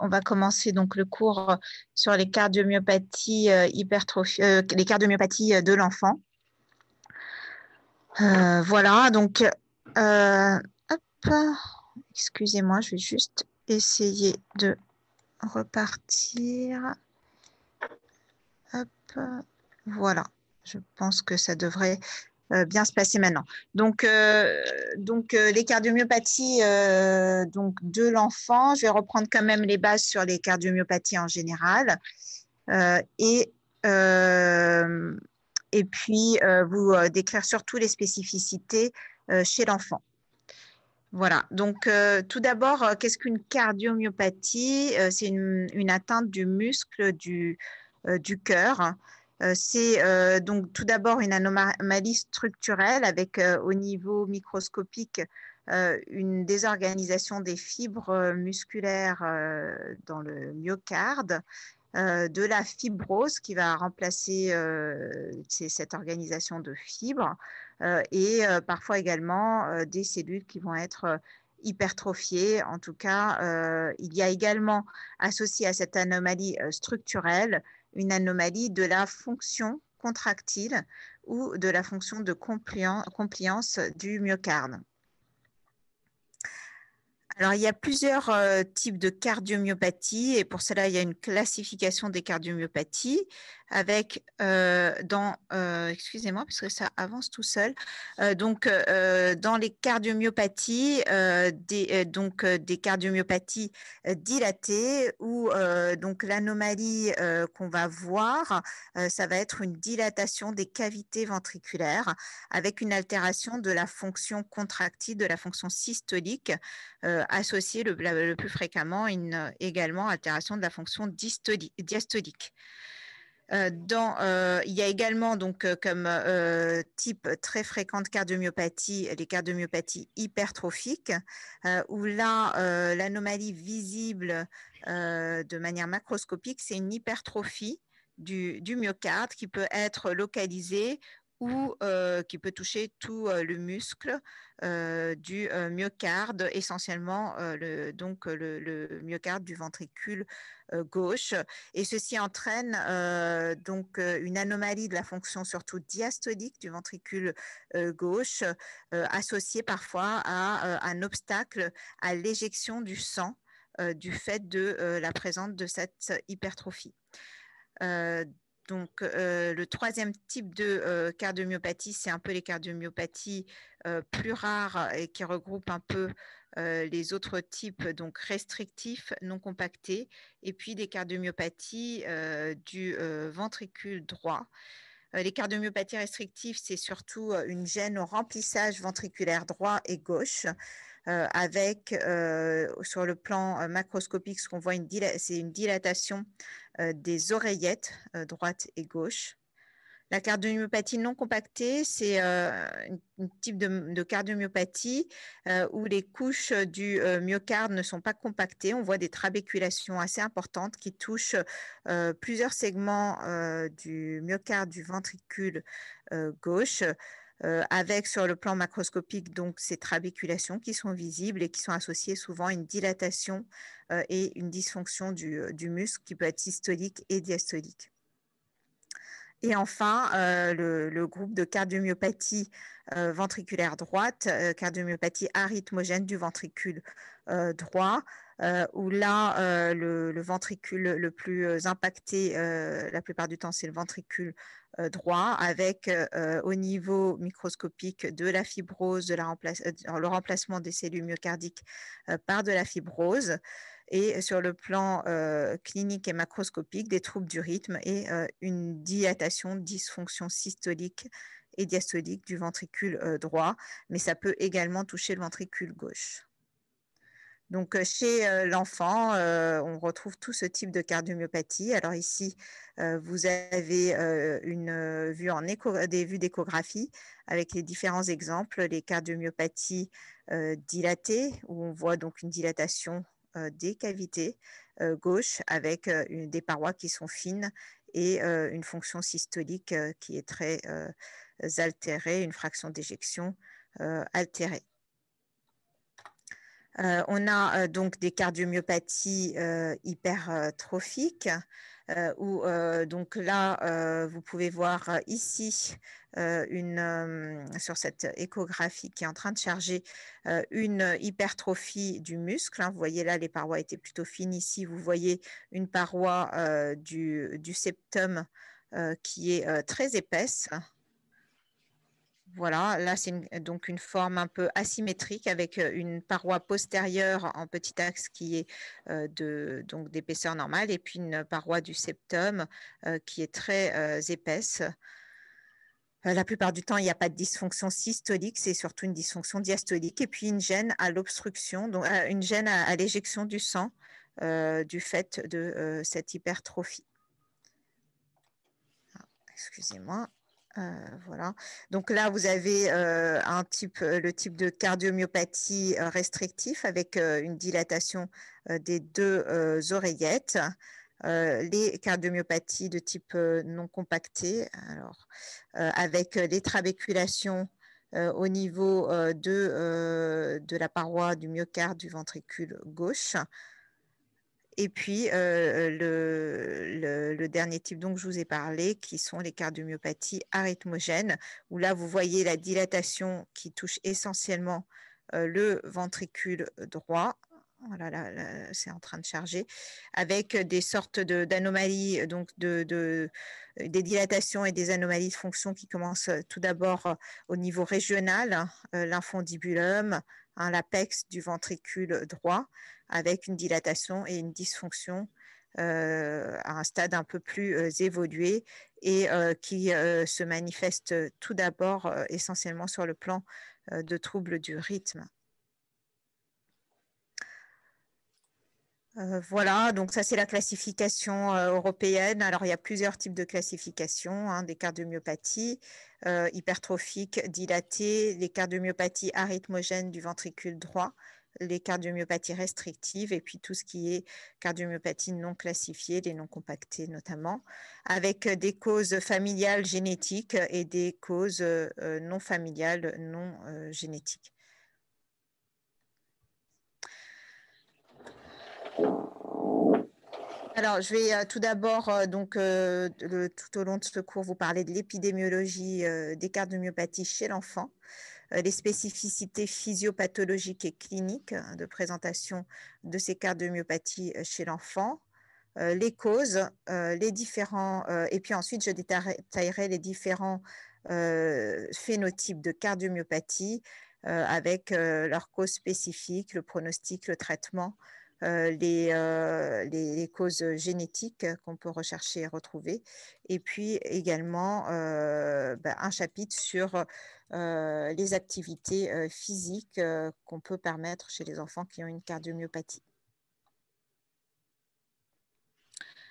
on va commencer donc le cours sur les cardiomyopathies, euh, hypertrophie, euh, les cardiomyopathies euh, de l'enfant. voilà, donc, excusez-moi, je vais juste essayer de repartir. voilà, je pense que ça devrait euh, bien se passer maintenant. Donc, euh, donc euh, les cardiomyopathies donc de l'enfant, je vais reprendre quand même les bases sur les cardiomyopathies en général. et et puis vous décrire surtout les spécificités chez l'enfant. Voilà, donc tout d'abord, qu'est-ce qu'une cardiomyopathie C'est une, une, atteinte du muscle du, du cœur euh, c'est euh, donc tout d'abord une anomalie structurelle avec euh, au niveau microscopique une désorganisation des fibres musculaires dans le myocarde, de la fibrose qui va remplacer cette organisation de fibres et parfois également des cellules qui vont être hypertrophiées. En tout cas, il y a également associé à cette anomalie structurelle une anomalie de la fonction contractile ou de la fonction de compliance du myocarde. Alors, il y a plusieurs euh, types de cardiomyopathies et pour cela, il y a une classification des cardiomyopathies avec euh, dans, euh, excusez-moi, parce ça avance tout seul, euh, donc dans les cardiomyopathies, des, donc des cardiomyopathies dilatées où donc l'anomalie qu'on va voir, ça va être une dilatation des cavités ventriculaires avec une altération de la fonction contractile, de la fonction systolique associée le, plus fréquemment une également altération de la fonction diastolique. Euh, euh, il y a également donc euh, comme type très fréquent de cardiomyopathie les cardiomyopathies hypertrophiques, où là l'anomalie visible de manière macroscopique, c'est une hypertrophie du, du, myocarde qui peut être localisée ou euh, qui peut toucher tout euh, le muscle euh, du myocarde, essentiellement le, donc le, le, myocarde du ventricule gauche. Et ceci entraîne donc une anomalie de la fonction surtout diastolique du ventricule gauche, associée parfois à un obstacle à l'éjection du sang du fait de la présence de cette hypertrophie. Donc, euh, le troisième type de euh, cardiomyopathie, c'est un peu les cardiomyopathies euh, plus rares et qui regroupent un peu les autres types, donc restrictifs, non compactés, et puis des cardiomyopathies du ventricule droit. Les cardiomyopathies restrictives, c'est surtout une gêne au remplissage ventriculaire droit et gauche, avec sur le plan macroscopique, ce qu'on voit, c'est une dilatation euh, des oreillettes euh, droite et gauche. La cardiomyopathie non compactée, c'est euh, un type de, cardiomyopathie où les couches du myocarde ne sont pas compactées. On voit des trabéculations assez importantes qui touchent plusieurs segments du myocarde du ventricule gauche. Euh, avec sur le plan macroscopique donc ces trabiculations qui sont visibles et qui sont associées souvent à une dilatation euh, et une dysfonction euh, du, muscle qui peut être systolique et diastolique. Et enfin, le, groupe de cardiomyopathie ventriculaire droite, cardiomyopathie arythmogène du ventricule droit, où là, le, ventricule le plus impacté, la plupart du temps, c'est le ventricule euh, droit avec euh, euh, au niveau microscopique de la fibrose, le remplacement des cellules myocardiques par de la fibrose et sur le plan clinique et macroscopique, des troubles du rythme et une dilatation, dysfonction systolique et diastolique du ventricule droit, mais ça peut également toucher le ventricule gauche. Donc, chez l'enfant, on retrouve tout ce type de cardiomyopathie. Alors ici, vous avez une vue des vues d'échographie avec les différents exemples, les cardiomyopathies dilatées, où on voit donc une dilatation des cavités gauches avec des parois qui sont fines et une fonction systolique qui est très altérée, une fraction d'éjection altérée. Euh, on a euh, donc des cardiomyopathies euh, hypertrophiques, où donc là, vous pouvez voir ici, sur cette échographie qui est en train de charger, une hypertrophie du muscle. Hein. Vous voyez là, les parois étaient plutôt fines. Ici, vous voyez une paroi du, septum qui est très épaisse. Voilà, là c'est donc une forme un peu asymétrique avec une paroi postérieure en petit axe qui est d'épaisseur normale et puis une paroi du septum qui est très épaisse. La plupart du temps, il n'y a pas de dysfonction systolique, c'est surtout une dysfonction diastolique et puis une gêne à l'obstruction, donc une gêne à, l'éjection du sang du fait de cette hypertrophie. Ah, excusez-moi. Euh, voilà. Donc là, vous avez euh, euh, le type de cardiomyopathie restrictif avec une dilatation des deux oreillettes. les cardiomyopathies de type non compacté, avec les trabéculations au niveau de, la paroi du myocarde du ventricule gauche, et puis, le, dernier type dont je vous ai parlé, qui sont les cardiomyopathies arythmogènes, où là, vous voyez la dilatation qui touche essentiellement le ventricule droit. Voilà, oh là, c'est en train de charger, avec des sortes d'anomalies, donc des dilatations et des anomalies de fonction qui commencent tout d'abord au niveau régional, hein, l'infondibulum, un l'apex du ventricule droit avec une dilatation et une dysfonction euh, à un stade un peu plus euh, évolué et euh, qui se manifeste tout d'abord essentiellement sur le plan de troubles du rythme. voilà, donc ça c'est la classification européenne. Alors il y a plusieurs types de classifications hein, des cardiomyopathies. Euh, hypertrophiques dilatées, les cardiomyopathies arythmogènes du ventricule droit, les cardiomyopathies restrictives et puis tout ce qui est cardiomyopathie non classifiée, les non compactées notamment, avec des causes familiales génétiques et des causes euh, non familiales non euh, génétiques. Alors, je vais euh, tout d'abord, euh, donc, euh, tout au long de ce cours, vous parler de l'épidémiologie des cardiomyopathies chez l'enfant, les spécificités physiopathologiques et cliniques hein, de présentation de ces cardiomyopathies chez l'enfant, les causes, les différents, et puis ensuite, je détaillerai les différents phénotypes de cardiomyopathie avec leurs causes spécifiques, le pronostic, le traitement, euh, euh, les, causes euh, génétiques qu'on peut rechercher et retrouver, et puis également bah, un chapitre sur les activités physiques qu'on peut permettre chez les enfants qui ont une cardiomyopathie.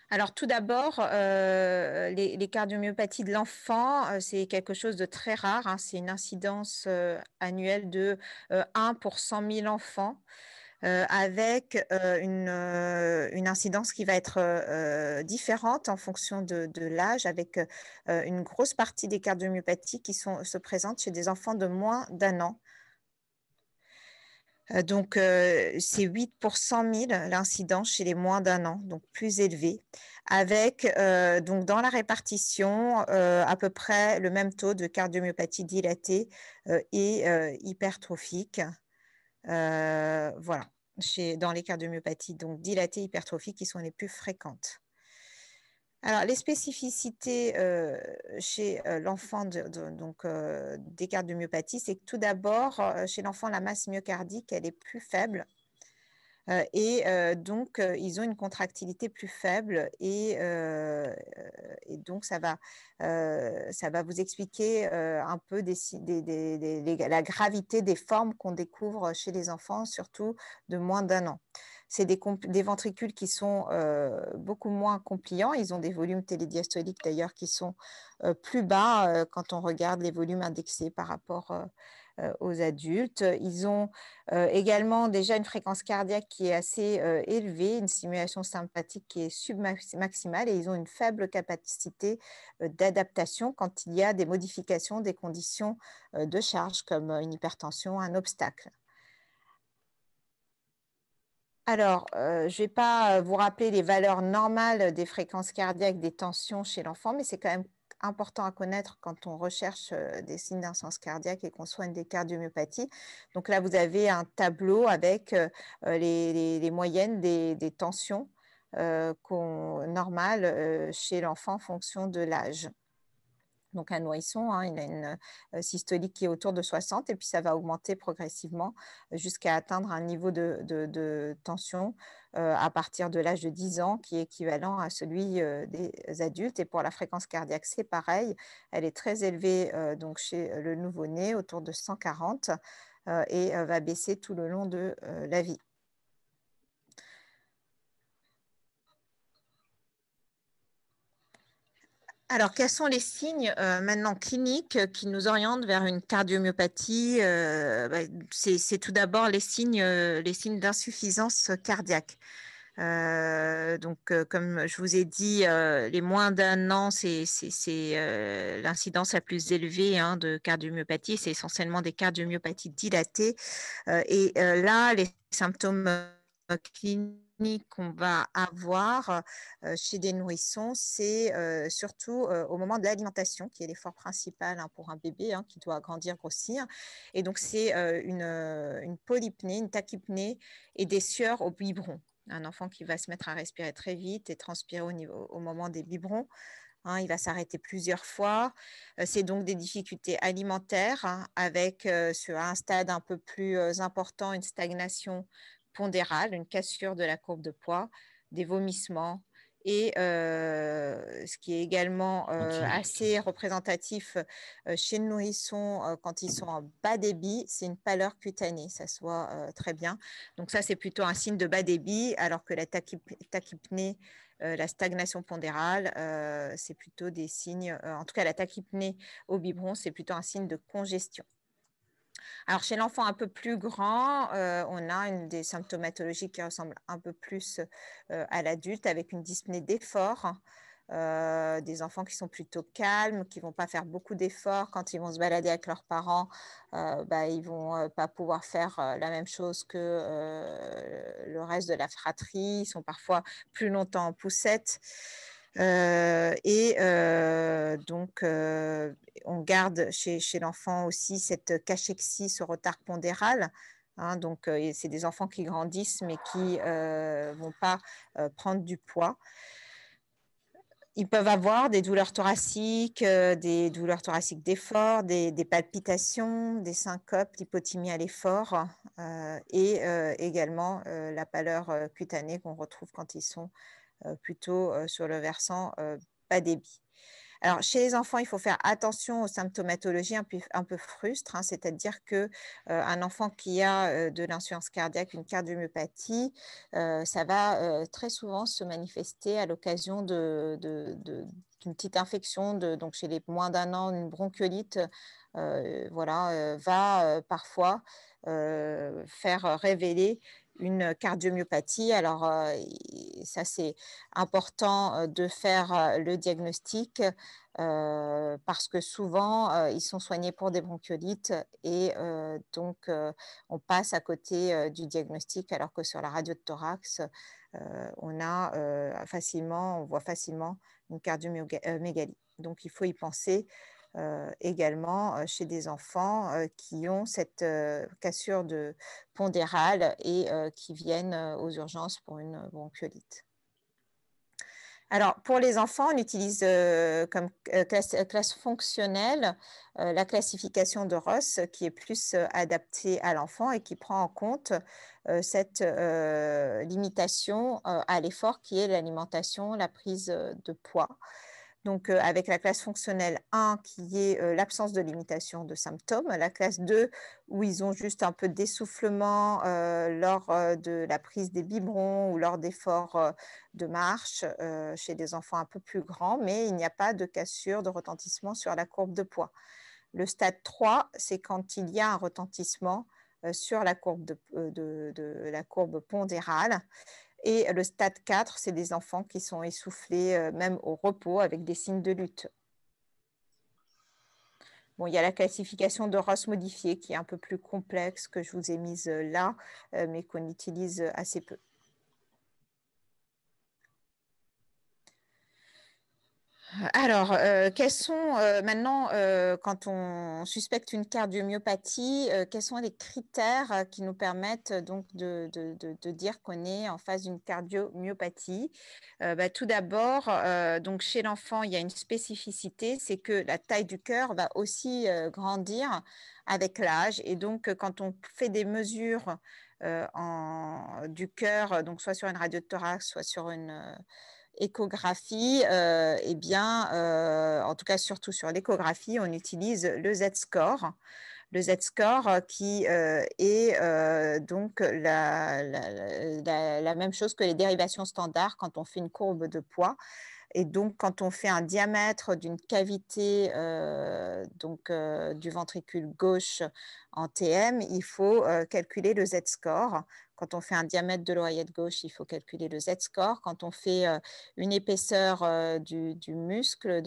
Alors tout d'abord, les, cardiomyopathies de l'enfant, c'est quelque chose de très rare. Hein. c'est une incidence annuelle de 1 pour 100 000 enfants. Euh, avec euh, euh, une, incidence qui va être différente en fonction de, l'âge, avec une grosse partie des cardiomyopathies qui se présentent chez des enfants de moins d'un an. Donc, c'est 8 pour 100 000 l'incidence chez les moins d'un an, donc plus élevé, avec donc dans la répartition à peu près le même taux de cardiomyopathie dilatée et hypertrophique. Euh, voilà, chez, dans les cardiomyopathies, donc dilatées hypertrophiques qui sont les plus fréquentes. Alors, les spécificités euh, chez euh, l'enfant de, de, donc, c'est que tout d'abord, chez l'enfant, la masse myocardique, elle est plus faible et donc, ils ont une contractilité plus faible et, donc, ça va, ça va vous expliquer un peu la gravité des formes qu'on découvre chez les enfants, surtout de moins d'un an c'est des, ventricules qui sont beaucoup moins compliants. Ils ont des volumes télédiastoliques d'ailleurs qui sont plus bas quand on regarde les volumes indexés par rapport euh, aux adultes. Ils ont euh, également déjà une fréquence cardiaque qui est assez euh, élevée, une stimulation sympathique qui est submaximale et ils ont une faible capacité d'adaptation quand il y a des modifications des conditions de charge comme une hypertension, un obstacle. Alors, je ne vais pas vous rappeler les valeurs normales des fréquences cardiaques, des tensions chez l'enfant, mais c'est quand même important à connaître quand on recherche des signes d'insuffisance cardiaque et qu'on soigne des cardiomyopathies. Donc là, vous avez un tableau avec les, moyennes des, tensions normales chez l'enfant en fonction de l'âge. Donc un nourrisson, hein, il a une euh, systolique qui est autour de 60 et puis ça va augmenter progressivement jusqu'à atteindre un niveau de, tension euh, à partir de l'âge de 10 ans qui est équivalent à celui euh, des adultes. Et pour la fréquence cardiaque, c'est pareil. Elle est très élevée donc chez le nouveau-né, autour de 140 et va baisser tout le long de la vie. Alors, quels sont les signes euh, maintenant cliniques euh, qui nous orientent vers une cardiomyopathie euh, bah, C'est tout d'abord les signes, les signes d'insuffisance cardiaque. donc, comme je vous ai dit, les moins d'un an, c'est l'incidence la plus élevée hein, de cardiomyopathie. C'est essentiellement des cardiomyopathies dilatées. et là, les symptômes cliniques qu'on va avoir euh, chez des nourrissons, c'est euh, surtout euh, au moment de l'alimentation, qui est l'effort principal hein, pour un bébé hein, qui doit grandir, grossir. Et donc, c'est une, polypnée, une tachypnée et des sueurs au biberon. Un enfant qui va se mettre à respirer très vite et transpirer au, niveau, au moment des biberons. Hein, il va s'arrêter plusieurs fois. c'est donc des difficultés alimentaires avec un stade un peu plus important une stagnation pondérale, une cassure de la courbe de poids, des vomissements. Et euh, ce qui est également euh, assez représentatif euh, chez le nourrisson quand ils sont en bas débit, c'est une pâleur cutanée, ça se voit très bien. Donc ça, c'est plutôt un signe de bas débit, alors que la tachypnée, la stagnation pondérale, c'est plutôt des signes, en tout cas la tachypnée au biberon, c'est plutôt un signe de congestion. Alors, chez l'enfant un peu plus grand, euh, on a une, des symptomatologies qui ressemble un peu plus euh, à l'adulte, avec une dyspnée d'effort. Euh, des enfants qui sont plutôt calmes, qui vont pas faire beaucoup d'efforts quand ils vont se balader avec leurs parents, euh, bah, ils vont pas pouvoir faire la même chose que le reste de la fratrie. Ils sont parfois plus longtemps en poussette et donc, on garde chez, l'enfant aussi cette cachexie, ce retard pondéral. Hein, donc, c'est des enfants qui grandissent mais qui ne vont pas prendre du poids ils peuvent avoir des douleurs thoraciques, des douleurs thoraciques d'effort, des, palpitations, des syncopes, l'hypotymie à l'effort et également la pâleur cutanée qu'on retrouve quand ils sont euh, plutôt euh, sur le versant euh, bas débit. Alors, chez les enfants, il faut faire attention aux symptomatologies un peu, un peu frustres, hein, c'est-à-dire qu'un enfant qui a de l'insuffisance cardiaque, une cardiomyopathie, ça va très souvent se manifester à l'occasion de, de, petite infection, donc chez les moins d'un an, une bronchiolite, voilà, va parfois faire révéler une euh, cardiomyopathie. Alors, euh, ça, c'est important euh, de faire le diagnostic parce que souvent, ils sont soignés pour des bronchiolites et donc on passe à côté du diagnostic alors que sur la radio de thorax, on, facilement, on voit facilement une cardiomégalie, Donc, il faut y penser euh, également euh, chez des enfants euh, qui ont cette cassure de pondérale et qui viennent aux urgences pour une bronchiolite. Alors, pour les enfants, on utilise comme classe, fonctionnelle la classification de Ross qui est plus adaptée à l'enfant et qui prend en compte cette limitation à l'effort qui est l'alimentation, la prise de poids donc euh, avec la classe fonctionnelle 1 qui est euh, l'absence de limitation de symptômes, la classe 2 où ils ont juste un peu d'essoufflement euh, lors de la prise des biberons ou lors d'efforts de marche chez des enfants un peu plus grands, mais il n'y a pas de cassure, de retentissement sur la courbe de poids. Le stade 3, c'est quand il y a un retentissement sur la courbe pondérale et le stade 4, c'est des enfants qui sont essoufflés, euh, même au repos, avec des signes de lutte. il y a la classification de Ross modifiée qui est un peu plus complexe que je vous ai mise euh, là, euh, mais qu'on utilise assez peu. Alors, euh, quels sont euh, maintenant, euh, quand on suspecte une cardiomyopathie, quels sont les critères qui nous permettent donc de, dire qu'on est en face d'une cardiomyopathie bah, Tout d'abord, donc chez l'enfant, il y a une spécificité, c'est que la taille du cœur va aussi grandir avec l'âge, et donc quand on fait des mesures du cœur, donc soit sur une radio thorax, soit sur une échographie, euh, eh bien, euh, en tout cas surtout sur l'échographie, on utilise le Z-score. Le Z-score euh, qui euh, est donc la, même chose que les dérivations standards quand on fait une courbe de poids. Et donc, quand on fait un diamètre d'une cavité donc, du ventricule gauche en TM, il faut calculer le Z-score quand on fait un diamètre de l'oreillette gauche, il faut calculer le Z-score. Quand on fait euh, une épaisseur euh, du, muscle,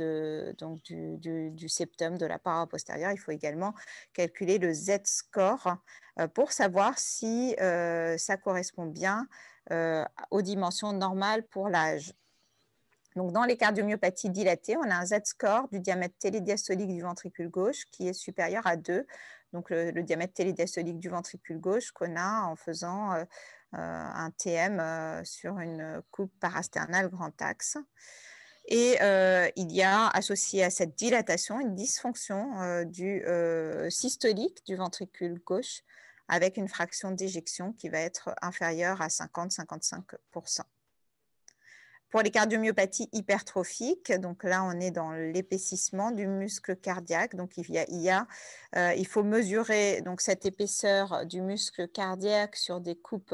donc du, septum, de la paroi postérieure, il faut également calculer le Z-score euh, pour savoir si ça correspond bien aux dimensions normales pour l'âge. Donc, dans les cardiomyopathies dilatées, on a un Z-score du diamètre télédiastolique du ventricule gauche qui est supérieur à 2 donc le, diamètre télédiastolique du ventricule gauche qu'on a en faisant euh, euh, un TM euh, sur une coupe parasternale grand axe. Et il y a associé à cette dilatation une dysfonction du systolique du ventricule gauche avec une fraction d'éjection qui va être inférieure à 50-55%. Pour les cardiomyopathies hypertrophiques, donc là on est dans l'épaississement du muscle cardiaque, donc il, y a, il, euh, faut mesurer donc cette épaisseur du muscle cardiaque sur des coupes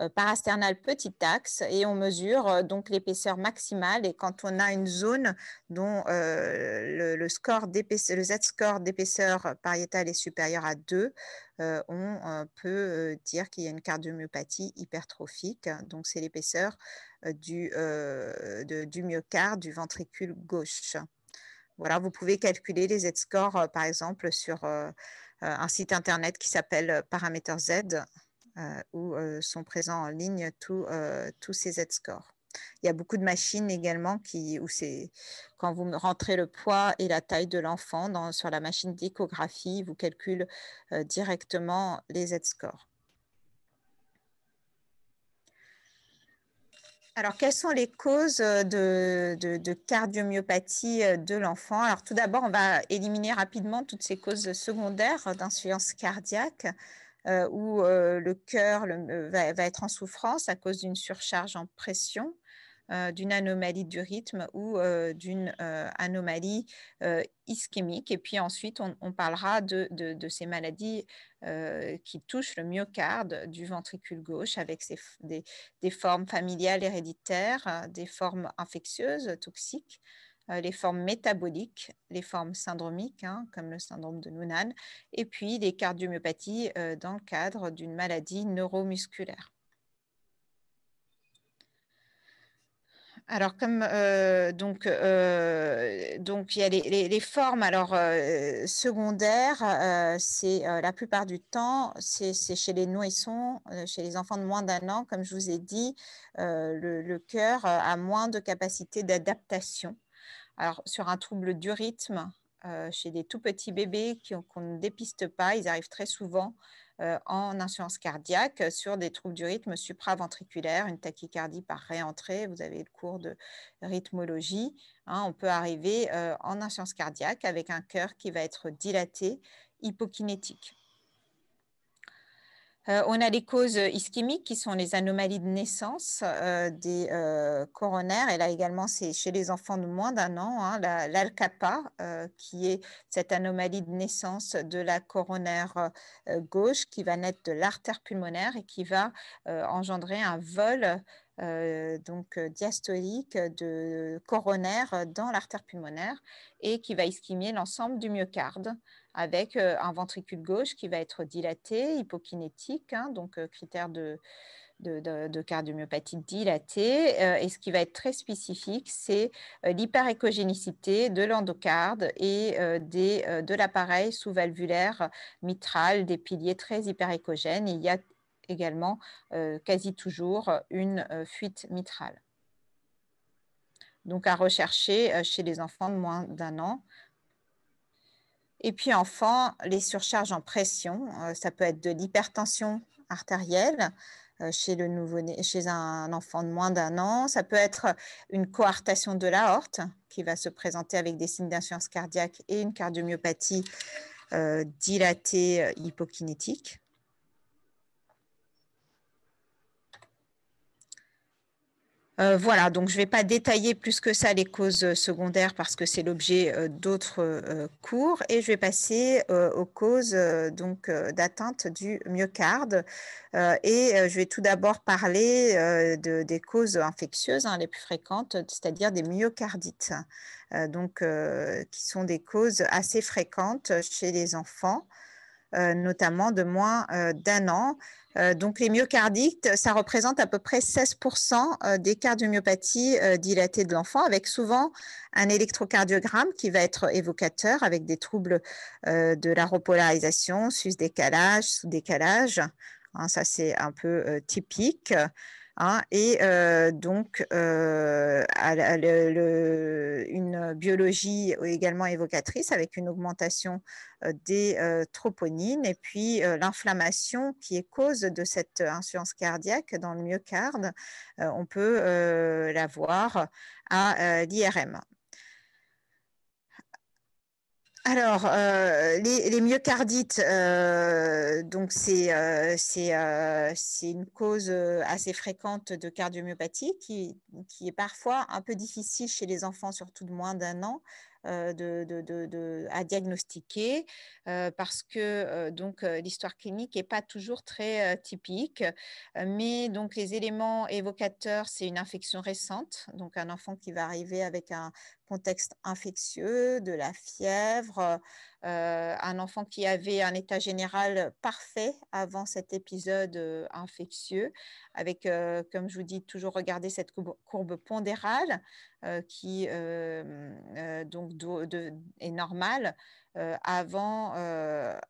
euh, parasternales petit axe et on mesure euh, donc l'épaisseur maximale et quand on a une zone dont le, le Z-score d'épaisseur pariétale est supérieur à 2, on peut dire qu'il y a une cardiomyopathie hypertrophique, donc c'est l'épaisseur euh, du, euh, du myocarde, du ventricule gauche. Voilà, vous pouvez calculer les Z-scores, euh, par exemple, sur un site internet qui s'appelle Parameter Z, où sont présents en ligne tous ces Z-scores. Il y a beaucoup de machines également qui, où c'est quand vous rentrez le poids et la taille de l'enfant sur la machine d'échographie, vous calcule directement les Z-scores. Alors, quelles sont les causes euh, de, cardiomyopathie euh, de l'enfant Alors, tout d'abord, on va éliminer rapidement toutes ces causes secondaires d'insuffisance cardiaque. Euh, où le cœur va, être en souffrance à cause d'une surcharge en pression, euh, d'une anomalie du rythme ou euh, d'une euh, anomalie ischémique. Et puis ensuite, on, parlera de, ces maladies qui touchent le myocarde du ventricule gauche avec des, formes familiales héréditaires, des formes infectieuses, toxiques les formes métaboliques, les formes syndromiques, hein, comme le syndrome de Noonan, et puis les cardiomyopathies dans le cadre d'une maladie neuromusculaire. alors, comme euh, euh, il y a les, formes alors euh, secondaires, c'est la plupart du temps, c'est chez les nourrissons, chez les enfants de moins d'un an, comme je vous ai dit, le, cœur a moins de capacité d'adaptation. Alors, sur un trouble du rythme, chez des tout petits bébés qu'on ne dépiste pas, ils arrivent très souvent euh, en insuffisance cardiaque euh, sur des troubles du rythme supraventriculaire, une tachycardie par réentrée. Vous avez le cours de rythmologie. Hein. on peut arriver euh, en insuffisance cardiaque avec un cœur qui va être dilaté, hypokinétique. Euh, on a les causes euh, ischémiques qui sont les anomalies de naissance euh, des coronaires. Et là également, c'est chez les enfants de moins d'un an, hein, l'alcapa, qui est cette anomalie de naissance de la coronaire gauche qui va naître de l'artère pulmonaire et qui va engendrer un vol. donc diastolique de coronaire dans l'artère pulmonaire et qui va ischémier l'ensemble du myocarde avec un ventricule gauche qui va être dilaté, hypokinétique, hein, donc critère de, cardiomyopathie dilatée. et ce qui va être très spécifique, c'est l'hyperécogénicité de l'endocarde et de l'appareil sous-valvulaire mitral, des piliers très hyperécogènes. il y a également quasi toujours une fuite mitrale. Donc à rechercher chez les enfants de moins d'un an et puis enfin, les surcharges en pression, euh, ça peut être de l'hypertension artérielle euh, chez, le nouveau chez un enfant de moins d'un an, ça peut être une coartation de l'aorte qui va se présenter avec des signes d'insuffisance cardiaque et une cardiomyopathie euh, dilatée hypokinétique. Euh, voilà, donc je ne vais pas détailler plus que ça les causes euh, secondaires parce que c'est l'objet euh, d'autres cours et je vais passer aux causes donc d'atteinte du myocarde et je vais tout d'abord parler des causes infectieuses hein, les plus fréquentes, c'est-à-dire des myocardites, donc qui sont des causes assez fréquentes chez les enfants. Euh, notamment de moins euh, d'un an. Euh, donc les myocardites, ça représente à peu près 16% des cardiomyopathies dilatées de l'enfant, avec souvent un électrocardiogramme qui va être évocateur avec des troubles de la repolarisation, sus-décalage, sous-décalage. Hein, ça, c'est un peu typique. Hein, et euh, donc, euh, une biologie également évocatrice avec une augmentation euh, des troponines et puis l'inflammation qui est cause de cette insuffisance cardiaque dans le myocarde, on peut la voir à l'IRM. Alors, euh, les, les, myocardites, euh, donc euh, c'est une cause assez fréquente de cardiomyopathie qui, est parfois un peu difficile chez les enfants, surtout de moins d'un an, de, à diagnostiquer parce que l'histoire clinique n'est pas toujours très typique. Mais donc les éléments évocateurs, c'est une infection récente, donc un enfant qui va arriver avec un contexte infectieux, de la fièvre, euh, un enfant qui avait un état général parfait avant cet épisode euh, infectieux, avec, euh, comme je vous dis, toujours regarder cette courbe, pondérale qui donc est normale avant,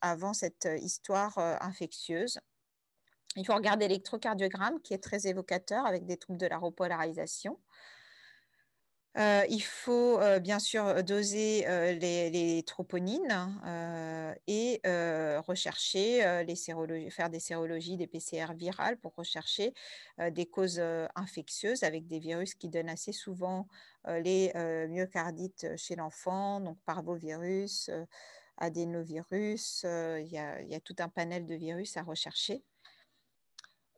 avant cette histoire infectieuse. Il faut regarder l'électrocardiogramme qui est très évocateur avec des troubles de la repolarisation il faut bien sûr doser les, troponines et rechercher faire des sérologies des PCR virales pour rechercher des causes infectieuses avec des virus qui donnent assez souvent les myocardites chez l'enfant, donc parvovirus, adénovirus, il y, a tout un panel de virus à rechercher.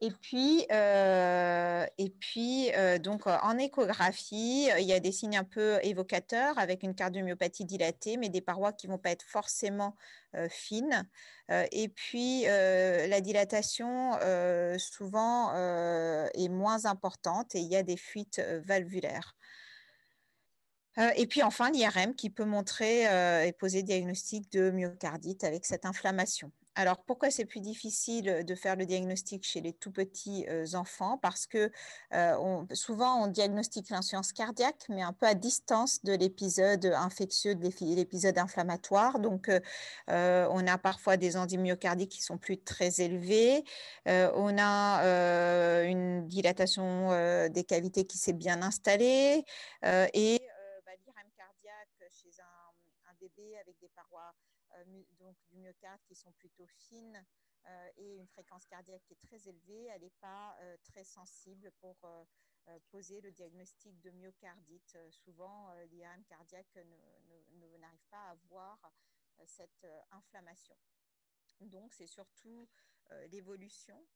Et puis, euh, et puis euh, donc euh, en échographie, il y a des signes un peu évocateurs avec une cardiomyopathie dilatée, mais des parois qui vont pas être forcément fines. et puis la dilatation souvent est moins importante et il y a des fuites valvulaires. Euh, et puis enfin, l'IRM qui peut montrer euh, et poser diagnostic de myocardite avec cette inflammation. Alors, pourquoi c'est plus difficile de faire le diagnostic chez les tout petits euh, enfants Parce que on, souvent, on diagnostique l'insuffisance cardiaque, mais un peu à distance de l'épisode infectieux, de l'épisode inflammatoire. Donc, on a parfois des enzymes myocardiques qui sont plus très élevés on a une dilatation des cavités qui s'est bien installée. et donc du myocarde qui sont plutôt fines euh, et une fréquence cardiaque qui est très élevée, elle n'est pas euh, très sensible pour euh, poser le diagnostic de myocardite. souvent, l'IRM cardiaque n'arrive pas à voir cette inflammation. Donc, c'est surtout l'évolution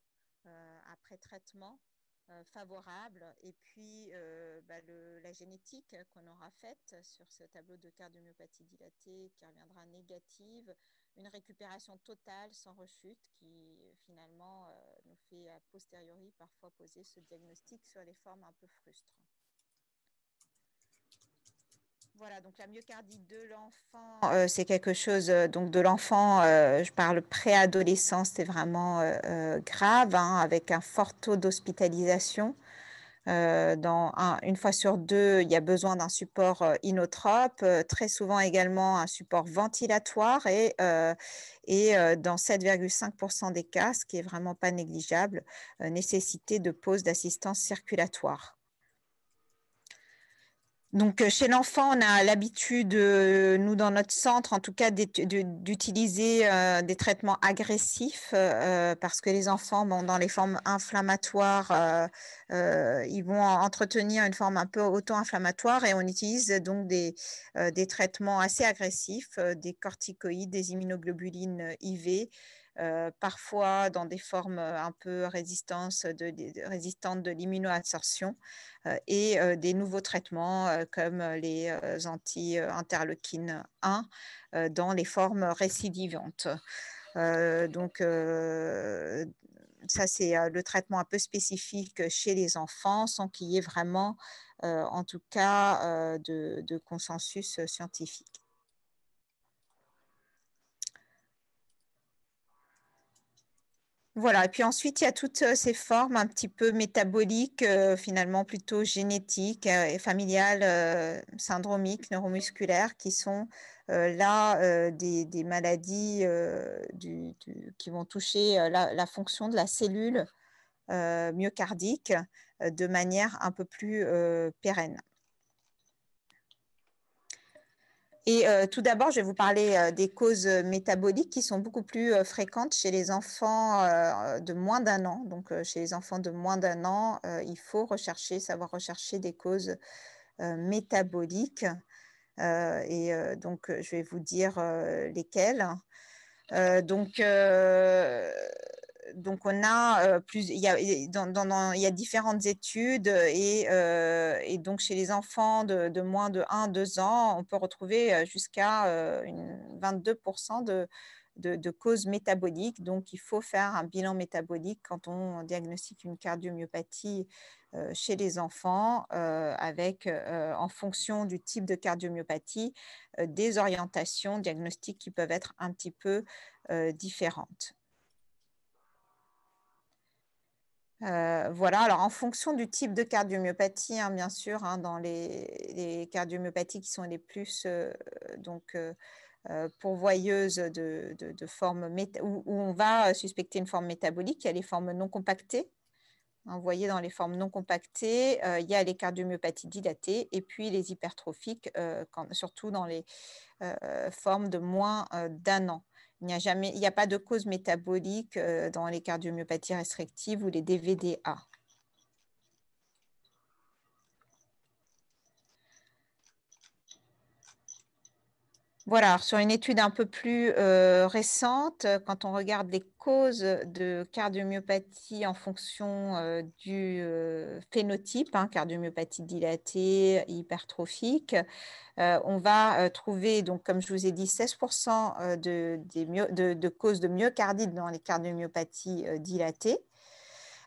après traitement euh, favorable. Et puis, euh, bah, la génétique qu'on aura faite sur ce tableau de cardiomyopathie dilatée qui reviendra négative, une récupération totale sans rechute qui finalement euh, nous fait a posteriori parfois poser ce diagnostic sur les formes un peu frustrantes. Voilà, donc la myocardie de l'enfant, euh, c'est quelque chose, euh, donc de l'enfant, euh, je parle préadolescence, c'est vraiment grave, hein, avec un fort taux d'hospitalisation. dans une fois sur deux, il y a besoin d'un support inotrope, très souvent également un support ventilatoire et, et dans 7,5% des cas, ce qui est vraiment pas négligeable, nécessité de pause d'assistance circulatoire. Donc, euh, chez l'enfant, on a l'habitude, euh, nous, dans notre centre, en tout cas, d'utiliser euh, des traitements agressifs parce que les enfants, dans les formes inflammatoires, ils vont entretenir une forme un peu auto-inflammatoire et on utilise donc des, des traitements assez agressifs, des corticoïdes, des immunoglobulines IV, euh, parfois dans des formes euh, un peu résistantes résistantes de l'immunoabsorption, euh, et des nouveaux traitements comme les anti interleukines 1 dans les formes récidivantes. donc, ça, c'est le traitement un peu spécifique chez les enfants, sans qu'il y ait vraiment, en tout cas, de consensus scientifique. Voilà, et puis ensuite, il y a toutes euh, ces formes un petit peu métaboliques, euh, finalement plutôt génétiques euh, et familiales, syndromiques, neuromusculaires, qui sont là des, maladies qui vont toucher la, fonction de la cellule myocardique de manière un peu plus pérenne. Et euh, tout d'abord, je vais vous parler euh, des causes euh, métaboliques qui sont beaucoup plus fréquentes chez les enfants de moins d'un an. Donc, chez les enfants de moins d'un an, il faut rechercher, savoir rechercher des causes métaboliques. et donc, je vais vous dire lesquelles donc on a plus, il y a, différentes études et, euh, donc chez les enfants de, moins de 1-2 ans, on peut retrouver euh, jusqu'à 22% euh, de, causes métaboliques. Donc il faut faire un bilan métabolique quand on diagnostique une cardiomyopathie chez les enfants, avec en fonction du type de cardiomyopathie, des orientations diagnostiques qui peuvent être un petit peu différentes. Euh, voilà, alors en fonction du type de cardiomyopathie, hein, bien sûr, hein, dans les, cardiomyopathies qui sont les plus euh, donc, euh, pourvoyeuses de, formes où, on va suspecter une forme métabolique, il y a les formes non compactées. Hein, vous voyez, dans les formes non compactées, il y a les cardiomyopathies dilatées et puis les hypertrophiques, surtout dans les formes de moins d'un an. Il n'y a, jamais, il a pas de cause métabolique euh, dans les cardiomyopathies restrictives ou les DVDA. Voilà, sur une étude un peu plus récente, quand on regarde les causes de cardiomyopathie en fonction du phénotype, hein, cardiomyopathie dilatée, hypertrophique, on va trouver, donc, comme je vous ai dit, 16% de, causes de myocardite dans les cardiomyopathies dilatées.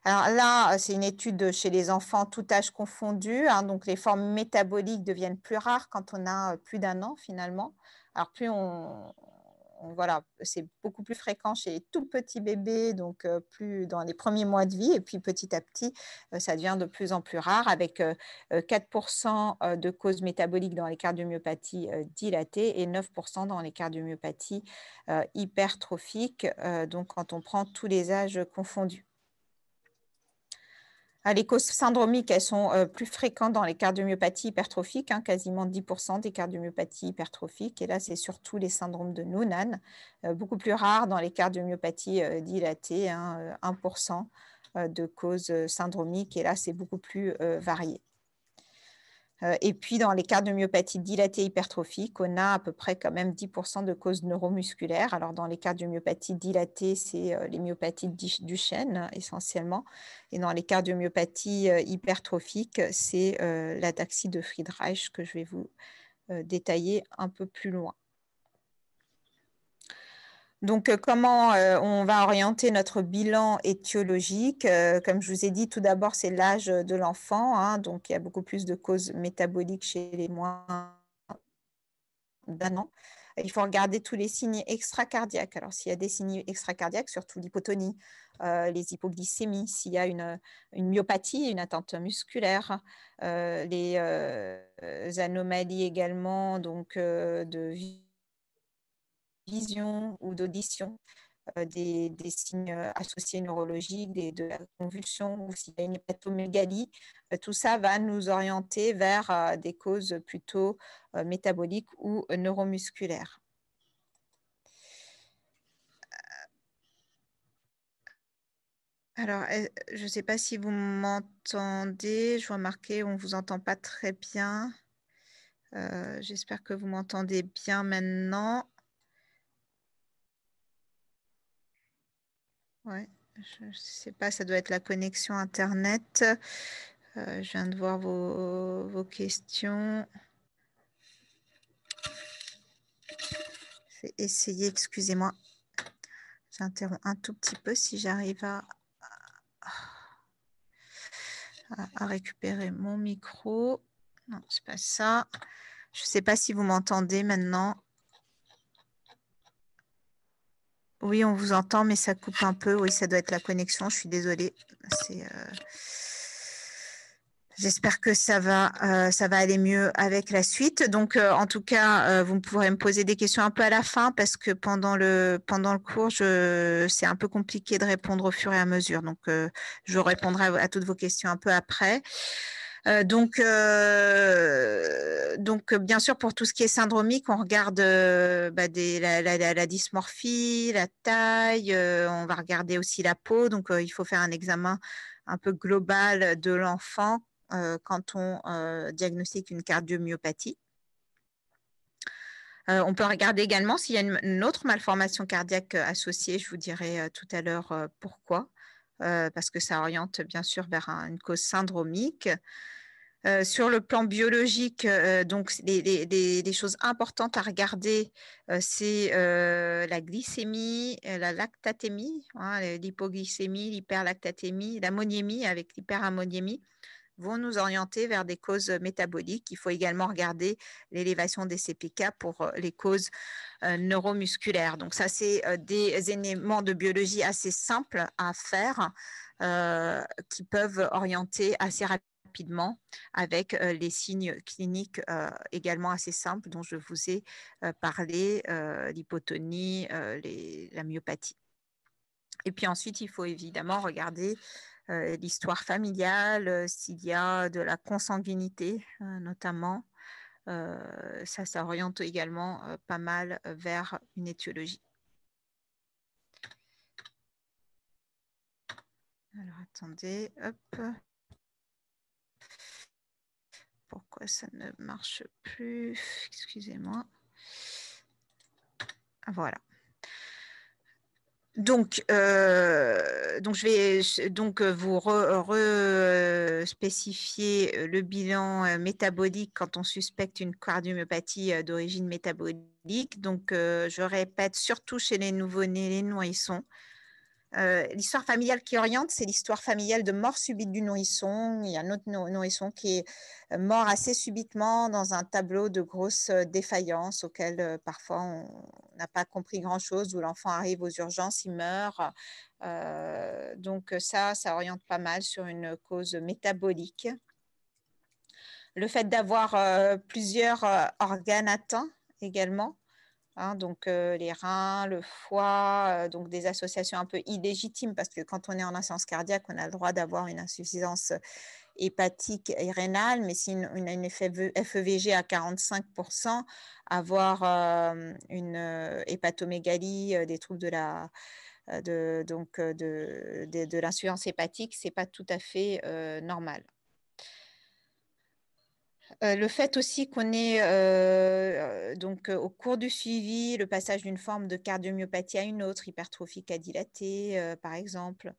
Alors là, c'est une étude chez les enfants tout âge confondu. Hein, donc, les formes métaboliques deviennent plus rares quand on a plus d'un an finalement. Alors plus on, voilà, c'est beaucoup plus fréquent chez les tout petits bébés, donc euh, plus dans les premiers mois de vie, et puis petit à petit, euh, ça devient de plus en plus rare, avec 4% euh, de causes métaboliques dans les cardiomyopathies dilatées et 9% dans les cardiomyopathies hypertrophiques, donc quand on prend tous les âges confondus. Hein, les causes syndromiques, elles sont euh, plus fréquentes dans les cardiomyopathies hypertrophiques, hein, quasiment 10% des cardiomyopathies hypertrophiques. Et là, c'est surtout les syndromes de Noonan, euh, beaucoup plus rares dans les cardiomyopathies euh, dilatées, hein, 1% de causes syndromiques. Et là, c'est beaucoup plus varié et puis, dans les cas de myopathie dilatée hypertrophique, on a à peu près quand même 10% de causes neuromusculaires. Alors, dans les cas de myopathie dilatée, c'est les myopathies du chêne essentiellement. Et dans les cas de myopathie hypertrophique, c'est la l'ataxie de Friedreich que je vais vous détailler un peu plus loin. Donc, euh, comment euh, on va orienter notre bilan étiologique euh, Comme je vous ai dit, tout d'abord, c'est l'âge de l'enfant. Hein, donc, il y a beaucoup plus de causes métaboliques chez les moins d'un an. Il faut regarder tous les signes extracardiaques. Alors, s'il y a des signes extracardiaques, surtout l'hypotonie, les hypoglycémies, s'il y a une, myopathie, une atteinte musculaire, les anomalies également donc, de vie vision ou d'audition euh, des, signes euh, associés neurologiques, de la convulsion ou s'il y a une hépatomégalie. Euh, tout ça va nous orienter vers des causes plutôt métaboliques ou neuromusculaires. Alors, je ne sais pas si vous m'entendez. Je marqué, on ne vous entend pas très bien. J'espère que vous m'entendez bien maintenant. je ne sais pas, ça doit être la connexion Internet. Euh, je viens de voir vos, questions. Je vais essayer, excusez-moi. J'interromps un tout petit peu si j'arrive à, récupérer mon micro. Non, ce n'est pas ça. Je ne sais pas si vous m'entendez maintenant. Oui, on vous entend, mais ça coupe un peu. Oui, ça doit être la connexion. Je suis désolée. Euh, j'espère que ça va, euh, ça va aller mieux avec la suite. Donc, euh, en tout cas, vous pourrez me poser des questions un peu à la fin parce que pendant le, pendant le cours, c'est un peu compliqué de répondre au fur et à mesure. Donc, je répondrai à toutes vos questions un peu après. Euh, euh, donc, bien sûr, pour tout ce qui est syndromique, on regarde euh, bah, la, dysmorphie, la taille, on va regarder aussi la peau. Donc, il faut faire un examen un peu global de l'enfant quand on diagnostique une cardiomyopathie. on peut regarder également s'il y a une, autre malformation cardiaque associée. Je vous dirai tout à l'heure pourquoi. Euh, parce que ça oriente bien sûr vers une cause syndromique. Euh, sur le plan biologique, euh, des donc les, choses importantes à regarder, c'est la glycémie, la lactatémie, hein, l'hypoglycémie, l'hyperlactatémie, l'ammoniémie avec l'hyperammonémie vont nous orienter vers des causes euh, métaboliques. Il faut également regarder l'élévation des CPK pour euh, les causes euh, neuromusculaires. Donc ça, c'est des éléments de biologie assez simples à faire qui peuvent orienter assez rapidement avec les signes cliniques également assez simples dont je vous ai parlé, l'hypotonie, la myopathie. Et puis ensuite, il faut évidemment regarder euh, l'histoire familiale, euh, s'il y a de la consanguinité euh, notamment. ça s'oriente également pas mal vers une étiologie. Alors attendez, hop. Pourquoi ça ne marche plus Excusez-moi. Ah, voilà. Euh, donc, je vais donc euh, vous re, euh, spécifier le bilan métabolique quand on suspecte une cardiomyopathie d'origine métabolique. Donc, je répète, surtout chez les nouveau-nés, les nourrissons, euh, l'histoire familiale qui oriente, c'est l'histoire familiale de mort subite du nourrisson. Il y a un autre nourrisson qui est euh, mort assez subitement dans un tableau de grosses euh, défaillances auquel parfois on n'a pas compris grand-chose, où l'enfant arrive aux urgences, il meurt. donc ça, ça oriente pas mal sur une cause métabolique. Le fait d'avoir plusieurs organes atteints également. Hein, donc les reins, le foie, donc des associations un peu illégitimes, parce que quand on est en insuffisance cardiaque, on a le droit d'avoir une insuffisance hépatique et rénale, mais si on a une FEVG e à 45%, avoir une hépatomégalie, des troubles de la l'insuffisance hépatique, c'est pas tout à fait normal le fait aussi qu'on ait donc au cours du suivi le passage d'une forme de cardiomyopathie à une autre, hypertrophique à dilater par exemple,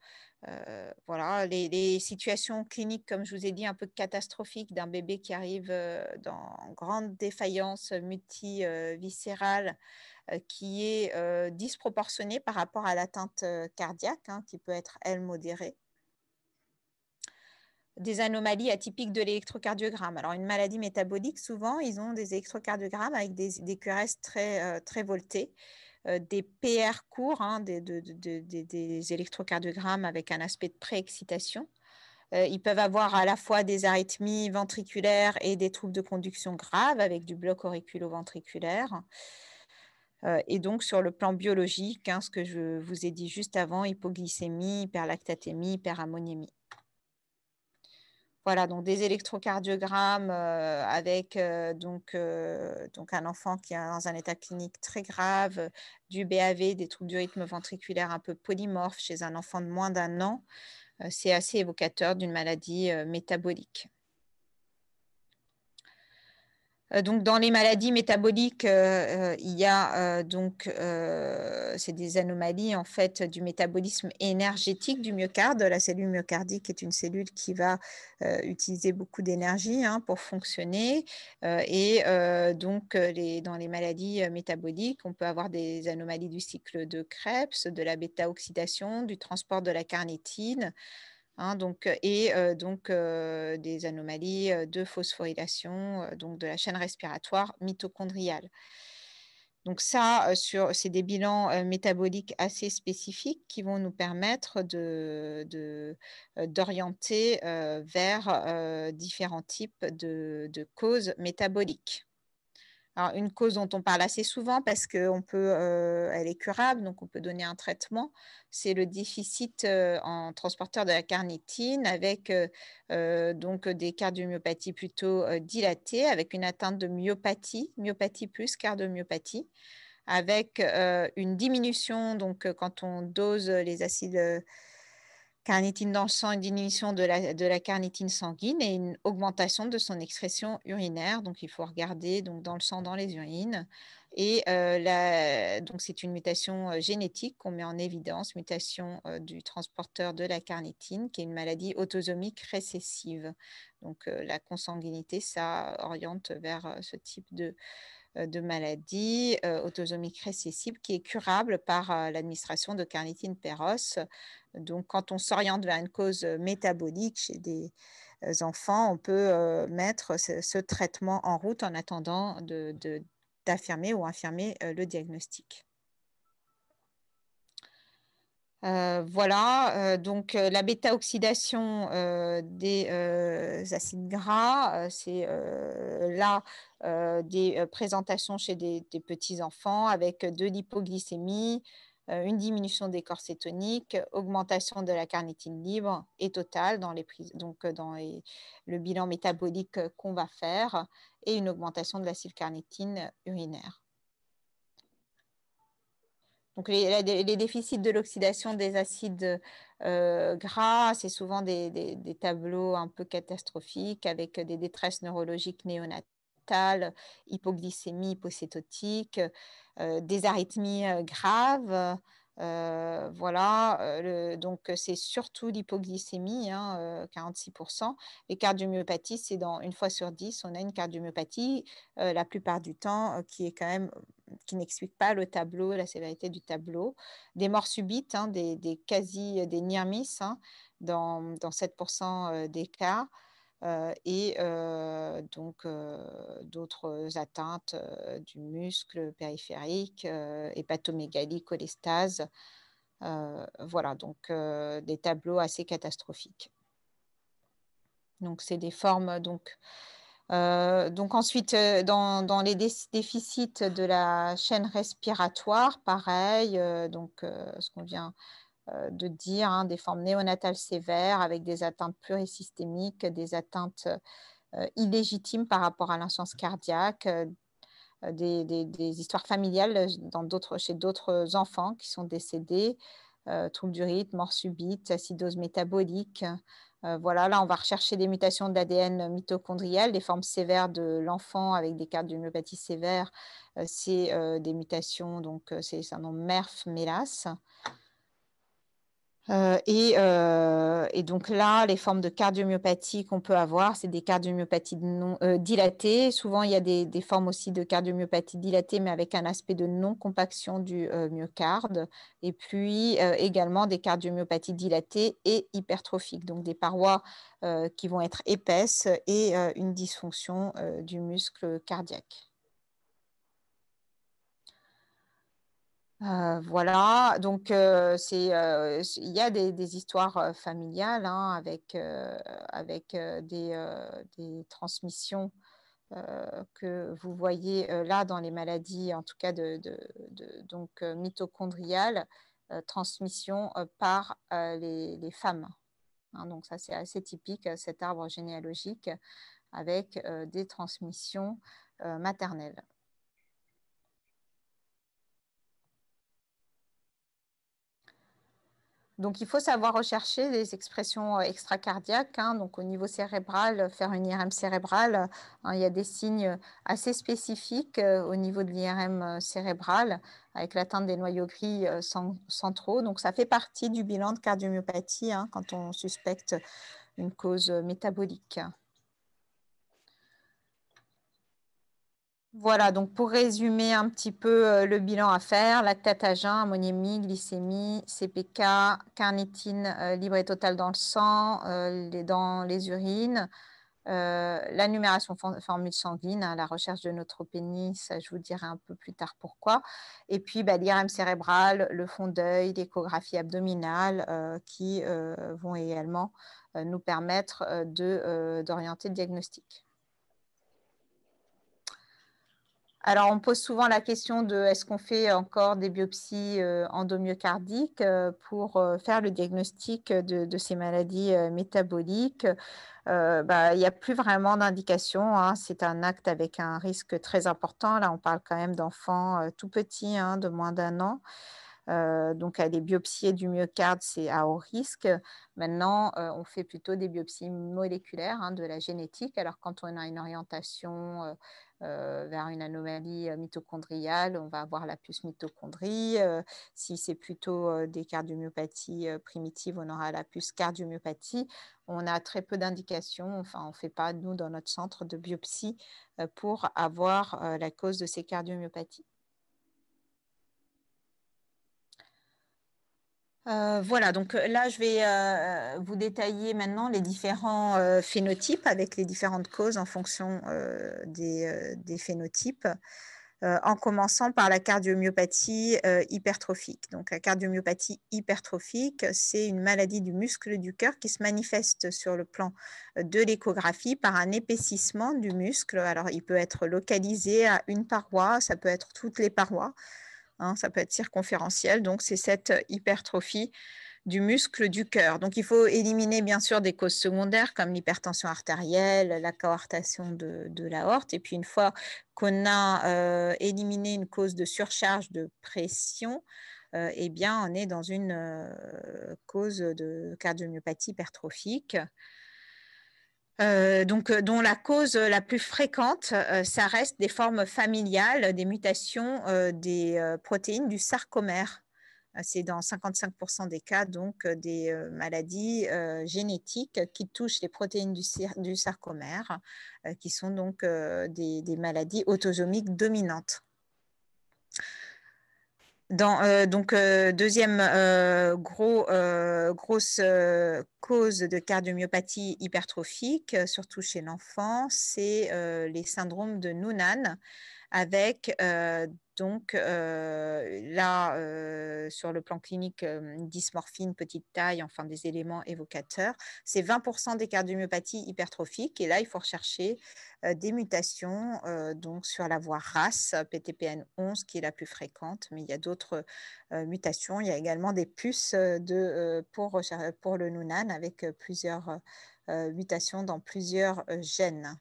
voilà les, situations cliniques comme je vous ai dit un peu catastrophiques d'un bébé qui arrive dans grande défaillance multiviscérale qui est disproportionnée par rapport à l'atteinte cardiaque hein, qui peut être elle modérée des anomalies atypiques de l'électrocardiogramme. Alors, une maladie métabolique, souvent, ils ont des électrocardiogrammes avec des, des QRS très, euh, très voltés, euh, des PR courts, hein, des, électrocardiogrammes avec un aspect de préexcitation. Euh, ils peuvent avoir à la fois des arythmies ventriculaires et des troubles de conduction graves avec du bloc auriculo-ventriculaire. et donc, sur le plan biologique, hein, ce que je vous ai dit juste avant, hypoglycémie, hyperlactatémie, hyperammonémie. Voilà, donc des électrocardiogrammes euh, avec euh, euh, donc, un enfant qui est dans un état clinique très grave, du BAV, des troubles du rythme ventriculaire un peu polymorphes chez un enfant de moins d'un an. c'est assez évocateur d'une maladie métabolique. Euh, donc, dans les maladies métaboliques, euh, euh, il y a donc, c'est des anomalies en fait du métabolisme énergétique du myocarde. La cellule myocardique est une cellule qui va utiliser beaucoup d'énergie hein, pour fonctionner. et donc, dans les maladies métaboliques, on peut avoir des anomalies du cycle de Krebs, de la bêta-oxydation, du transport de la carnitine. Hein, donc, et donc des anomalies de phosphorylation, donc de la chaîne respiratoire mitochondriale. Donc ça, c'est des bilans métaboliques assez spécifiques qui vont nous permettre d'orienter de, vers différents types de causes métaboliques une cause dont on parle assez souvent parce qu'on peut, euh, elle est curable, donc on peut donner un traitement, c'est le déficit euh, en transporteur de la carnitine avec euh, donc des cardiomyopathies plutôt dilatées, avec une atteinte de myopathie, myopathie plus cardiomyopathie, avec une diminution, donc quand on dose les acides carnitine dans le sang, une diminution de la, de la carnitine sanguine et une augmentation de son expression urinaire. Donc, il faut regarder donc, dans le sang, dans les urines. Et euh, donc, c'est une mutation euh, génétique qu'on met en évidence, mutation euh, du transporteur de la carnitine, qui est une maladie autosomique récessive. Donc, la consanguinité, ça oriente vers ce type de, euh, de maladie euh, autosomique récessive qui est curable par euh, l'administration de carnitine péroce. Donc, quand on s'oriente vers une cause métabolique chez des enfants, on peut mettre ce, traitement en route en attendant d'affirmer ou infirmer le diagnostic. Euh, voilà, euh, donc euh, la bêta-oxydation des acides gras, c'est là des présentations chez des, petits-enfants avec de l'hypoglycémie, une diminution des corps cétoniques, augmentation de la carnitine libre et totale dans, donc, dans le bilan métabolique qu'on va faire et une augmentation de la carnitine urinaire les, déficits de l'oxydation des acides euh, gras, c'est souvent des, tableaux un peu catastrophiques avec des détresses neurologiques néonatales, hypoglycémie hypocétotique, euh, des arythmies euh, graves. Euh, voilà, euh, donc euh, c'est surtout l'hypoglycémie, 46%. Hein, Les cardiomyopathies, c'est dans une fois sur dix, on a une cardiomyopathie la plupart du temps qui est quand même qui n'explique pas le tableau, la sévérité du tableau. Des morts subites, hein, des, quasi des nirmis hein, dans 7% des cas. Euh, et euh, donc euh, d'autres atteintes du muscle périphérique, hépatomégalie, cholestase. voilà, donc des tableaux assez catastrophiques. Donc, c'est des formes. Donc, ensuite, dans, dans, les déficits de la chaîne respiratoire, pareil, donc ce qu'on vient euh, de dire hein, des formes néonatales sévères avec des atteintes plurisystémiques, des atteintes euh, illégitimes par rapport à l'insuffisance cardiaque, euh, des, histoires familiales dans chez d'autres enfants qui sont décédés, troubles du rythme, mort subite, acidose métabolique. voilà, là, on va rechercher des mutations d'ADN mitochondrial, des formes sévères de l'enfant avec des cardiomyopathies sévères. sévère, c'est des mutations, donc c'est un nom MERF-MELAS. Euh, euh, et, donc là, les formes de cardiomyopathie qu'on peut avoir, c'est des cardiomyopathies non, euh, dilatées. Souvent, il y a des, des, formes aussi de cardiomyopathie dilatée, mais avec un aspect de non-compaction du myocarde. Et puis également des cardiomyopathies dilatées et hypertrophiques, donc des parois qui vont être épaisses et une dysfonction du muscle cardiaque. Euh, voilà, donc euh, euh, il y a des, histoires familiales hein, avec, des, transmissions que vous voyez là dans les maladies, en tout cas de, mitochondriales, transmission par les, femmes. Hein. donc ça c'est assez typique cet arbre généalogique avec des transmissions maternelles. Donc, il faut savoir rechercher des expressions euh, extracardiaques. Hein, donc, au niveau cérébral, euh, faire une IRM cérébrale, euh, hein, il y a des signes assez spécifiques au niveau de l'IRM cérébrale, avec l'atteinte des noyaux gris centraux. Donc, ça fait partie du bilan de cardiomyopathie hein, quand on suspecte une cause métabolique. Voilà, donc pour résumer un petit peu euh, le bilan à faire, lactate à jeun, ammonémie, glycémie, CPK, carnitine euh, libre et totale dans le sang, dans euh, les urines, la numération formule sanguine, hein, la recherche de notre pénis, ça je vous dirai un peu plus tard pourquoi, et puis bah, l'IRM cérébrale, le fond d'œil, l'échographie abdominale qui vont également nous permettre d'orienter le diagnostic. Alors, on pose souvent la question de est-ce qu'on fait encore des biopsies euh, endomyocardiques euh, pour euh, faire le diagnostic de, ces maladies métaboliques bah, il n'y a plus vraiment d'indication. Hein. C'est un acte avec un risque très important. Là, on parle quand même d'enfants tout petits, hein, de moins d'un an. donc, à les biopsies du myocarde, c'est à haut risque. Maintenant, on fait plutôt des biopsies moléculaires hein, de la génétique. Alors, quand on a une orientation euh, vers une anomalie euh, mitochondriale, on va avoir la puce mitochondrie. Euh, si c'est plutôt des cardiomyopathies primitives, on aura la puce cardiomyopathie. On a très peu d'indications, enfin, on ne fait pas, nous, dans notre centre de biopsie, pour avoir la cause de ces cardiomyopathies. Euh, voilà, donc euh, là, je vais euh, vous détailler maintenant les différents phénotypes avec les différentes causes en fonction des, phénotypes, en commençant par la cardiomyopathie hypertrophique. Donc, la cardiomyopathie hypertrophique, c'est une maladie du muscle du cœur qui se manifeste sur le plan de l'échographie par un épaississement du muscle. Alors, il peut être localisé à une paroi, ça peut être toutes les parois. Hein, ça peut être circonférentiel, donc c'est cette euh, hypertrophie du muscle du cœur. Donc il faut éliminer bien sûr des causes secondaires comme l'hypertension artérielle, la cohortation de, de l'aorte. Et puis une fois qu'on a euh, éliminé une cause de surcharge de pression, euh, eh bien on est dans une cause de cardiomyopathie hypertrophique. Euh, donc, euh, dont la cause euh, la plus fréquente, ça reste des formes familiales, des mutations des protéines du sarcomère. C'est dans 55% des cas, donc, des maladies génétiques qui touchent les protéines du, sarcomère, qui sont donc des maladies autosomiques dominantes. Euh, donc, euh, deuxième euh, grosse cause de cardiomyopathie hypertrophique, surtout chez l'enfant, c'est les syndromes de Noonan, avec euh, donc euh, là, euh, sur le plan clinique, dysmorphine, petite taille, enfin des éléments évocateurs, c'est 20% des cardiomyopathies hypertrophiques. Et là, il faut rechercher des mutations donc sur la voie race, PTPN11, qui est la plus fréquente, mais il y a d'autres mutations. Il y a également des puces de, pour, pour le Nounan avec plusieurs mutations dans plusieurs gènes.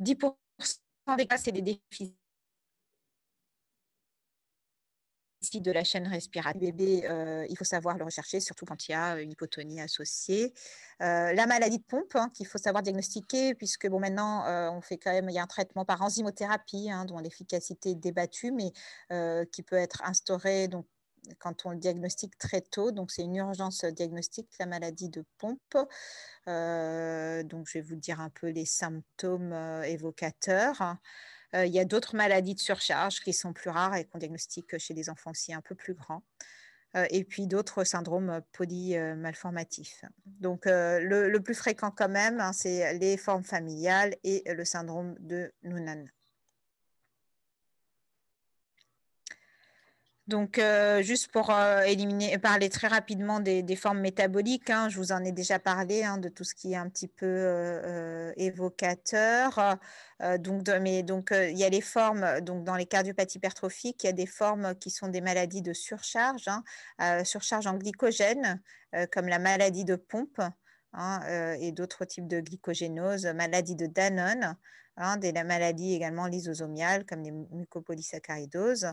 10% des c'est des déficits de la chaîne respiratoire. Le bébé, euh, il faut savoir le rechercher, surtout quand il y a une hypotonie associée. Euh, la maladie de pompe, hein, qu'il faut savoir diagnostiquer, puisque bon, maintenant, euh, on fait quand même, il y a un traitement par enzymothérapie, hein, dont l'efficacité est débattue, mais qui peut être instauré donc, quand on le diagnostique très tôt. Donc, c'est une urgence euh, diagnostique, la maladie de pompe. Euh, donc, je vais vous dire un peu les symptômes euh, évocateurs. il y a d'autres maladies de surcharge qui sont plus rares et qu'on diagnostique chez des enfants aussi un peu plus grands. et puis d'autres syndromes polymalformatifs. Donc, le, plus fréquent quand même, hein, c'est les formes familiales et le syndrome de Noonan. Donc, euh, juste pour euh, éliminer, parler très rapidement des, formes métaboliques, hein, je vous en ai déjà parlé hein, de tout ce qui est un petit peu euh, évocateur. donc, il y a les formes. Donc, dans les cardiopathies hypertrophiques, il y a des formes qui sont des maladies de surcharge, hein, surcharge en glycogène, comme la maladie de pompe. et d'autres types de glycogénose, maladie de Danone, hein, des maladies également lysosomiales comme les mucopolysaccharidoses,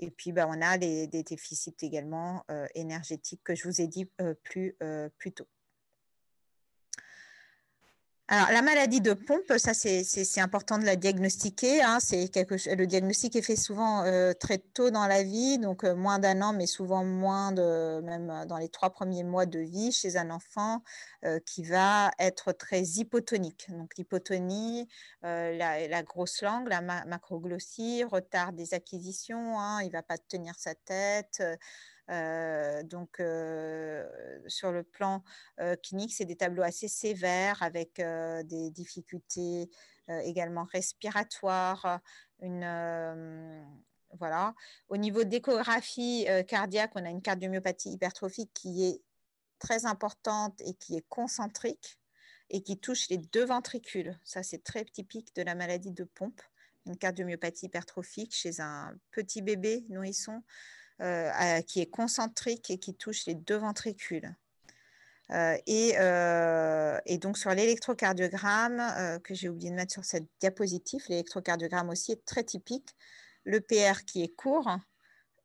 et puis, bah, on a des, déficits également euh, énergétiques que je vous ai dit euh, euh, plus tôt. Alors, la maladie de pompe, ça, c'est important de la diagnostiquer. Hein. le diagnostic est fait souvent euh, très tôt dans la vie, donc euh, moins d'un an, mais souvent moins même euh, dans les trois premiers mois de vie chez un enfant qui va être très hypotonique. Donc, l'hypotonie, la, grosse langue, la macroglossie, retard des acquisitions, hein, il ne va pas tenir sa tête. Euh, donc, euh, sur le plan euh, clinique, c'est des tableaux assez sévères avec des difficultés également respiratoires, voilà. Au niveau d'échographie cardiaque, on a une cardiomyopathie hypertrophique qui est très importante et qui est concentrique et qui touche les deux ventricules. Ça, c'est très typique de la maladie de pompe une cardiomyopathie hypertrophique chez un petit bébé nourrisson euh, qui est concentrique et qui touche les deux ventricules. Euh, euh, et, donc sur l'électrocardiogramme, que j'ai oublié de mettre sur cette diapositive, l'électrocardiogramme aussi est très typique. Le PR qui est court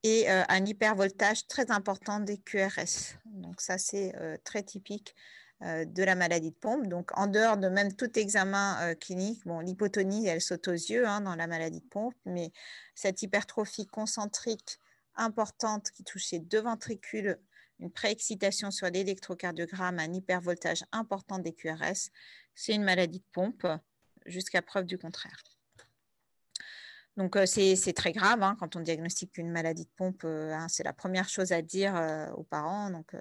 et un hypervoltage très important des QRS. Donc ça, c'est très typique de la maladie de pompe. Donc, en dehors de même tout examen clinique, bon, l'hypotonie, elle saute aux yeux hein, dans la maladie de pompe, mais cette hypertrophie concentrique importante qui touchait deux ventricules, une préexcitation sur l'électrocardiogramme, un hypervoltage important des QRS. C'est une maladie de pompe jusqu'à preuve du contraire. Donc, euh, c'est très grave hein, quand on diagnostique une maladie de pompe. Euh, hein, c'est la première chose à dire euh, aux parents. Donc,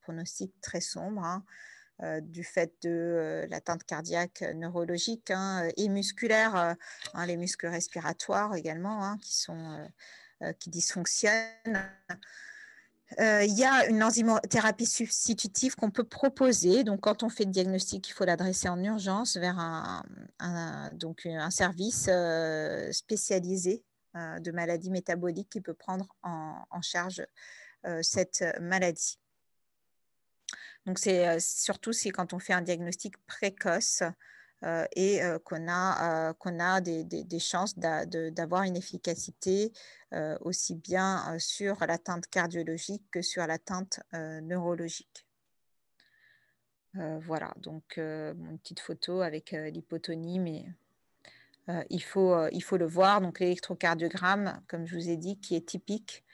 pronostic très sombre hein, du fait de l'atteinte cardiaque neurologique et musculaire, les muscles respiratoires également, qui sont euh, qui dysfonctionne. Euh, il y a une enzymothérapie substitutive qu'on peut proposer. Donc, quand on fait le diagnostic, il faut l'adresser en urgence vers un, euh, service spécialisé de maladies métaboliques qui peut prendre en, charge cette maladie. Donc, c'est surtout si quand on fait un diagnostic précoce euh, et euh, qu'on a, euh, a des, des, chances d'avoir une efficacité aussi bien sur l'atteinte cardiologique que sur l'atteinte neurologique. voilà, donc une petite photo avec l'hypotonie, mais il, faut, il faut le voir. Donc l'électrocardiogramme, comme je vous ai dit, qui est typique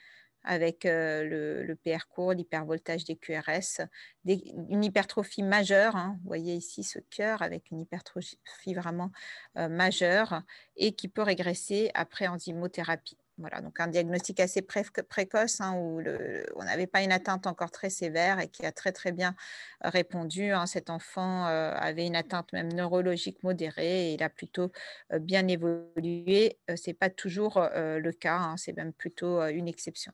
avec euh, le, PR court, l'hypervoltage des QRS, une hypertrophie majeure. Hein. vous voyez ici ce cœur avec une hypertrophie vraiment euh, majeure et qui peut régresser après enzymothérapie. Voilà, donc un diagnostic assez précoce hein, où on n'avait pas une atteinte encore très sévère et qui a très très bien répondu. Hein. Cet enfant euh, avait une atteinte même neurologique modérée et il a plutôt bien évolué. Ce n'est pas toujours le cas, c'est même plutôt une exception.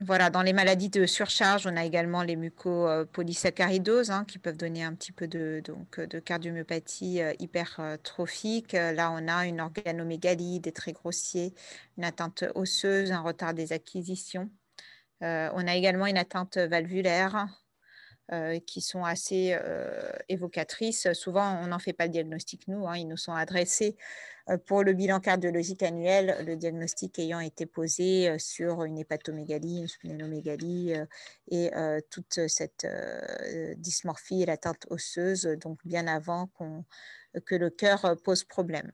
Voilà, dans les maladies de surcharge, on a également les mucopolysaccharidoses hein, qui peuvent donner un petit peu de, donc, euh, de cardiomyopathie euh, hypertrophique. Euh, là, on a une organomégalie, des traits grossiers, une atteinte osseuse, un retard des acquisitions. on a également une atteinte valvulaire, euh, qui sont assez euh, évocatrices. Souvent, on n'en fait pas le diagnostic, nous. Hein. ils nous sont adressés euh, pour le bilan cardiologique annuel, le diagnostic ayant été posé sur une hépatomégalie, une splénomégalie et toute cette dysmorphie et l'atteinte osseuse, donc bien avant que le cœur pose problème.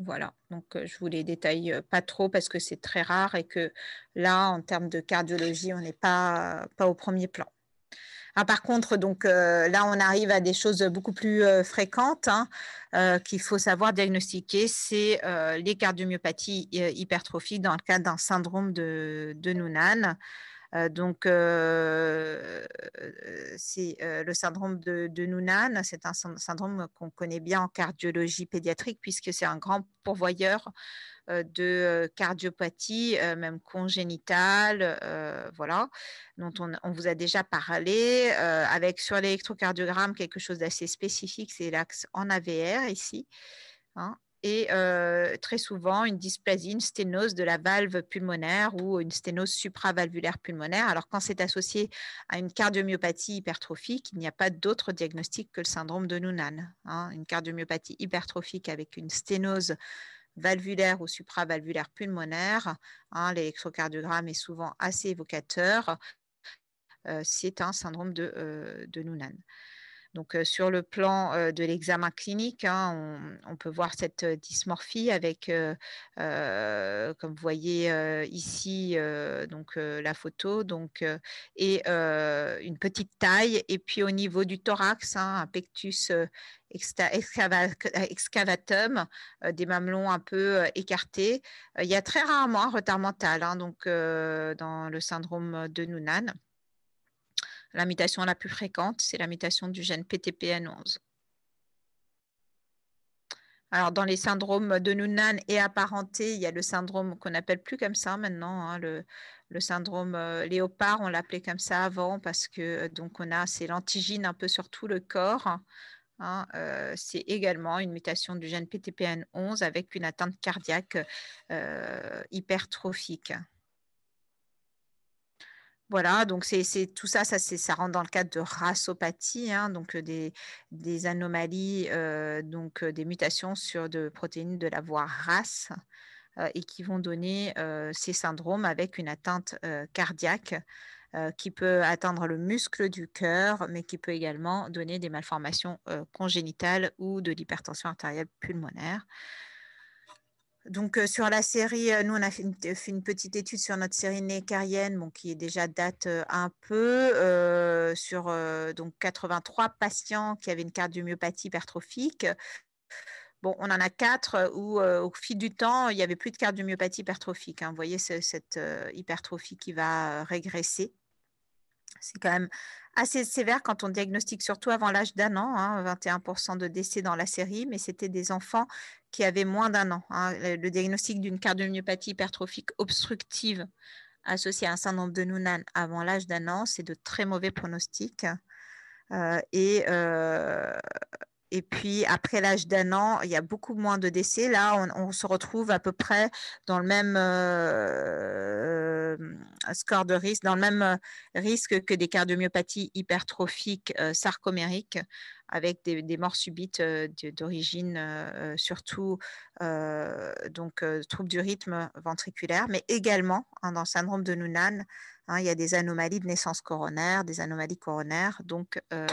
Voilà, donc je vous les détaille pas trop parce que c'est très rare et que là, en termes de cardiologie, on n'est pas, pas au premier plan. Ah, par contre, donc euh, là, on arrive à des choses beaucoup plus euh, fréquentes hein. euh, qu'il faut savoir diagnostiquer, c'est les cardiomyopathies hypertrophiques dans le cadre d'un syndrome de, de Donc, c'est le syndrome de, de c'est un syndrome qu'on connaît bien en cardiologie pédiatrique puisque c'est un grand pourvoyeur euh, de euh, cardiopathie, euh, même congénitale, voilà, dont on, vous a déjà parlé, avec sur l'électrocardiogramme quelque chose d'assez spécifique, c'est l'axe en AVR ici. Hein, et très souvent une dysplasie, une sténose de la valve pulmonaire ou une sténose supravalvulaire pulmonaire. Alors quand c'est associé à une cardiomyopathie hypertrophique, il n'y a pas d'autre diagnostic que le syndrome de Noonan. Hein. Une cardiomyopathie hypertrophique avec une sténose valvulaire ou supravalvulaire pulmonaire. Hein, l'électrocardiogramme est souvent assez évocateur. Euh, c'est un syndrome de, euh, de Noonan. Donc, sur le plan de l'examen clinique, hein, on, peut voir cette dysmorphie avec, comme vous voyez ici, donc, la photo, donc, et une petite taille. Et puis, au niveau du thorax, hein, un pectus excavatum, des mamelons un peu écartés. il y a très rarement un retard mental hein, donc, dans le syndrome de Noonan. La mutation la plus fréquente, c'est la mutation du gène PTPN11. Alors, dans les syndromes de Noonan et apparentés, il y a le syndrome qu'on n'appelle plus comme ça maintenant, hein, le, syndrome euh, léopard, on l'appelait comme ça avant parce que euh, donc a c'est l'antigène un peu sur tout le corps. Hein, euh, c'est également une mutation du gène PTPN11 avec une atteinte cardiaque hypertrophique. Voilà, donc c'est tout ça, ça, rentre dans le cadre de rasopathie, hein, donc des, anomalies, donc des mutations sur de protéines de la voie race et qui vont donner ces syndromes avec une atteinte cardiaque qui peut atteindre le muscle du cœur, mais qui peut également donner des malformations congénitales ou de l'hypertension artérielle pulmonaire. Donc, euh, sur la série, euh, nous, on a euh, fait une, petite étude sur notre série nécarienne, qui est déjà date un peu, sur donc 83 patients qui avaient une cardiomyopathie hypertrophique. Bon, on en a quatre où, au fil du temps, il n'y avait plus de cardiomyopathie hypertrophique. Hein. Vous voyez cette hypertrophie qui va régresser. C'est quand même assez sévère quand on diagnostique surtout avant l'âge d'un an, 21% hein, de décès dans la série, mais c'était des enfants qui avaient moins d'un an. Hein. Le, diagnostic d'une cardiomyopathie hypertrophique obstructive associée à un syndrome de Noonan avant l'âge d'un an, c'est de très mauvais pronostics. Euh, et, euh, et puis après l'âge d'un an, il y a beaucoup moins de décès. Là, on, se retrouve à peu près dans le même euh, euh, score de risque, dans le même euh, risque que des cardiomyopathies hypertrophiques sarcomériques, avec des, morts subites d'origine surtout donc troubles du rythme ventriculaire, mais également hein, dans le syndrome de Noonan, Hein, il y a des anomalies de naissance coronaire, des anomalies coronaires, donc euh,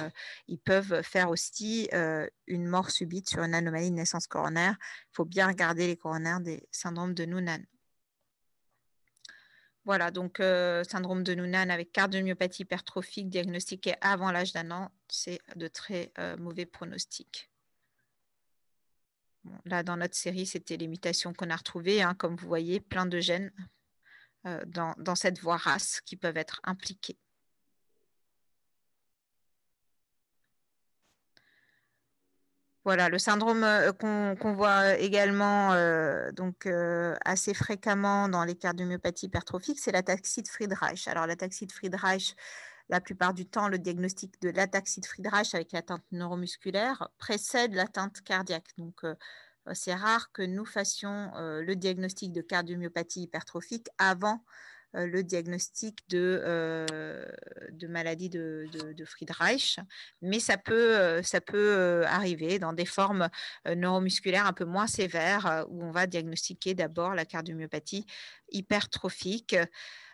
ils peuvent faire aussi euh, une mort subite sur une anomalie de naissance coronaire. Il faut bien regarder les coronaires des syndromes de Noonan. Voilà, donc euh, syndrome de Noonan avec cardiomyopathie hypertrophique diagnostiquée avant l'âge d'un an, c'est de très mauvais pronostic. là, dans notre série, c'était les mutations qu'on a retrouvées, hein, comme vous voyez, plein de gènes euh, dans, cette voie race qui peuvent être impliquées. Voilà, le syndrome euh, qu'on voit euh, également donc, assez fréquemment dans les cardiomyopathies hypertrophiques, c'est l'ataxie de Friedreich. Alors, taxie de Friedreich, la plupart du temps, le diagnostic de l'ataxie de Friedreich avec l'atteinte neuromusculaire précède l'atteinte cardiaque. Donc, euh, c'est rare que nous fassions euh, le diagnostic de cardiomyopathie hypertrophique avant euh, le diagnostic de, maladie de, Friedreich, mais ça peut, ça peut arriver dans des formes neuromusculaires un peu moins sévères où on va diagnostiquer d'abord la cardiomyopathie hypertrophique.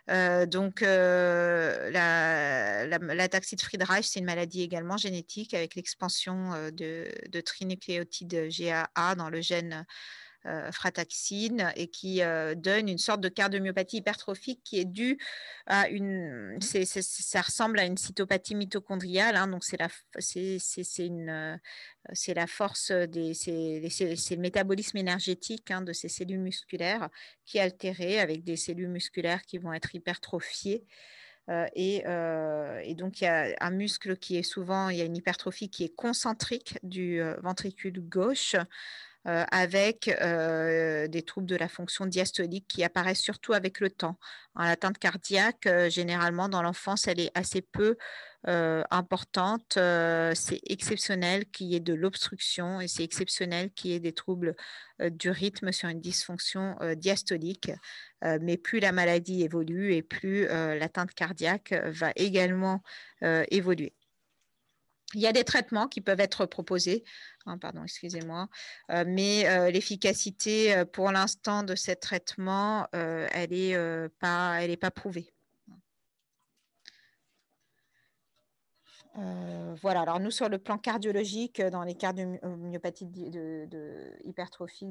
Euh, donc, euh, la, la, la, Friedreich, c'est une maladie également génétique avec l'expansion euh, de, de GAA dans le gène euh, frataxine et qui euh, donne une sorte de cardiomyopathie hypertrophique qui est due à une. Mmh. ça ressemble à une cytopathie mitochondriale, hein, donc c'est la, euh, la force des, c'est le métabolisme énergétique hein, de ces cellules musculaires qui est altéré avec des cellules musculaires qui vont être hypertrophiées. et, et, donc, il y a un muscle qui est souvent, il y a une hypertrophie qui est concentrique du ventricule gauche, euh, avec euh, des troubles de la fonction diastolique qui apparaissent surtout avec le temps. En atteinte cardiaque, euh, généralement dans l'enfance, elle est assez peu importante. c'est exceptionnel qu'il y ait de l'obstruction et c'est exceptionnel qu'il y ait des troubles du rythme sur une dysfonction diastolique. mais plus la maladie évolue et plus l'atteinte cardiaque va également évoluer. Il y a des traitements qui peuvent être proposés, hein, pardon, excusez-moi, euh, mais euh, l'efficacité euh, pour l'instant de ces traitements, elle n'est pas, prouvée. voilà, alors nous sur le plan cardiologique, dans les cardiomyopathies de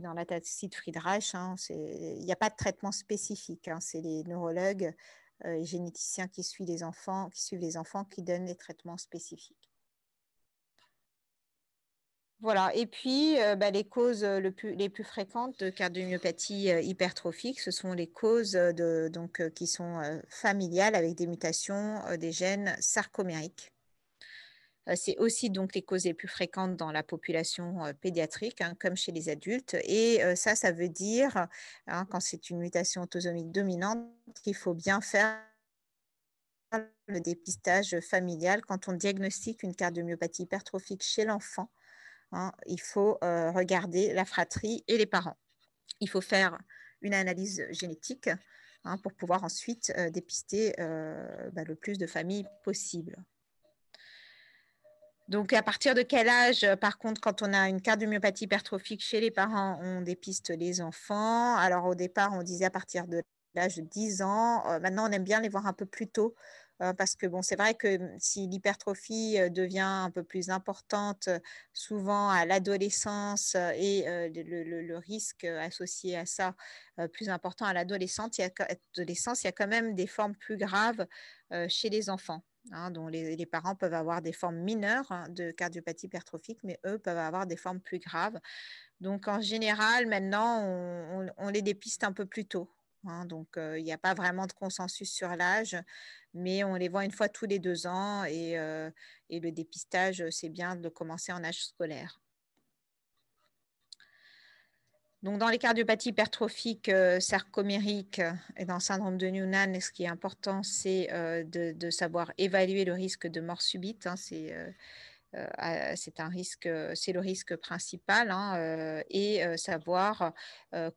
dans l'ataxie de Friedreich, hein, il n'y a pas de traitement spécifique. Hein. c'est les neurologues, et généticiens qui suivent les enfants, qui suivent les enfants, qui donnent les traitements spécifiques. Voilà. Et puis, euh, bah, les causes euh, les plus fréquentes de cardiomyopathie euh, hypertrophique, ce sont les causes donc, qui sont familiales avec des mutations des gènes sarcomériques. C'est aussi donc les causes les plus fréquentes dans la population pédiatrique, hein, comme chez les adultes. Et ça, ça veut dire, hein, quand c'est une mutation autosomique dominante, qu'il faut bien faire le dépistage familial quand on diagnostique une cardiomyopathie hypertrophique chez l'enfant Hein, il faut euh, regarder la fratrie et les parents. Il faut faire une analyse génétique hein, pour pouvoir ensuite euh, dépister euh, bah, le plus de familles possible. Donc, à partir de quel âge, par contre, quand on a une cardiomyopathie hypertrophique chez les parents, on dépiste les enfants. Alors, au départ, on disait à partir de l'âge de 10 ans. maintenant, on aime bien les voir un peu plus tôt parce que c'est vrai que mmh, si l'hypertrophie devient un peu plus importante, souvent à l'adolescence et le, risque associé à ça plus important à l'adolescence, il, y a quand même des formes plus graves chez les enfants. Hein, dont les, parents peuvent avoir des formes mineures hein, de cardiopathie hypertrophique, mais eux peuvent avoir des formes plus graves. Donc en général, maintenant, on les dépiste un peu plus tôt. Hein, donc, il n'y a pas vraiment de consensus sur l'âge, mais on les voit une fois tous les deux ans et, le dépistage, c'est bien de commencer en âge scolaire. Donc, dans les cardiopathies hypertrophiques sarcomériques et dans le syndrome de Noonan, ce qui est important, c'est de, savoir évaluer le risque de mort subite. Hein, c'est euh, c'est un risque, euh, c'est le risque principal, hein, euh, et savoir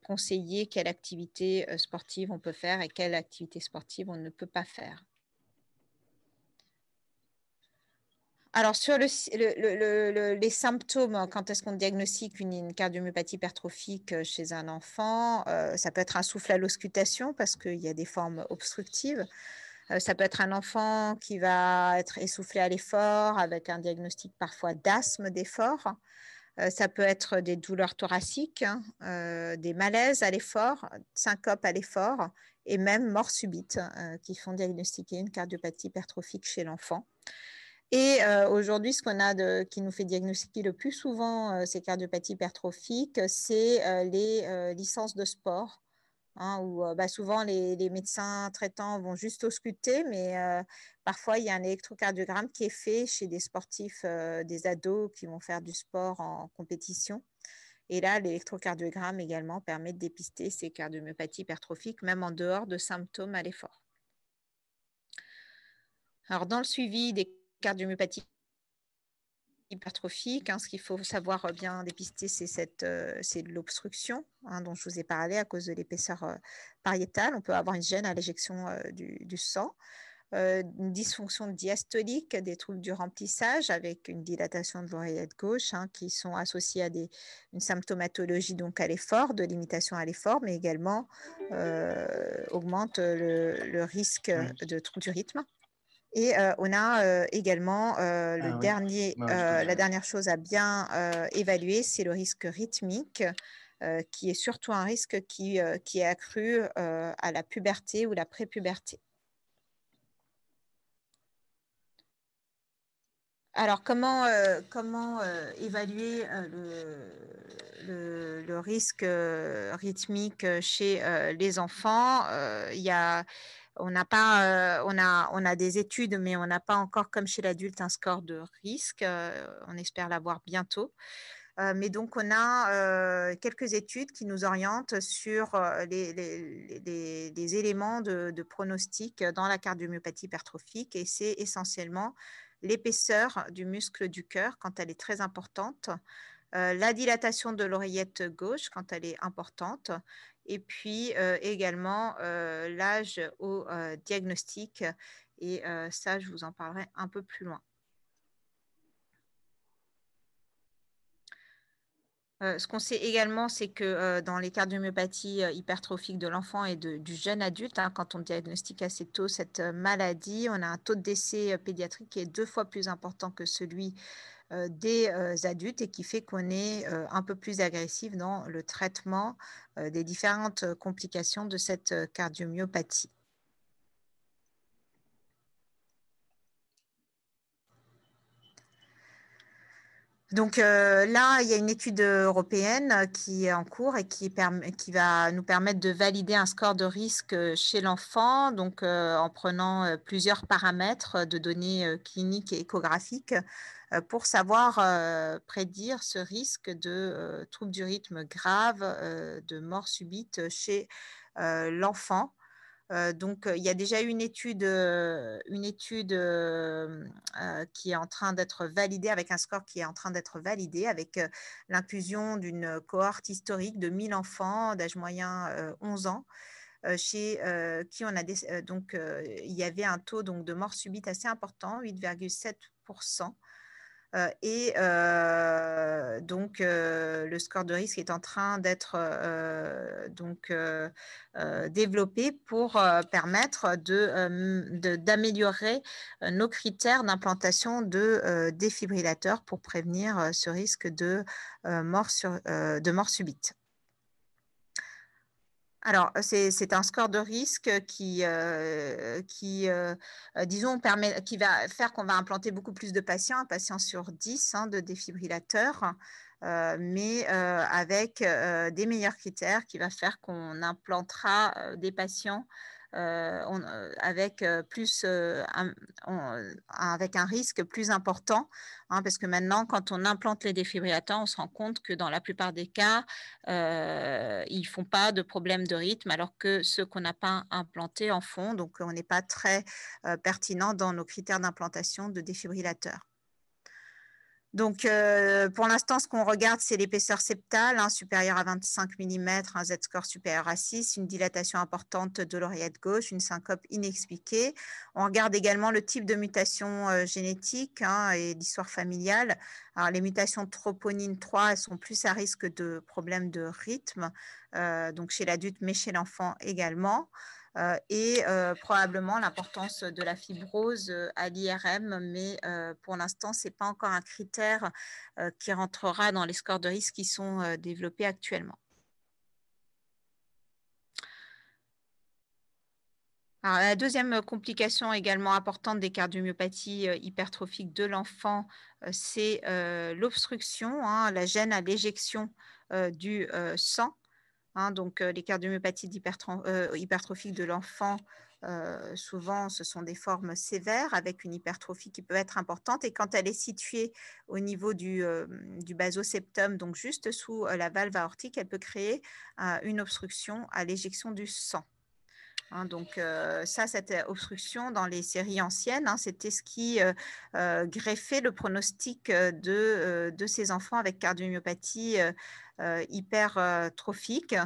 conseiller quelle activité sportive on peut faire et quelle activité sportive on ne peut pas faire. Alors, sur les symptômes, hein, quand est-ce qu'on diagnostique une, cardiomyopathie hypertrophique chez un enfant Ça peut être un souffle à l'auscultation parce qu'il y a des formes obstructives. Euh, ça peut être un enfant qui va être essoufflé à l'effort avec un diagnostic parfois d'asthme d'effort. Euh, ça peut être des douleurs thoraciques, hein, euh, des malaises à l'effort, syncope à l'effort et même mort subite qui font diagnostiquer une cardiopathie hypertrophique chez l'enfant. Et aujourd'hui, ce qu'on a qui nous fait diagnostiquer le plus souvent ces cardiopathies hypertrophiques, c'est les licences de sport Hein, où euh, bah, souvent les, médecins traitants vont juste ausculter, mais euh, parfois il y a un électrocardiogramme qui est fait chez des sportifs, euh, des ados qui vont faire du sport en compétition. Et là, l'électrocardiogramme également permet de dépister ces cardiomyopathies hypertrophiques, même en dehors de symptômes à l'effort. Alors, dans le suivi des cardiomyopathies hypertrophique. Hein. ce qu'il faut savoir euh, bien dépister, c'est euh, l'obstruction hein, dont je vous ai parlé à cause de l'épaisseur euh, pariétale. On peut avoir une gêne à l'éjection du, sang, une dysfonction diastolique, des troubles du remplissage avec une dilatation de l'oreillette gauche hein, qui sont associés à des, une symptomatologie donc à l'effort, de limitation à l'effort, mais également augmente le, le risque de troubles du rythme. Et euh, on a euh, également euh, ah bah la dernière chose à bien évaluer, c'est le risque rythmique, qui est surtout un risque qui, est accru à la puberté ou la prépuberté. Alors, comment, comment évaluer le, le, risque rythmique chez les enfants Il y a on pas, euh, on a, on a des études, mais on n'a pas encore, comme chez l'adulte, un score de risque. Euh, on espère l'avoir bientôt. Euh, mais donc, on a quelques études qui nous orientent sur les, éléments de, pronostic dans la cardiomyopathie hypertrophique, et c'est essentiellement l'épaisseur du muscle du cœur quand elle est très importante, la dilatation de l'oreillette gauche quand elle est importante, et puis euh, également euh, l'âge au euh, diagnostic. Et ça, je vous en parlerai un peu plus loin. ce qu'on sait également, c'est que dans les cardiomyopathies hypertrophiques de l'enfant et du jeune adulte, hein, quand on diagnostique assez tôt cette maladie, on a un taux de décès pédiatrique qui est deux fois plus important que celui euh, des euh, adultes et qui fait qu'on est euh, un peu plus agressif dans le traitement des différentes complications de cette cardiomyopathie. Donc euh, là, il y a une étude européenne euh, qui est en cours et qui, va nous permettre de valider un score de risque euh, chez l'enfant, donc en prenant plusieurs paramètres de données cliniques et échographiques pour savoir prédire ce risque de troubles du rythme grave, de mort subite chez l'enfant donc, il y a déjà eu une étude, qui est en train d'être validée, avec un score qui est en train d'être validé, avec l'inclusion d'une cohorte historique de 1000 enfants d'âge moyen 11 ans. Chez qui on a donc il y avait un taux de mort subite assez important, 8,7 euh, et euh, donc, euh, le score de risque est en train d'être donc développé pour permettre d'améliorer nos critères d'implantation de défibrillateurs pour prévenir ce risque de mort, sur, de mort subite alors, c'est un score de risque qui, disons, permet, va faire qu'on va implanter beaucoup plus de patients, un patient sur 10 hein, de défibrillateurs, mais avec des meilleurs critères qui va faire qu'on implantera des patients euh, euh, avec, euh, plus, un, avec un risque plus important, hein, parce que maintenant, quand on implante les défibrillateurs, on se rend compte que dans la plupart des cas, ils font pas de problème de rythme, alors que ceux qu'on n'a pas implantés en font, donc on n'est pas très pertinent dans nos critères d'implantation de défibrillateurs. Donc, euh, pour l'instant, ce qu'on regarde, c'est l'épaisseur septale, hein, supérieure à 25 mm, un Z-score supérieur à 6, une dilatation importante de l'oreillette gauche, une syncope inexpliquée. On regarde également le type de mutation euh, génétique hein, et l'histoire familiale. Alors, les mutations troponine 3, elles sont plus à risque de problèmes de rythme, euh, donc chez l'adulte, mais chez l'enfant également. Euh, et euh, probablement l'importance de la fibrose euh, à l'IRM, mais pour l'instant, ce n'est pas encore un critère qui rentrera dans les scores de risque qui sont développés actuellement. la deuxième complication également importante des cardiomyopathies hypertrophiques de l'enfant, c'est l'obstruction, hein, la gêne à l'éjection du sang Hein, donc, euh, les cardiomyopathies euh, hypertrophiques de l'enfant, euh, souvent, ce sont des formes sévères avec une hypertrophie qui peut être importante. Et quand elle est située au niveau du, baso-septum, donc juste sous la valve aortique, elle peut créer une obstruction à l'éjection du sang. Hein. donc ça, cette obstruction dans les séries anciennes, hein, c'était ce qui greffait le pronostic de, de, ces enfants avec cardiomyopathie euh, hypertrophiques. Euh,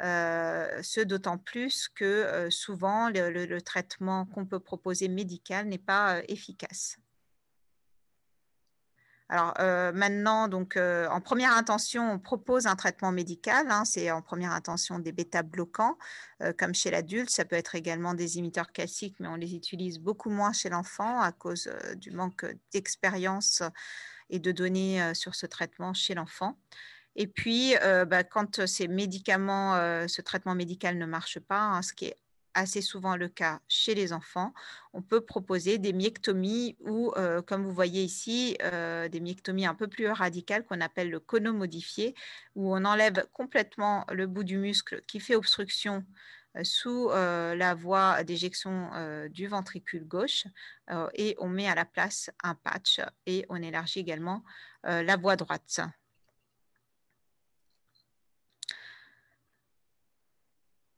euh, ce d'autant plus que souvent le, traitement qu'on peut proposer médical n'est pas efficace. Alors maintenant, donc, en première intention, on propose un traitement médical. Hein, c'est en première intention des bêta-bloquants, comme chez l'adulte. Ça peut être également des imiteurs classiques, mais on les utilise beaucoup moins chez l'enfant à cause du manque d'expérience et de données sur ce traitement chez l'enfant. Et puis, euh, bah, quand ces médicaments, euh, ce traitement médical ne marche pas, hein, ce qui est assez souvent le cas chez les enfants, on peut proposer des myectomies ou, euh, comme vous voyez ici, des myectomies un peu plus radicales qu'on appelle le modifié, où on enlève complètement le bout du muscle qui fait obstruction sous la voie d'éjection du ventricule gauche et on met à la place un patch et on élargit également la voie droite.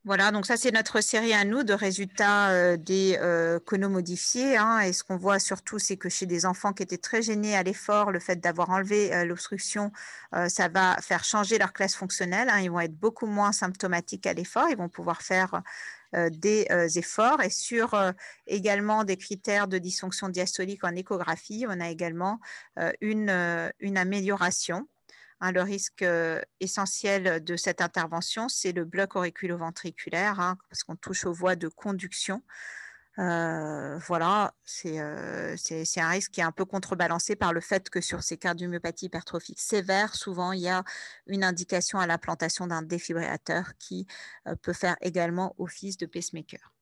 Voilà, donc ça c'est notre série à nous de résultats euh, des conos euh, modifiés. Hein, et ce qu'on voit surtout, c'est que chez des enfants qui étaient très gênés à l'effort, le fait d'avoir enlevé euh, l'obstruction, ça va faire changer leur classe fonctionnelle. Hein. ils vont être beaucoup moins symptomatiques à l'effort, ils vont pouvoir faire des efforts. Et sur également des critères de dysfonction diastolique en échographie, on a également une amélioration. Hein, le risque euh, essentiel de cette intervention, c'est le bloc auriculoventriculaire, hein, parce qu'on touche aux voies de conduction. Euh, voilà, euh, c'est un risque qui est un peu contrebalancé par le fait que sur ces cardiomyopathies hypertrophiques sévères, souvent il y a une indication à l'implantation d'un défibrillateur qui peut faire également office de pacemaker.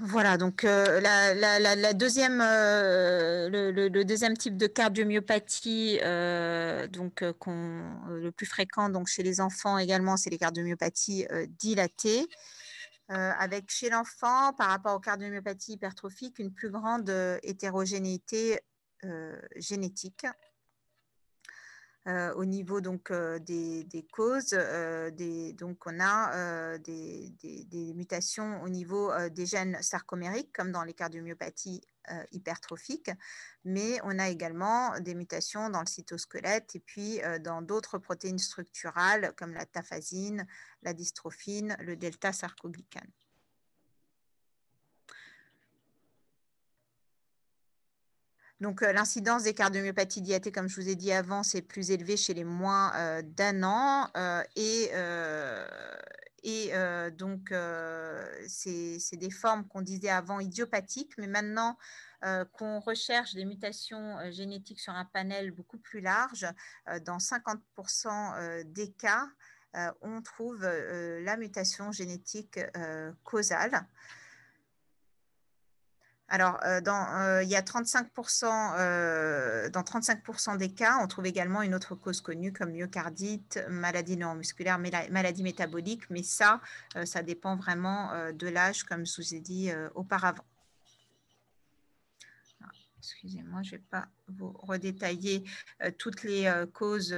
Voilà, donc euh, euh, le, deuxième type de cardiomyopathie, euh, donc le plus fréquent donc chez les enfants également, c'est les cardiomyopathies dilatées, avec chez l'enfant par rapport aux cardiomyopathies hypertrophiques une plus grande hétérogénéité génétique. Euh, au niveau donc euh, des, causes, euh, donc on a des, mutations au niveau des gènes sarcomériques, comme dans les cardiomyopathies hypertrophiques, mais on a également des mutations dans le cytosquelette et puis dans d'autres protéines structurales comme la tafazine, la dystrophine, le delta-sarcoglycane. Donc, euh, l'incidence des cardiomyopathies dilatées, comme je vous ai dit avant, c'est plus élevé chez les moins euh, d'un an. Euh, et donc, c'est des formes qu'on disait avant idiopathiques, mais maintenant qu'on recherche des mutations génétiques sur un panel beaucoup plus large, dans 50% des cas, on trouve la mutation génétique causale. Alors, euh, dans, euh, il y a 35%, euh, dans 35% des cas, on trouve également une autre cause connue comme myocardite, maladie neuromusculaire, maladie métabolique, mais ça, ça dépend vraiment de l'âge, comme je vous ai dit auparavant. Ah, excusez-moi, je ne vais pas vous redétailler toutes les causes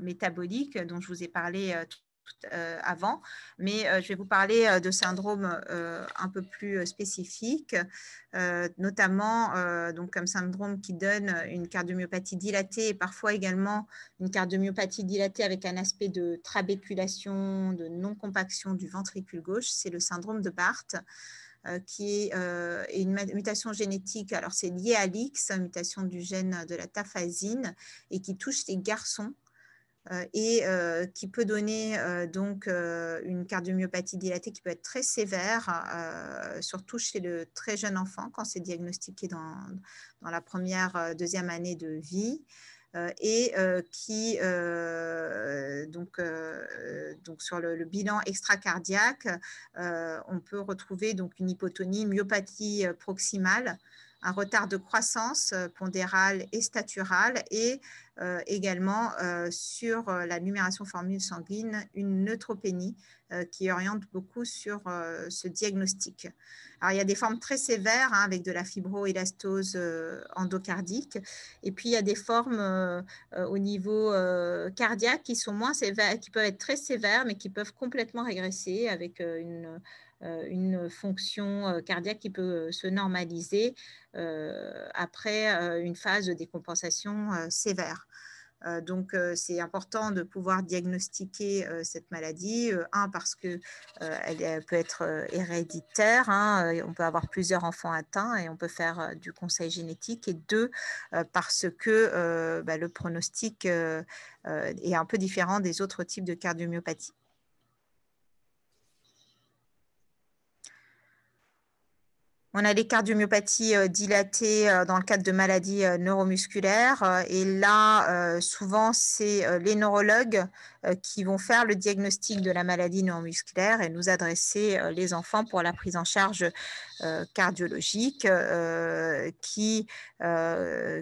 métaboliques dont je vous ai parlé euh, avant, mais euh, je vais vous parler euh, de syndromes un peu plus spécifiques, notamment donc comme syndrome qui donne une cardiomyopathie dilatée et parfois également une cardiomyopathie dilatée avec un aspect de trabéculation, de non-compaction du ventricule gauche, c'est le syndrome de Barthes qui est une mutation génétique. Alors, c'est lié à l'X, mutation du gène de la taphasine, et qui touche les garçons euh, et euh, qui peut donner euh, donc une cardiomyopathie dilatée qui peut être très sévère, surtout chez le très jeune enfant quand c'est diagnostiqué dans, dans, la première, deuxième année de vie et qui, donc, donc, sur le, le bilan extracardiaque, on peut retrouver donc une hypotonie, myopathie proximale un retard de croissance euh, pondérale et staturale et euh, également euh, sur la numération formule sanguine, une neutropénie qui oriente beaucoup sur ce diagnostic. Alors, il y a des formes très sévères hein, avec de la fibroélastose endocardique et puis il y a des formes au niveau cardiaque qui sont moins sévères, qui peuvent être très sévères mais qui peuvent complètement régresser avec une euh, une fonction euh, cardiaque qui peut euh, se normaliser après une phase de décompensation sévère. Donc, c'est important de pouvoir diagnostiquer cette maladie. Un, parce qu'elle peut être héréditaire. Hein, on peut avoir plusieurs enfants atteints et on peut faire du conseil génétique. Et deux, parce que bah, le pronostic est un peu différent des autres types de cardiomyopathie. On a les cardiomyopathies euh, dilatées euh, dans le cadre de maladies euh, neuromusculaires. Et là, souvent, c'est les neurologues qui vont faire le diagnostic de la maladie neuromusculaire et nous adresser les enfants pour la prise en charge cardiologique qui,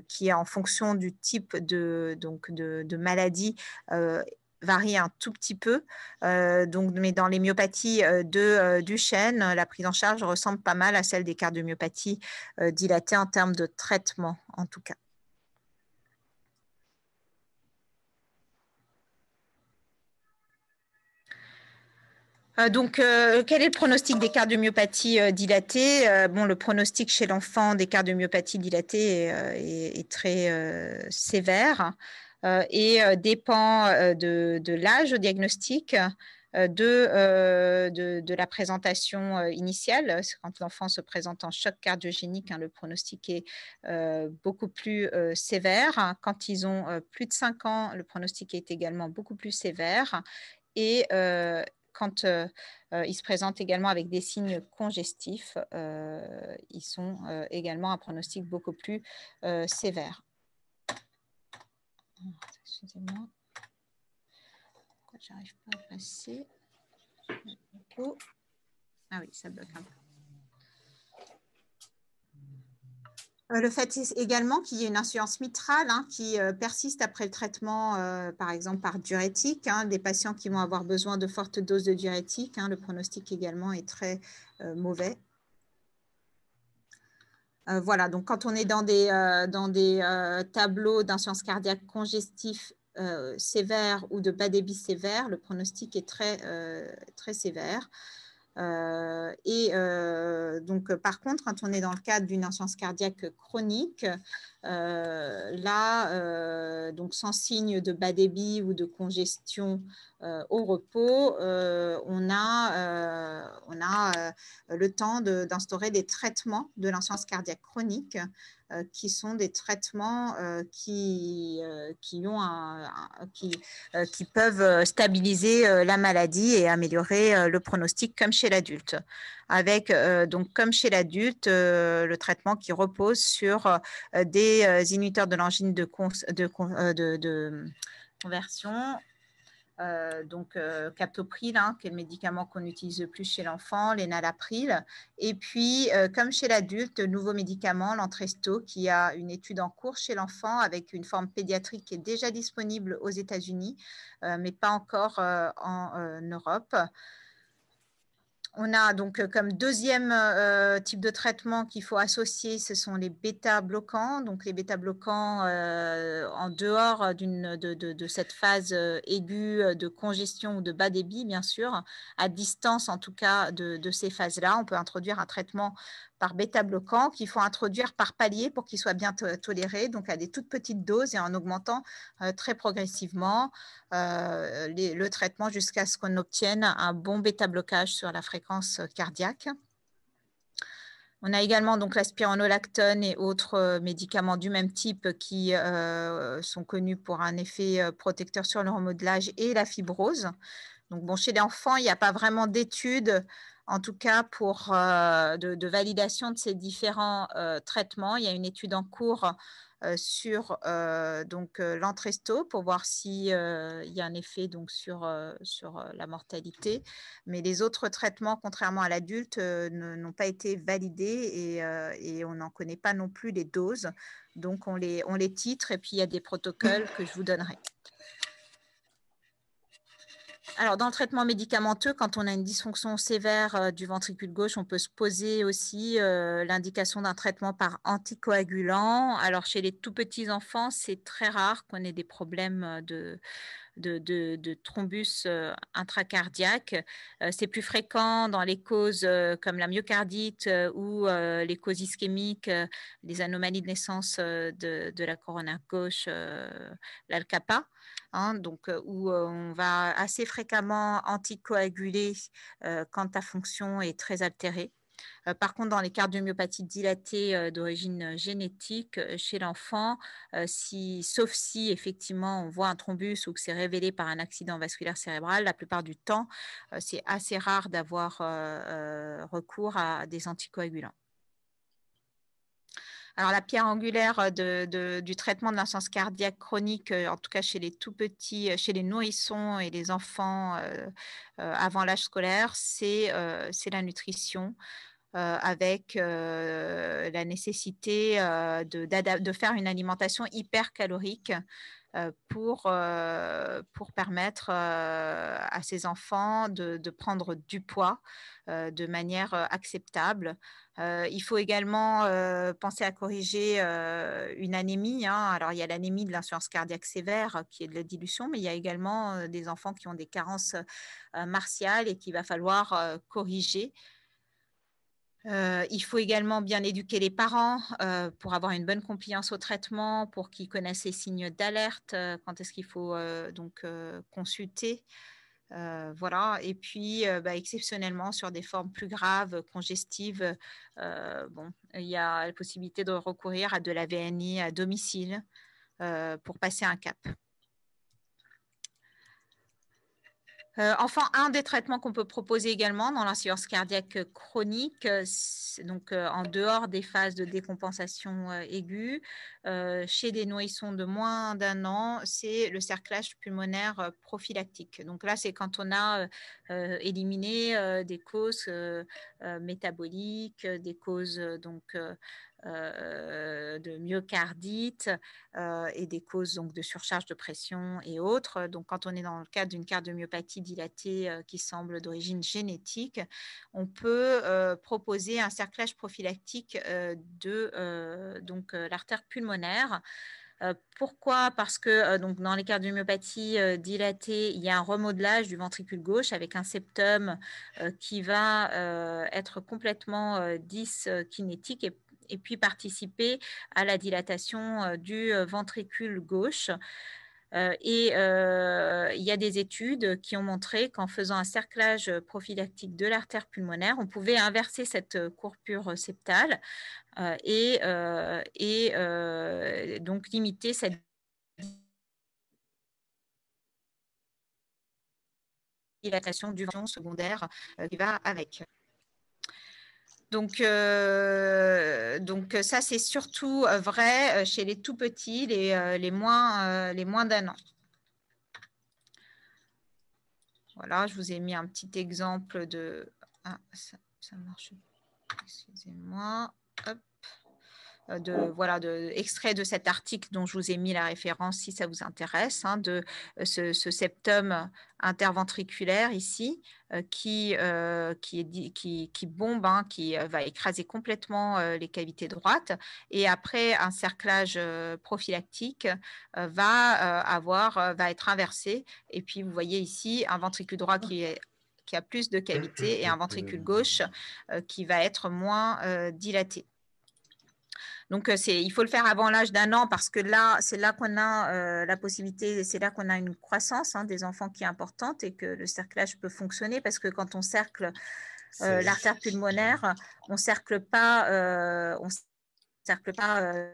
qui est en fonction du type de, donc de maladie varie un tout petit peu. Euh, donc, mais dans les myopathies euh, de, euh, du chêne, la prise en charge ressemble pas mal à celle des cardiomyopathies dilatées en termes de traitement, en tout cas. Donc, quel est le pronostic des cardiomyopathies dilatées Bon, le pronostic chez l'enfant des cardiomyopathies dilatées est très sévère. Euh, et euh, dépend euh, de, l'âge au diagnostic, de, la présentation initiale. Quand l'enfant se présente en choc cardiogénique, hein, le pronostic est beaucoup plus sévère. Quand ils ont plus de 5 ans, le pronostic est également beaucoup plus sévère. Et quand ils se présentent également avec des signes congestifs, ils sont également un pronostic beaucoup plus sévère j'arrive pas à passer Ah oui, ça euh, Le fait également qu'il y ait une insuffisance mitrale hein, qui euh, persiste après le traitement, euh, par exemple par diurétique, hein, des patients qui vont avoir besoin de fortes doses de diurétique, hein, le pronostic également est très mauvais. Euh, voilà, donc quand on est dans des, euh, dans des euh, tableaux d'insuffisance cardiaque congestif sévère ou de bas débit sévère, le pronostic est très, très sévère. et donc, par contre, quand on est dans le cadre d'une insuffisance cardiaque chronique, euh, là, euh, donc sans signe de bas débit ou de congestion euh, au repos, on a, on a le temps d'instaurer des traitements de l'insuffisance cardiaque chronique qui sont des traitements qui, ont qui, peuvent stabiliser la maladie et améliorer le pronostic comme chez l'adulte avec, euh, donc, comme chez l'adulte, euh, le traitement qui repose sur euh, des inhibiteurs de l'angine de, conversion. donc, captopril, hein, qui est le médicament qu'on utilise le plus chez l'enfant, l'énalapril. Et puis, comme chez l'adulte, nouveau médicament, l'entresto, qui a une étude en cours chez l'enfant avec une forme pédiatrique qui est déjà disponible aux États-Unis, mais pas encore en Europe. On a donc euh, comme deuxième euh, type de traitement qu'il faut associer, ce sont les bêta-bloquants. Donc les bêta-bloquants euh, en dehors de, de, cette phase aiguë de congestion ou de bas débit, bien sûr, à distance en tout cas de ces phases-là. On peut introduire un traitement par bêta-bloquants qu'il faut introduire par palier pour qu'ils soient bien toléré, donc à des toutes petites doses et en augmentant euh, très progressivement euh, le traitement jusqu'à ce qu'on obtienne un bon bêta-blocage sur la fréquence cardiaque. On a également donc et autres euh, médicaments du même type qui sont connus pour un effet protecteur sur le remodelage et la fibrose. Donc bon, chez enfants il n'y a pas vraiment d'études en tout cas pour, euh, de, validation de ces différents euh, traitements. Il y a une étude en cours euh, sur donc l'entresto pour voir s'il y a un effet donc, sur, la mortalité. Mais les autres traitements, contrairement à l'adulte, n'ont pas été validés et, et on n'en connaît pas non plus les doses. Donc on les, on les titre et puis il y a des protocoles que je vous donnerai. Alors, dans le traitement médicamenteux, quand on a une dysfonction sévère euh, du ventricule gauche, on peut se poser aussi euh, l'indication d'un traitement par anticoagulant. Alors, chez les tout petits enfants, c'est très rare qu'on ait des problèmes euh, de, thrombus intracardiaque. c'est plus fréquent dans les causes comme la myocardite ou les causes ischémiques, les anomalies de naissance de, la corona gauche, l'ALCAPA. Hein, donc, où on va assez fréquemment anticoaguler quand ta fonction est très altérée. Par contre, dans les cardiomyopathies dilatées d'origine génétique, chez l'enfant, si, sauf si effectivement on voit un thrombus ou que c'est révélé par un accident vasculaire cérébral, la plupart du temps, c'est assez rare d'avoir recours à des anticoagulants. Alors, la pierre angulaire euh, du traitement de l'insuffisance cardiaque chronique, euh, en tout cas chez les tout petits, euh, chez les nourrissons et les enfants avant l'âge scolaire, c'est la nutrition. avec la nécessité de, de, faire une alimentation hypercalorique euh, euh, pour, permettre euh, à ces enfants de, prendre du poids de manière acceptable. il faut également penser à corriger une anémie. Hein. Alors, il y a l'anémie de l'insuffisance cardiaque sévère qui est de la dilution, mais il y a également des enfants qui ont des carences martiales et qu'il va falloir corriger euh, il faut également bien éduquer les parents euh, pour avoir une bonne compliance au traitement, pour qu'ils connaissent les signes d'alerte, euh, quand est-ce qu'il faut donc consulter. voilà, et puis bah, exceptionnellement sur des formes plus graves, congestives, il y a la possibilité de recourir à de la VNI à domicile pour passer un cap. Euh, enfin, un des traitements qu'on peut proposer également dans l'insuffisance cardiaque chronique, euh, donc euh, en dehors des phases de décompensation aiguë, euh, chez des nourrissons de moins d'un an, c'est le cerclage pulmonaire euh, prophylactique. Donc là, c'est quand on a euh, éliminé des causes métaboliques, des causes donc de myocardite et des causes donc de surcharge de pression et autres. Donc, quand on est dans le cadre d'une myopathie dilatée qui semble d'origine génétique, on peut proposer un cerclage prophylactique de donc l'artère pulmonaire. Euh, pourquoi Parce que euh, dans les cardiomyopathies euh, dilatées, il y a un remodelage du ventricule gauche avec un septum qui va être complètement dyskinétique et puis participer à la dilatation du ventricule gauche. Euh, et euh, il y a des études qui ont montré qu'en faisant un cerclage euh, prophylactique de l'artère pulmonaire, on pouvait inverser cette courbure septale et, donc limiter cette dilatation du vent secondaire qui va avec. Donc, euh, donc ça, c'est surtout euh, vrai euh, chez les tout petits, les, les moins, les moins d'un an. Voilà, je vous ai mis un petit exemple de... Ah, ça, ça marche. Excusez-moi. Hop. Euh, voilà, de, extrait de cet article dont je vous ai mis la référence si ça vous intéresse, hein, de euh, ce, septum interventriculaire ici euh, qui, qui, bombe, hein, qui va écraser complètement les cavités droites. Et après, un cerclage prophylactique va, avoir, va être inversé. Et puis, vous voyez ici un ventricule droit qui est qui a plus de cavités et un ventricule gauche qui va être moins dilaté. Donc, euh, il faut le faire avant l'âge d'un an parce que là, c'est là qu'on a euh, la possibilité, c'est là qu'on a une croissance hein, des enfants qui est importante et que le cerclage peut fonctionner parce que quand on cercle euh, l'artère pulmonaire, on cercle pas, on cercle pas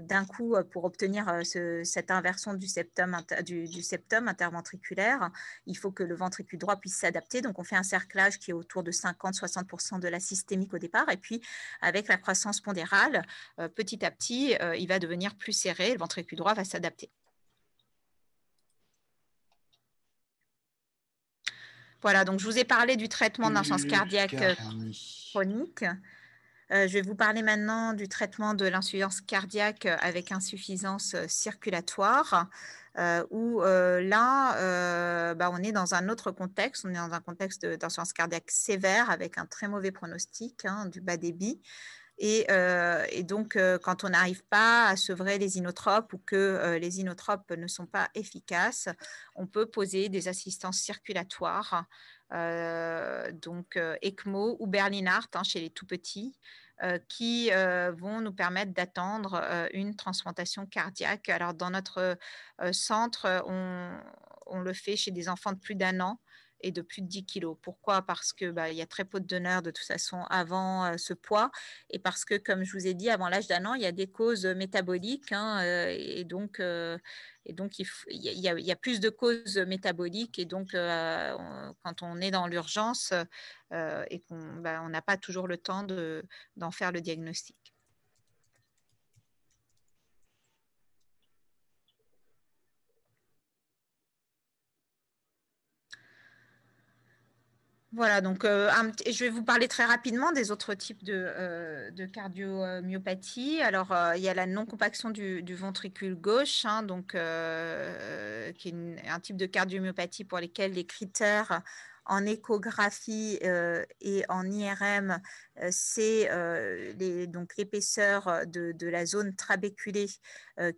d'un coup euh, pour obtenir euh, cette inversion du septum, interventriculaire. Il faut que le ventricule droit puisse s'adapter. Donc, on fait un cerclage qui est autour de 50-60% de la systémique au départ. Et puis, avec la croissance pondérale, euh, petit à petit, il va devenir plus serré. Le ventricule droit va s'adapter. Voilà, donc je vous ai parlé du traitement d'insuffisance cardiaque chronique. Euh, je vais vous parler maintenant du traitement de l'insuffisance cardiaque euh, avec insuffisance euh, circulatoire, où là, bah, on est dans un autre contexte, on est dans un contexte d'insuffisance cardiaque sévère avec un très mauvais pronostic, hein, du bas débit. Et, donc, quand on n'arrive pas à sevrer les inotropes ou que les inotropes ne sont pas efficaces, on peut poser des assistances circulatoires euh, donc euh, ECMO ou Berlinart hein, chez les tout petits, euh, qui vont nous permettre d'attendre une transplantation cardiaque. Alors dans notre centre, on le fait chez des enfants de plus d'un an et de plus de 10 kg. Pourquoi Parce que bah, y a très peu de donneurs de toute façon avant euh, ce poids et parce que, comme je vous ai dit, avant l'âge d'un an, il y a des causes métaboliques hein, euh, et donc, il, y a, plus de causes métaboliques et donc euh, quand on est dans l'urgence et qu'on bah, n'a pas toujours le temps d'en faire le diagnostic. Voilà, donc euh, je vais vous parler très rapidement des autres types de, euh, cardiomyopathie. Alors, euh, il y a la non-compaction du, ventricule gauche, hein, donc, qui est un type de cardiomyopathie pour lequel les critères en échographie et en IRM, c'est l'épaisseur de, de, la zone trabéculée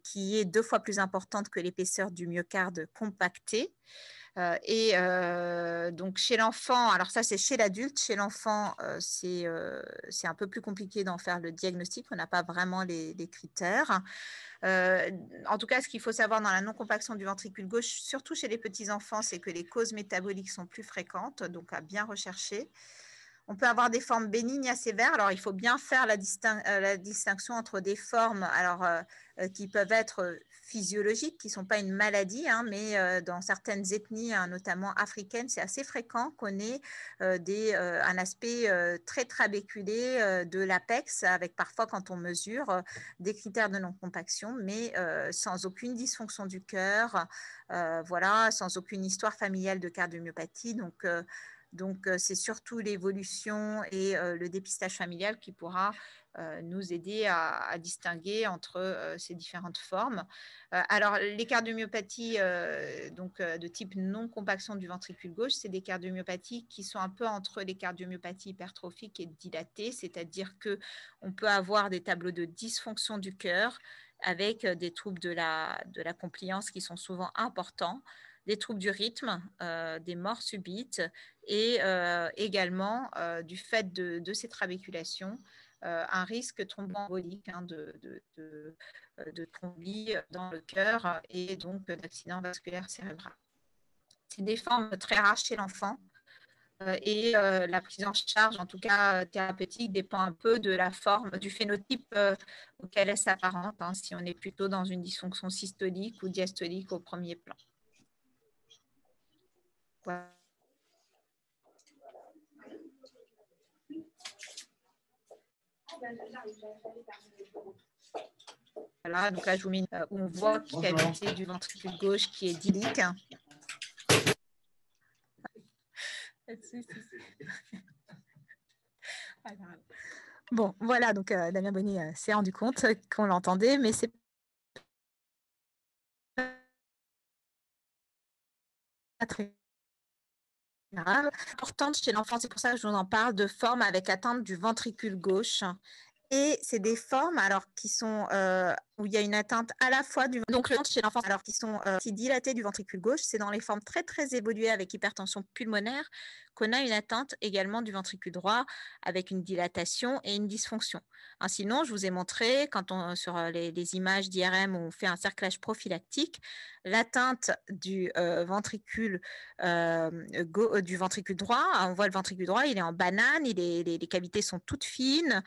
qui est deux fois plus importante que l'épaisseur du myocarde compacté. Euh, et euh, donc chez l'enfant, alors ça c'est chez l'adulte, chez l'enfant euh, c'est un peu plus compliqué d'en faire le diagnostic, on n'a pas vraiment les, critères. en tout cas, ce qu'il faut savoir dans la non-compaction du ventricule gauche, surtout chez les petits-enfants, c'est que les causes métaboliques sont plus fréquentes, donc à bien rechercher. On peut avoir des formes bénignes à sévères. Alors, il faut bien faire la, euh, distinction entre des formes alors, euh, euh, qui peuvent être physiologiques, qui ne sont pas une maladie, hein, mais dans certaines ethnies, hein, notamment africaines, c'est assez fréquent qu'on ait un aspect très trabéculé de l'apex, avec parfois, quand on mesure, des critères de non-compaction, mais sans aucune dysfonction du cœur, voilà, sans aucune histoire familiale de cardiomyopathie. Donc, donc, euh, c'est surtout l'évolution et euh, le dépistage familial qui pourra euh, nous aider à, distinguer entre ces différentes formes. alors, les cardiomyopathies donc, de type non-compaction du ventricule gauche, c'est des cardiomyopathies qui sont un peu entre les cardiomyopathies hypertrophiques et dilatées, c'est-à-dire qu'on peut avoir des tableaux de dysfonction du cœur avec des troubles de la compliance qui sont souvent importants des troubles du rythme, euh, des morts subites et euh, également euh, du fait de, ces trabéculations, un risque thromboembolique hein, de, de, dans le cœur et donc d'accident vasculaire cérébral. C'est des formes très rares chez l'enfant et la prise en charge, en tout cas thérapeutique, dépend un peu de la forme, du phénotype auquel elle s'apparente, hein, si on est plutôt dans une dysfonction systolique ou diastolique au premier plan. Voilà. donc là, je vous mets, où euh, on voit qu'il y a partie du ventricule gauche qui est dilique. bon, voilà, donc euh, Damien Bonnet euh, s'est rendu compte qu'on l'entendait, mais c'est pas très générale, importante chez l'enfant. C'est pour ça que je vous en parle de formes avec atteinte du ventricule gauche. Et c'est des formes alors qui sont euh, où il y a une atteinte à la fois du donc le chez l'enfant alors qu'ils sont euh, dilatés du ventricule gauche, c'est dans les formes très très évoluées avec hypertension pulmonaire qu'on a une atteinte également du ventricule droit avec une dilatation et une dysfonction. Hein, sinon, je vous ai montré quand on sur euh, les, images d'IRM on fait un cerclage prophylactique, l'atteinte du euh, ventricule euh, du ventricule droit, hein, on voit le ventricule droit, il est en banane, il est, les, cavités sont toutes fines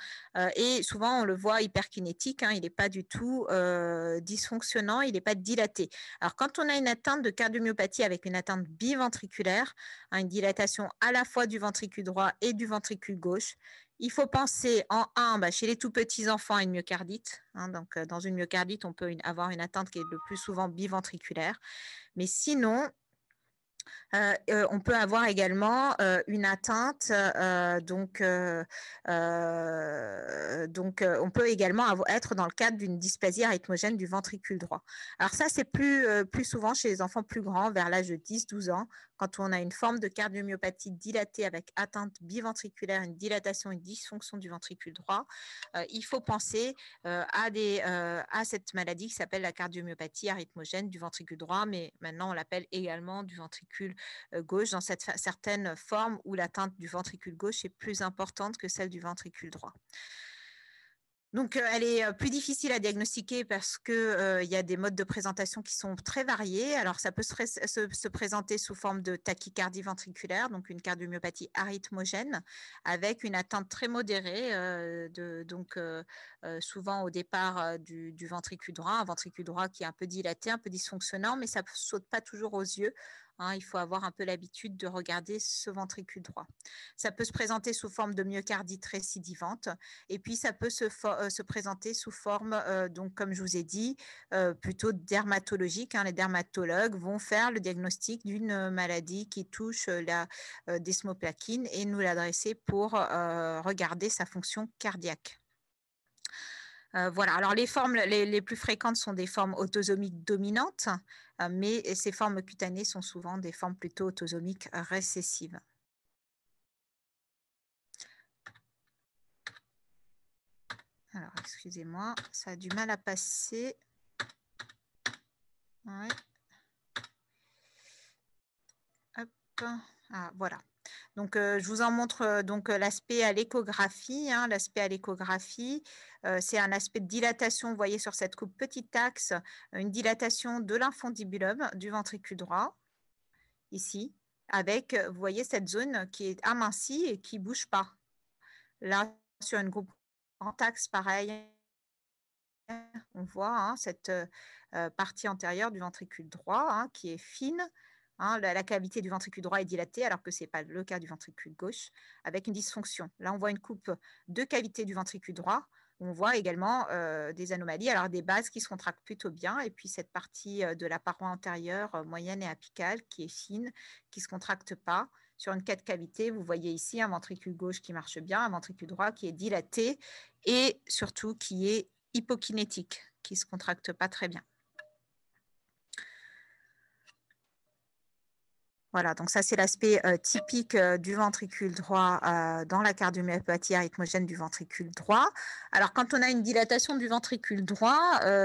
et souvent on le voit hyperkinétique, hein, il n'est pas du tout euh, dysfonctionnant, il n'est pas dilaté. Alors, quand on a une atteinte de cardiomyopathie avec une atteinte biventriculaire, hein, une dilatation à la fois du ventricule droit et du ventricule gauche, il faut penser en un, bah, chez les tout petits enfants, à une myocardite. Hein, donc, euh, dans une myocardite, on peut avoir une atteinte qui est le plus souvent biventriculaire. Mais sinon, euh, euh, on peut avoir également euh, une atteinte, donc, donc on peut également être dans le cadre d'une dysplasie arythmogène du ventricule droit. Alors ça, c'est plus, plus souvent chez les enfants plus grands, vers l'âge de 10-12 ans, quand on a une forme de cardiomyopathie dilatée avec atteinte biventriculaire, une dilatation et une dysfonction du ventricule droit, euh, il faut penser euh, euh, à, cette maladie qui s'appelle la cardiomyopathie arythmogène du ventricule droit, mais maintenant on l'appelle également du ventricule gauche dans cette, certaines formes où l'atteinte du ventricule gauche est plus importante que celle du ventricule droit. Donc, euh, elle est euh, plus difficile à diagnostiquer parce qu'il euh, y a des modes de présentation qui sont très variés. Alors, ça peut se, présenter sous forme de tachycardie ventriculaire, donc une cardiomyopathie arythmogène, avec une atteinte très modérée, donc souvent au départ du, du ventricule droit, un ventricule droit qui est un peu dilaté, un peu dysfonctionnant, mais ça saute pas toujours aux yeux Hein, il faut avoir un peu l'habitude de regarder ce ventricule droit. Ça peut se présenter sous forme de myocardite récidivante et puis ça peut se, euh, présenter sous forme, euh, donc comme je vous ai dit, euh, plutôt dermatologique. Hein. Les dermatologues vont faire le diagnostic d'une maladie qui touche la desmoplaquine et nous l'adresser pour regarder sa fonction cardiaque. Euh, voilà. Alors les formes les, plus fréquentes sont des formes autosomiques dominantes, euh, mais ces formes cutanées sont souvent des formes plutôt autosomiques récessives. Alors, excusez-moi, ça a du mal à passer. Ah, voilà. Donc, euh, je vous en montre euh, donc euh, l'aspect à l'échographie. Hein, l'aspect à l'échographie, c'est un aspect de dilatation, vous voyez sur cette coupe petite axe, une dilatation de l'infondibulum du ventricule droit, ici, avec, vous voyez, cette zone qui est amincie et qui ne bouge pas. Là, sur une coupe en axe, pareil, on voit hein, cette partie antérieure du ventricule droit hein, qui est fine, Hein, la, cavité du ventricule droit est dilatée, alors que ce n'est pas le cas du ventricule gauche, avec une dysfonction. Là, on voit une coupe de cavité du ventricule droit. On voit également euh, des anomalies, alors des bases qui se contractent plutôt bien, et puis cette partie euh, de la paroi antérieure euh, moyenne et apicale qui est fine, qui ne se contracte pas. Sur une quatre cavité, vous voyez ici un ventricule gauche qui marche bien, un ventricule droit qui est dilaté et surtout qui est hypokinétique, qui ne se contracte pas très bien. Voilà, donc ça c'est l'aspect euh, typique euh, du ventricule droit euh, dans la cardiomyopathie arythmogène du ventricule droit. Alors quand on a une dilatation du ventricule droit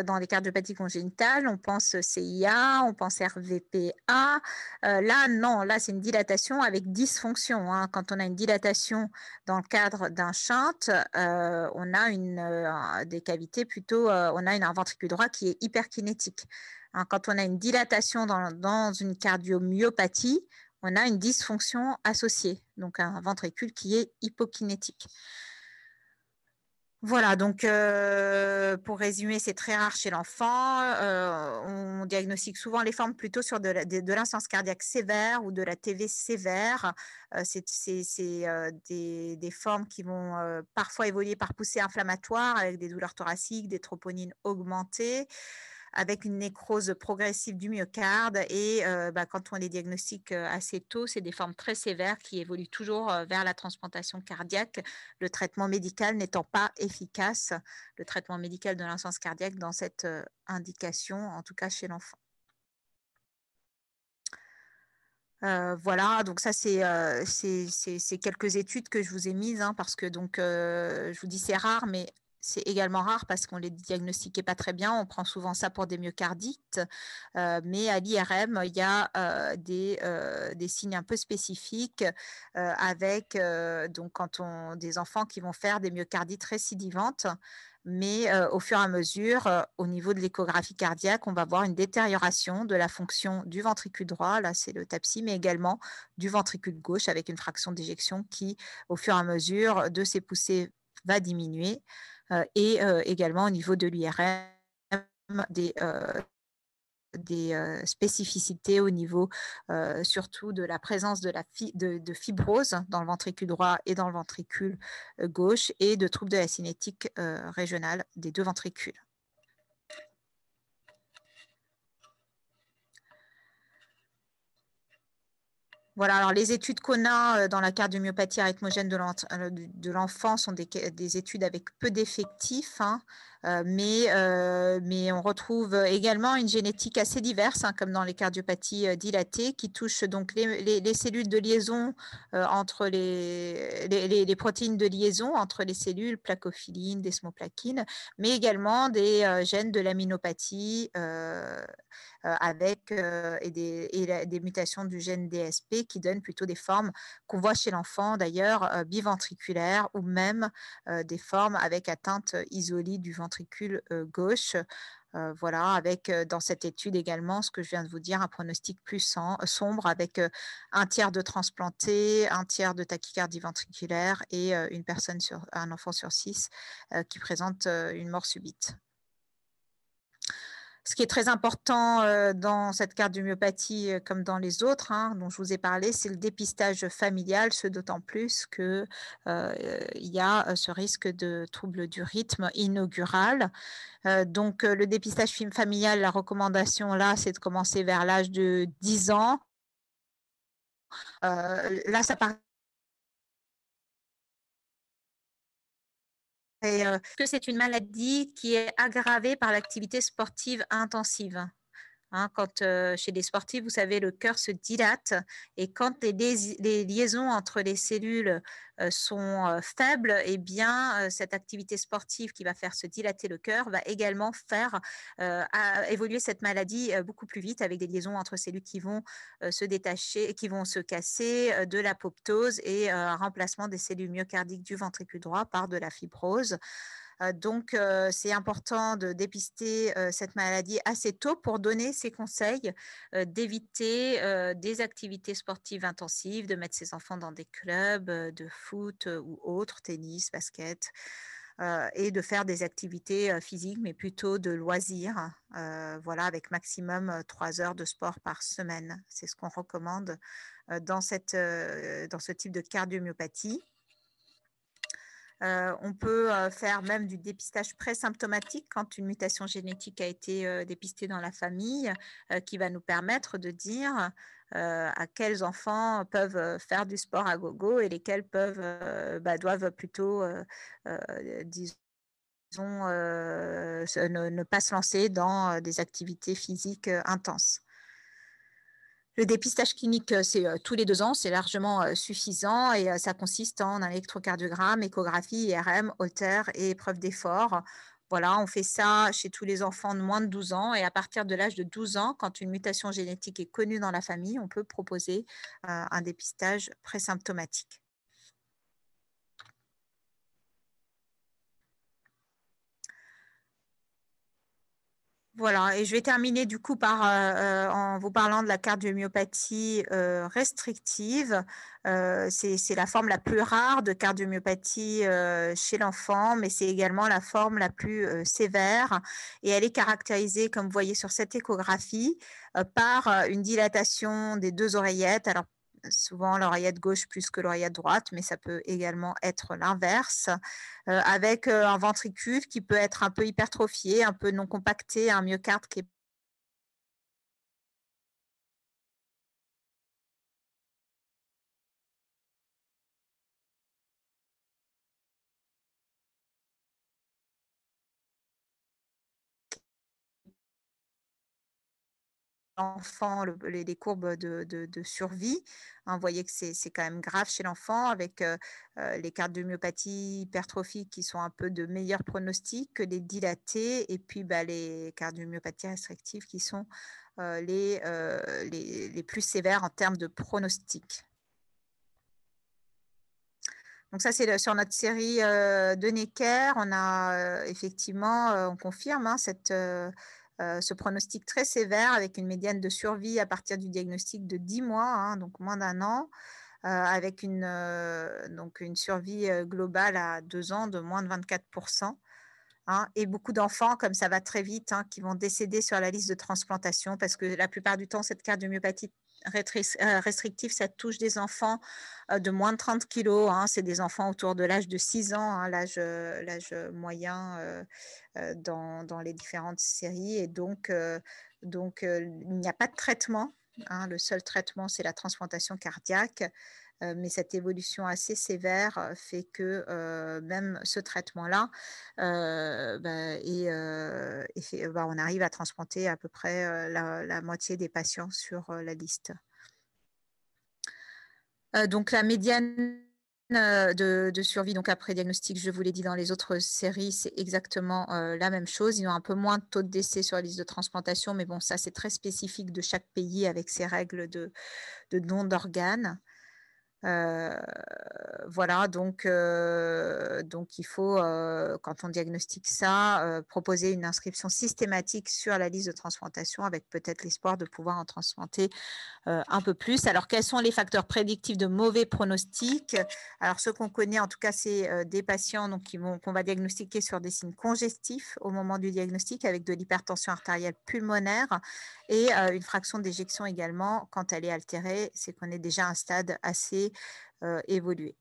dans les cardiopathies congénitales, on pense CIA, on pense RVPA. là non, là c'est une dilatation avec dysfonction. Hein. Quand on a une dilatation dans le cadre d'un shunt, on a une, des cavités plutôt, on a un ventricule droit qui est hyperkinétique. Hein, quand on a une dilatation dans, une cardiomyopathie, on a une dysfonction associée, donc un ventricule qui est hypokinétique. Voilà, donc euh, pour résumer, c'est très rare chez l'enfant. Euh, on diagnostique souvent les formes plutôt sur de, l'insuffisance cardiaque sévère ou de la TV sévère. Euh, c'est des, formes qui vont parfois évoluer par poussée inflammatoire avec des douleurs thoraciques, des troponines augmentées avec une nécrose progressive du myocarde. Et euh, bah, quand on les diagnostique euh, assez tôt, c'est des formes très sévères qui évoluent toujours euh, vers la transplantation cardiaque, le traitement médical n'étant pas efficace, le traitement médical de l'insuffisance cardiaque dans cette indication, en tout cas chez l'enfant. voilà, donc ça c'est quelques études que je vous ai mises hein, parce que donc je vous dis c'est rare, mais c'est également rare parce qu'on ne les diagnostiquait pas très bien. On prend souvent ça pour des myocardites, euh, mais à l'IRM, il y a euh, euh, des, signes un peu spécifiques avec donc quand on, des enfants qui vont faire des myocardites récidivantes. Mais au fur et à mesure, au niveau de l'échographie cardiaque, on va voir une détérioration de la fonction du ventricule droit, là c'est le TAPSI, mais également du ventricule gauche avec une fraction d'éjection qui, au fur et à mesure de ces poussées, va diminuer. Euh, et euh, également au niveau de l'IRM des, euh, spécificités au niveau surtout de la présence de, la de, fibrose dans le ventricule droit et dans le ventricule gauche et de troubles de la cinétique régionale des deux ventricules. Voilà, alors les études qu'on a euh, dans la cardiomyopathie arythmogène euh, de l'enfant sont des, études avec peu d'effectifs. Hein. Euh, mais, euh, mais on retrouve également une génétique assez diverse, hein, comme dans les cardiopathies euh, dilatées, qui touchent donc les, cellules de liaison entre les, les, protéines de liaison entre les cellules placophilines, desmoplaquine, mais également des gènes de l'aminopathie avec et des, des mutations du gène DSP qui donnent plutôt des formes qu'on voit chez l'enfant d'ailleurs biventriculaires ou même des formes avec atteinte isolée du ventre ventricule euh, gauche. Euh, voilà, avec euh, dans cette étude également ce que je viens de vous dire, un pronostic plus sombre avec un tiers de transplantés, un tiers de tachycardie ventriculaire et une personne un enfant sur six qui présente une mort subite. Ce qui est très important euh, dans cette carte cardiomyopathie, euh, comme dans les autres hein, dont je vous ai parlé, c'est le dépistage familial, ce d'autant plus qu'il euh, y a ce risque de troubles du rythme inaugural. donc, le dépistage familial, la recommandation là, c'est de commencer vers l'âge de 10 ans. là, ça part. Euh, que c'est une maladie qui est aggravée par l'activité sportive intensive. Hein, quand euh, chez les sportifs, vous savez, le cœur se dilate et quand les, liaisons entre les cellules euh, sont euh, faibles, eh bien, cette activité sportive qui va faire se dilater le cœur va également faire évoluer cette maladie beaucoup plus vite avec des liaisons entre cellules qui vont se détacher, qui vont se casser, de l'apoptose et un remplacement des cellules myocardiques du ventricule droit par de la fibrose donc, c'est important de dépister cette maladie assez tôt pour donner ces conseils d'éviter des activités sportives intensives, de mettre ses enfants dans des clubs de foot ou autres, tennis, basket. et de faire des activités physiques, mais plutôt de loisirs, voilà, avec maximum trois heures de sport par semaine. C'est ce qu'on recommande dans, cette, dans ce type de cardiomyopathie. Euh, on peut euh, faire même du dépistage pré-symptomatique quand une mutation génétique a été euh, dépistée dans la famille, qui va nous permettre de dire à quels enfants peuvent faire du sport à gogo et lesquels peuvent, bah, doivent plutôt, ne, pas se lancer dans des activités physiques intenses. Le dépistage clinique, euh, c'est euh, tous les deux ans, c'est largement euh, suffisant et ça consiste en un électrocardiogramme, échographie, IRM, hauteur et épreuve d'effort. Voilà, on fait ça chez tous les enfants de moins de 12 ans et à partir de l'âge de 12 ans, quand une mutation génétique est connue dans la famille, on peut proposer un dépistage présymptomatique. Voilà, et je vais terminer du coup par, euh, euh, en vous parlant de la cardiomyopathie euh, restrictive. c'est la forme la plus rare de cardiomyopathie chez l'enfant, mais c'est également la forme la plus sévère. Et elle est caractérisée, comme vous voyez sur cette échographie, par une dilatation des deux oreillettes. Alors, souvent l'oreillette gauche plus que l'oreillette droite, mais ça peut également être l'inverse, euh, avec euh, un ventricule qui peut être un peu hypertrophié, un peu non compacté, un myocarde qui est l'enfant les, courbes de, survie. vous hein, voyez que c'est quand même grave chez l'enfant avec euh, euh, les cartes de myopathie hypertrophique qui sont un peu de meilleurs pronostics que les dilatées et puis bah, les cartes restrictives qui sont euh, les, les, plus sévères en termes de pronostic. Donc ça, c'est sur notre série de Necker. On a effectivement, on confirme hein, cette euh, ce pronostic très sévère avec une médiane de survie à partir du diagnostic de 10 mois, hein, donc moins d'un an, euh, avec une, euh, donc une survie globale à 2 ans de moins de 24%. Hein, et beaucoup d'enfants, comme ça va très vite, hein, qui vont décéder sur la liste de transplantation parce que la plupart du temps, cette cardiomyopathie euh, restrictif, ça touche des enfants euh, de moins de 30 kilos. Hein. c'est des enfants autour de l'âge de 6 ans, hein, euh, l'âge, moyen dans, les différentes séries. Et donc, donc il n'y a pas de traitement. Hein. le seul traitement, c'est la transplantation cardiaque. Euh, mais cette évolution assez sévère euh, fait que euh, même ce traitement-là, bah, bah, on arrive à transplanter à peu près la, moitié des patients sur la liste. donc la médiane de, survie, donc après diagnostic, je vous l'ai dit dans les autres séries, c'est exactement la même chose. Ils ont un peu moins de taux de décès sur la liste de transplantation, mais bon, ça c'est très spécifique de chaque pays avec ses règles de, de don d'organes voilà, donc, donc il faut, quand on diagnostique ça, proposer une inscription systématique sur la liste de transplantation avec peut-être l'espoir de pouvoir en transplanter un peu plus. Alors, quels sont les facteurs prédictifs de mauvais pronostic Alors, ce qu'on connaît, en tout cas, c'est des patients donc, qu'on va diagnostiquer sur des signes congestifs au moment du diagnostic avec de l'hypertension artérielle pulmonaire et une fraction d'éjection également, quand elle est altérée, c'est qu'on est déjà à un stade assez euh, évoluer.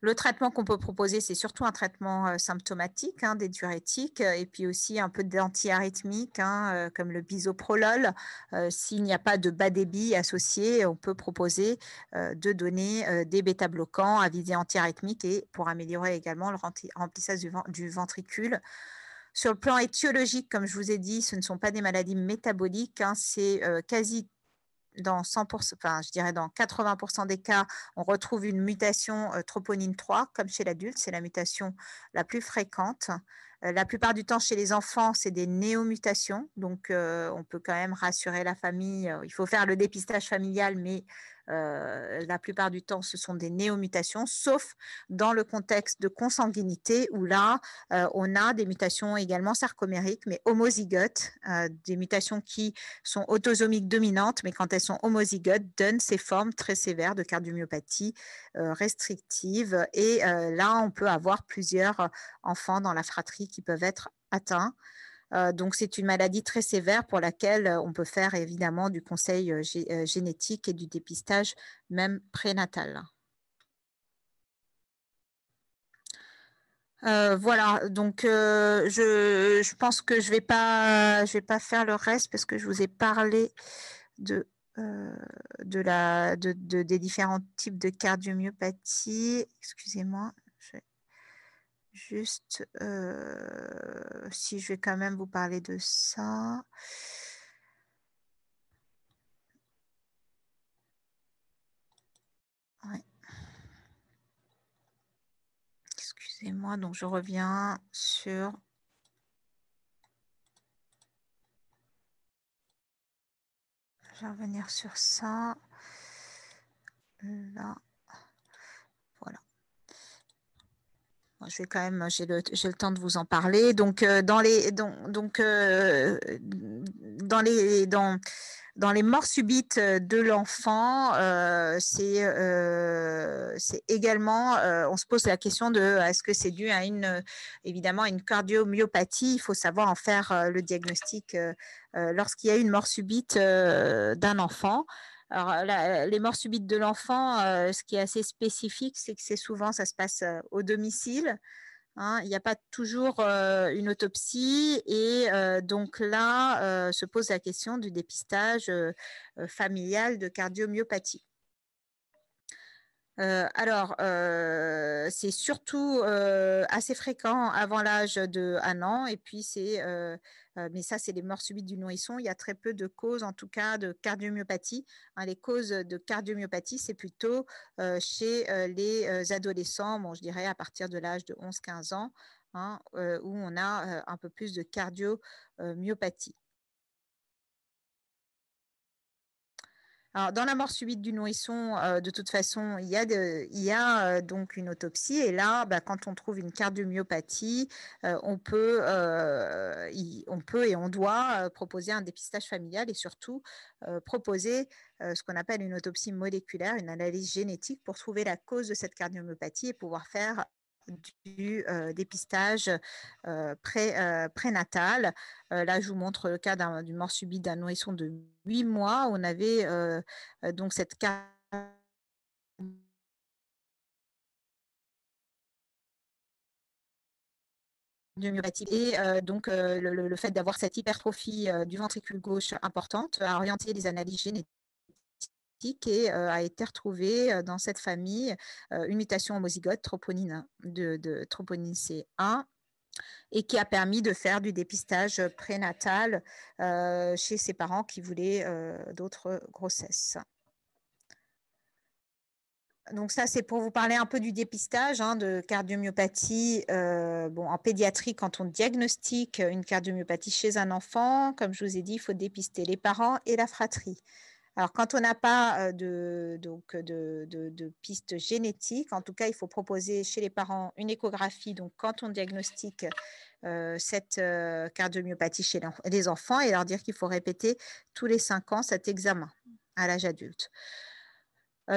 Le traitement qu'on peut proposer, c'est surtout un traitement euh, symptomatique, hein, des diurétiques, euh, et puis aussi un peu d'antiarythmique, hein, comme le bisoprolol. S'il n'y a pas de bas débit associé, on peut proposer de donner des bêta-bloquants à visée antiarythmique et pour améliorer également le remplissage du, ventricule. Sur le plan étiologique, comme je vous ai dit, ce ne sont pas des maladies métaboliques, hein, c'est quasi dans 100%, je dirais dans 80% des cas, on retrouve une mutation euh, troponine 3, comme chez l'adulte, c'est la mutation la plus fréquente. Euh, la plupart du temps, chez les enfants, c'est des néomutations, donc euh, on peut quand même rassurer la famille. Il faut faire le dépistage familial, mais euh, la plupart du temps, ce sont des néomutations, sauf dans le contexte de consanguinité où là, euh, on a des mutations également sarcomériques, mais homozygotes, euh, des mutations qui sont autosomiques dominantes, mais quand elles sont homozygotes, donnent ces formes très sévères de cardiomyopathie restrictive. Et là, on peut avoir plusieurs enfants dans la fratrie qui peuvent être atteints. Euh, donc c'est une maladie très sévère pour laquelle euh, on peut faire évidemment du conseil euh, génétique et du dépistage même prénatal. voilà, donc je, pense que je ne vais, pas, faire le reste parce que je vous ai parlé des différents types de cardiomyopathie. Excusez-moi, juste euh, si je vais quand même vous parler de ça. Excusez-moi, donc je reviens sur je vais revenir sur ça. Là. je vais quand même, j'ai le, temps de vous en parler. dans les, morts subites euh, de l'enfant, euh, euh, c'est également, on se pose la question de est-ce que c'est dû à une, évidemment, à une cardiomyopathie Il faut savoir en faire le diagnostic lorsqu'il y a une mort subite d'un enfant. Alors, euh, euh, les morts subites de l'enfant, euh, ce qui est assez spécifique, c'est que c'est souvent, ça se passe au domicile. Hein. il n'y a pas toujours une autopsie et donc là se pose la question du dépistage familial de cardiomyopathie. Euh, alors, euh, c'est surtout euh, assez fréquent avant l'âge de un an, et puis c'est, mais ça, c'est les morts subites du nourrisson. Il y a très peu de causes, en tout cas, de cardiomyopathie. Hein. les causes de cardiomyopathie, c'est plutôt chez les adolescents, je dirais à partir de l'âge de 11-15 ans, hein, où on a un peu plus de cardiomyopathie. dans la mort subite du nourrisson, euh, de toute façon, il y a, euh, donc une autopsie. Et là, bah, quand on trouve une cardiomyopathie, euh, on, peut, on peut et on doit proposer un dépistage familial et surtout proposer ce qu'on appelle une autopsie moléculaire, une analyse génétique pour trouver la cause de cette cardiomyopathie et pouvoir faire du euh, dépistage euh, euh, prénatal. là, je vous montre le cas du mort subit d'un nourrisson de 8 mois. On avait donc cette carte et donc le, fait d'avoir cette hypertrophie du ventricule gauche importante a orienté les analyses génétiques et a été retrouvée dans cette famille une mutation homozygote troponine, de, troponine C1 et qui a permis de faire du dépistage prénatal chez ses parents qui voulaient d'autres grossesses. Donc ça, c'est pour vous parler un peu du dépistage hein, de cardiomyopathie. en pédiatrie, quand on diagnostique une cardiomyopathie chez un enfant, comme je vous ai dit, il faut dépister les parents et la fratrie. Alors, quand on n'a pas de, donc de, de, piste génétique, en tout cas, il faut proposer chez les parents une échographie. Donc, quand on diagnostique cette cardiomyopathie chez les enfants et leur dire qu'il faut répéter tous les cinq ans cet examen à l'âge adulte.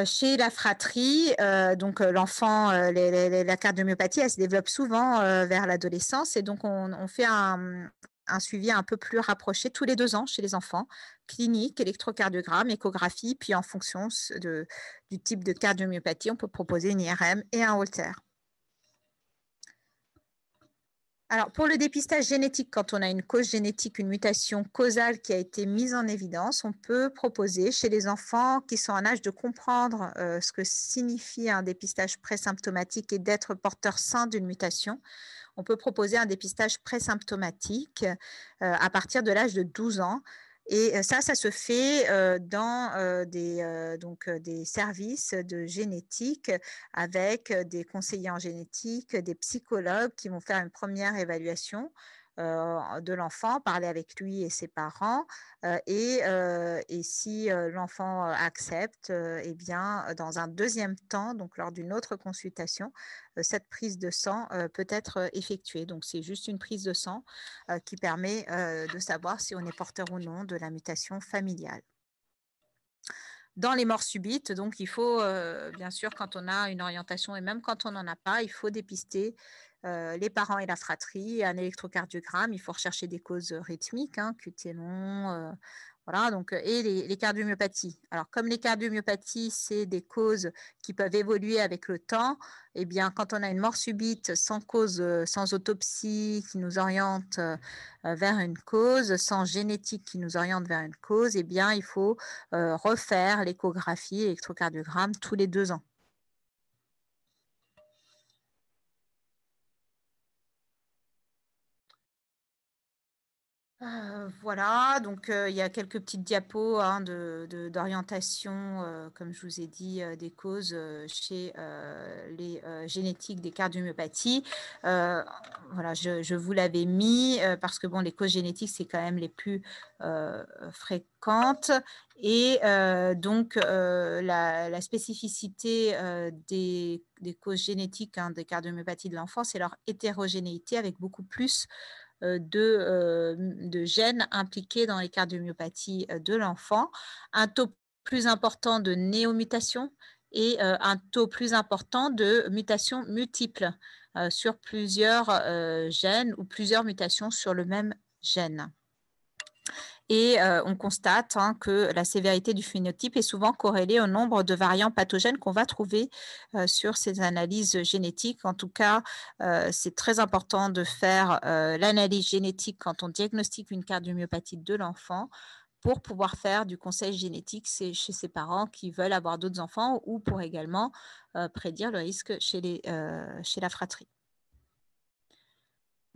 chez la fratrie, donc l'enfant, la cardiomyopathie, elle se développe souvent vers l'adolescence et donc on fait un, un suivi un peu plus rapproché tous les deux ans chez les enfants, clinique, électrocardiogramme, échographie, puis en fonction du type de cardiomyopathie, on peut proposer une IRM et un Holter. Alors, pour le dépistage génétique, quand on a une cause génétique, une mutation causale qui a été mise en évidence, on peut proposer chez les enfants qui sont en âge de comprendre euh, ce que signifie un dépistage présymptomatique et d'être porteur sain d'une mutation, on peut proposer un dépistage pré-symptomatique euh, à partir de l'âge de 12 ans. Et euh, ça, ça se fait euh, dans des, donc des services de génétique avec des conseillers en génétique, des psychologues qui vont faire une première évaluation euh, de l'enfant, parler avec lui et ses parents. Euh, euh, et, si l'enfant accepte, eh bien, dans un deuxième temps, donc lors d'une autre consultation, cette prise de sang peut être effectuée. Donc, c'est juste une prise de sang qui permet de savoir si on est porteur ou non de la mutation familiale dans les morts subites. Donc, il faut, bien sûr, quand on a une orientation et même quand on n'en a pas, il faut dépister euh, les parents et la fratrie, un électrocardiogramme, il faut rechercher des causes euh, rythmiques, hein, euh, voilà, donc, et les, cardiomyopathies. Alors, comme les cardiomyopathies, c'est des causes qui peuvent évoluer avec le temps, eh bien, quand on a une mort subite sans cause, sans autopsie qui nous oriente vers une cause, sans génétique qui nous oriente vers une cause, eh bien, il faut refaire l'échographie, l'électrocardiogramme tous les deux ans. Euh, voilà, donc euh, il y a quelques petites diapos hein, d'orientation, euh, comme je vous ai dit, des causes chez les génétiques des cardiomyopathies. voilà, je, vous l'avais mis parce que bon, les causes génétiques, c'est quand même les plus fréquentes. Et donc, la, spécificité des, causes génétiques hein, des cardiomyopathies de l'enfant, c'est leur hétérogénéité avec beaucoup plus euh, euh, de, gènes impliqués dans les cardiomyopathies euh, de l'enfant, un taux plus important de néomutations et un taux plus important de mutations multiples sur plusieurs gènes ou plusieurs mutations sur le même gène. Et euh, on constate hein, que la sévérité du phénotype est souvent corrélée au nombre de variants pathogènes qu'on va trouver euh, sur ces analyses génétiques. En tout cas, euh, c'est très important de faire l'analyse génétique quand on diagnostique une cardiomyopathie de l'enfant pour pouvoir faire du conseil génétique chez ses parents qui veulent avoir d'autres enfants ou pour également prédire le risque chez la fratrie.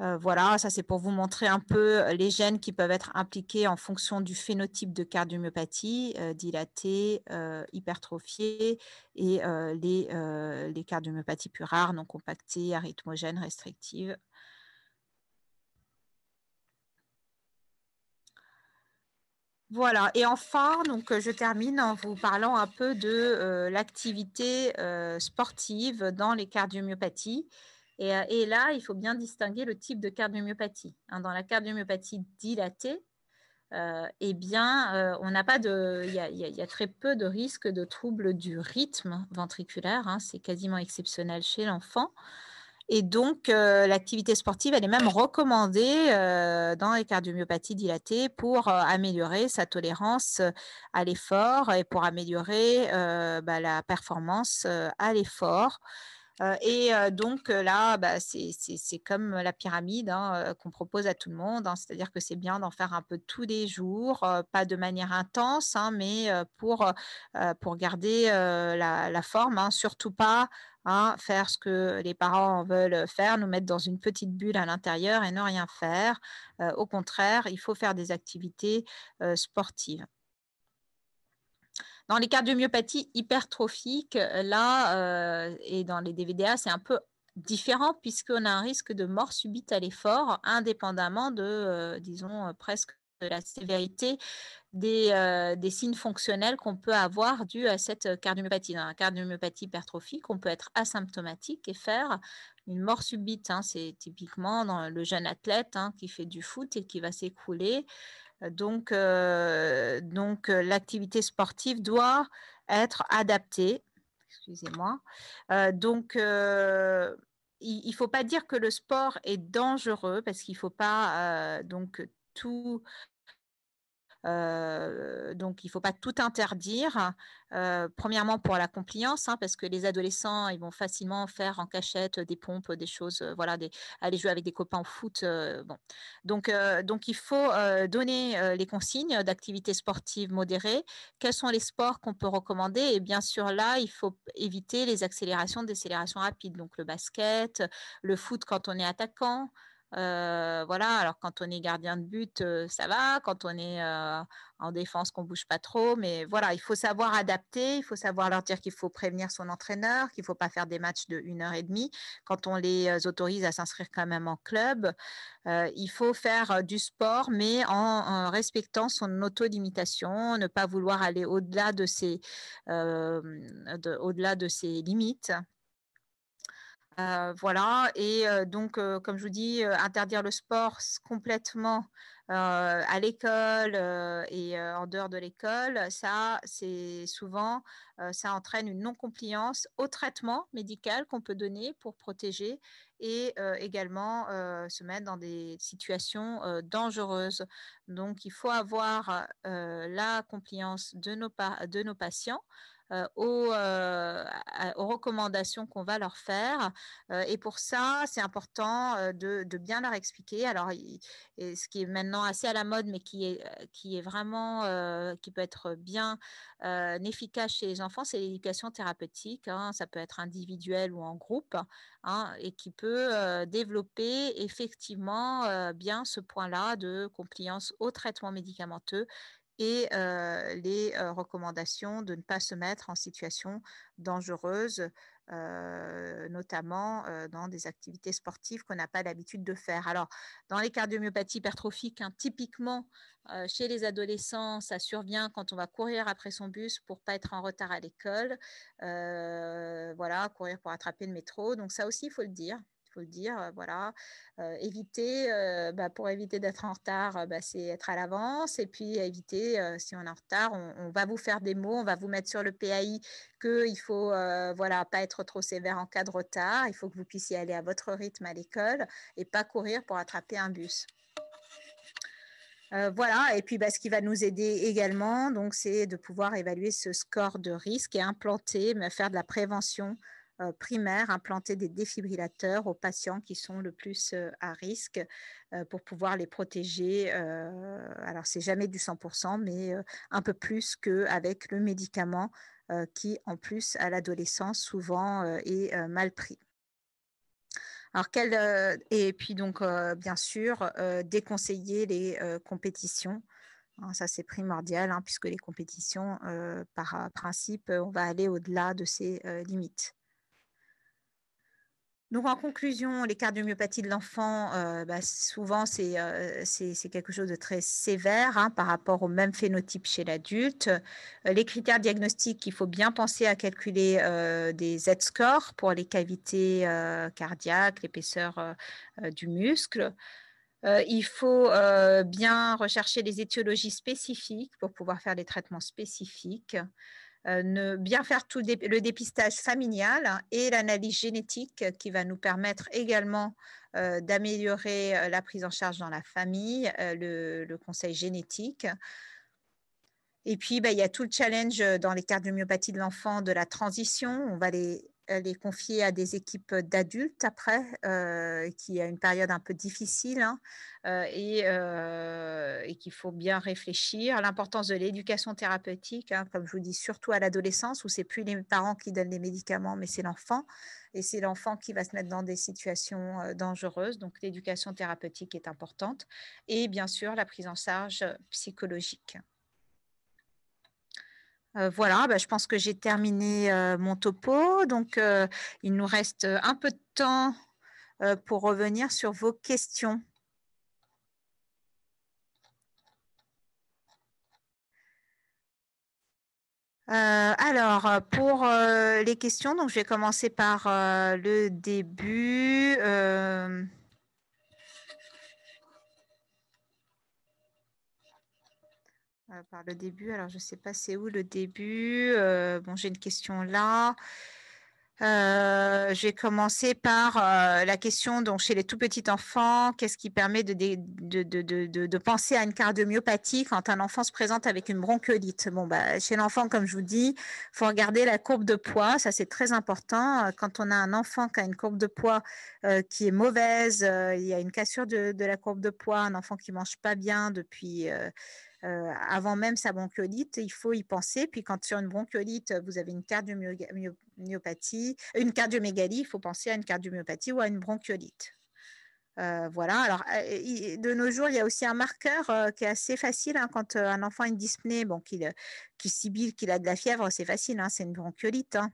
Euh, voilà, ça c'est pour vous montrer un peu euh, les gènes qui peuvent être impliqués en fonction du phénotype de cardiomyopathie, euh, dilatée, hypertrophiée et les, cardiomyopathies plus rares, non compactées, arythmogènes, restrictives. Voilà, et enfin, donc, je termine en vous parlant un peu de l'activité sportive dans les cardiomyopathies. Euh, et, là, il faut bien distinguer le type de cardiomyopathie. Hein. dans la cardiomyopathie dilatée, euh, eh bien, euh, on n'a pas de, il y, a très peu de risques de troubles du rythme ventriculaire. Hein. c'est quasiment exceptionnel chez l'enfant. Et donc, l'activité sportive, elle est même recommandée dans les cardiomyopathies dilatées pour améliorer sa tolérance à l'effort et pour améliorer bah, la performance à l'effort et donc là, bah, c'est comme la pyramide hein, qu'on propose à tout le monde, hein. c'est-à-dire que c'est bien d'en faire un peu tous les jours, pas de manière intense, hein, mais pour, garder la, forme, surtout pas. faire ce que les parents veulent faire, nous mettre dans une petite bulle à l'intérieur et ne rien faire. au contraire, il faut faire des activités sportives. Dans les cardiomyopathies hypertrophiques, euh, là, euh, et dans les DVDA, c'est un peu différent puisqu'on a un risque de mort subite à l'effort, indépendamment de, euh, disons, presque de la sévérité des, signes fonctionnels qu'on peut avoir dû à cette cardiomyopathie. Dans la cardiomyopathie hypertrophique, on peut être asymptomatique et faire une mort subite. Hein. C'est typiquement dans le jeune athlète hein, qui fait du foot et qui va s'écouler donc, euh, donc euh, l'activité sportive doit être adaptée. Excusez-moi. Euh, donc, il ne faut pas dire que le sport est dangereux parce qu'il ne faut pas donc tout euh, donc, il ne faut pas tout interdire. Euh, premièrement, pour la compliance, hein, parce que les adolescents, ils vont facilement faire en cachette des pompes, des choses, euh, voilà, aller jouer avec des copains au foot. donc, donc, il faut donner les consignes d'activités sportives modérées. Quels sont les sports qu'on peut recommander Et bien sûr, là, il faut éviter les accélérations, décélérations rapides, donc le basket, le foot quand on est attaquant. Euh, voilà, alors quand on est gardien de but, euh, ça va. Quand on est euh, en défense, qu'on bouge pas trop. Mais voilà, il faut savoir adapter. Il faut savoir leur dire qu'il faut prévenir son entraîneur, qu'il ne faut pas faire des matchs de une heure et demie. Quand on les autorise à s'inscrire quand même en club, il faut faire du sport, mais en, respectant son auto-limitation, ne pas vouloir aller au-delà de ses limites. Euh, voilà, et euh, donc, euh, comme je vous dis, interdire le sport complètement à l'école et en dehors de l'école, ça, c'est souvent, ça entraîne une non-compliance au traitement médical qu'on peut donner pour protéger et également se mettre dans des situations dangereuses. Donc, il faut avoir la compliance de nos patients. Euh, euh, aux, recommandations qu'on va leur faire. Euh, et pour ça, c'est important de, bien leur expliquer. Alors, ce qui est maintenant assez à la mode, mais qui est, qui est vraiment, qui peut être bien efficace chez les enfants, c'est l'éducation thérapeutique. Hein. Ça peut être individuel ou en groupe, hein, et qui peut développer effectivement bien ce point-là de compliance au traitement médicamenteux et les recommandations de ne pas se mettre en situation dangereuse, notamment dans des activités sportives qu'on n'a pas l'habitude de faire. Alors, dans les cardiomyopathies hypertrophiques, hein, typiquement chez les adolescents, ça survient quand on va courir après son bus pour pas être en retard à l'école, voilà, courir pour attraper le métro. Donc ça aussi, il faut le dire, faut dire, euh, voilà. Euh, éviter, euh, bah, pour éviter d'être en retard, bah, c'est être à l'avance. Et puis éviter, si on est en retard, on, va vous faire des mots, on va vous mettre sur le PAI il faut, voilà, pas être trop sévère en cas de retard. Il faut que vous puissiez aller à votre rythme à l'école et pas courir pour attraper un bus. voilà, et puis bah, ce qui va nous aider également, donc, c'est de pouvoir évaluer ce score de risque et implanter, mais faire de la prévention euh, primaire, implanter des défibrillateurs aux patients qui sont le plus euh, à risque euh, pour pouvoir les protéger. alors, c'est jamais du 100%, mais un peu plus qu'avec le médicament qui, en plus, à l'adolescence, souvent est mal pris. Alors, quel, et puis donc, bien sûr, déconseiller les compétitions hein, ça, c'est primordial, hein, puisque les compétitions, par principe, on va aller au-delà de ces limites. Donc en conclusion, les cardiomyopathies de l'enfant, euh, bah, souvent euh, c'est quelque chose de très sévère hein, par rapport au même phénotype chez l'adulte. Euh, les critères diagnostiques, il faut bien penser à calculer des Z-scores pour les cavités cardiaques, l'épaisseur du muscle. il faut bien rechercher des étiologies spécifiques pour pouvoir faire des traitements spécifiques. Euh, bien faire tout le dépistage familial hein, et l'analyse génétique qui va nous permettre également euh, d'améliorer euh, la prise en charge dans la famille, le, conseil génétique. Et puis, bah, il y a tout le challenge dans les cartes de myopathie de l'enfant de la transition. On va les elle est confiée à des équipes d'adultes après, euh, qui a une période un peu difficile hein, euh, euh, et, qu'il faut bien réfléchir. L'importance de l'éducation thérapeutique, hein, comme je vous dis, surtout à l'adolescence, où c'est plus les parents qui donnent les médicaments, mais c'est l'enfant. Et c'est l'enfant qui va se mettre dans des situations dangereuses. Donc l'éducation thérapeutique est importante. Et bien sûr, la prise en charge psychologique. Euh, voilà, bah, je pense que j'ai terminé euh, mon topo. Donc, euh, il nous reste un peu de temps pour revenir sur vos questions. alors, pour les questions, donc je vais commencer par le début. Euh, par le début. Alors, je ne sais pas c'est où le début. Euh, bon, j'ai une question là. Euh, j'ai commencé par la question donc, chez les tout petits enfants, qu'est-ce qui permet de, penser à une cardiomyopathie quand un enfant se présente avec une bronchiolite bon, bah, Chez l'enfant, comme je vous dis, il faut regarder la courbe de poids, ça c'est très important. Quand on a un enfant qui a une courbe de poids qui est mauvaise, il y a une cassure de, la courbe de poids, un enfant qui mange pas bien depuis... Euh, avant même sa bronchiolite, il faut y penser. Puis quand sur une bronchiolite, vous avez une cardiomyopathie, une cardiomégalie, il faut penser à une cardiomyopathie ou à une bronchiolite. Euh, voilà. Alors, euh, de nos jours, il y a aussi un marqueur qui est assez facile. Hein, quand un enfant a une dyspnée, bon, qu'il qu'il a de la fièvre, c'est facile, hein, c'est une bronchiolite. Hein.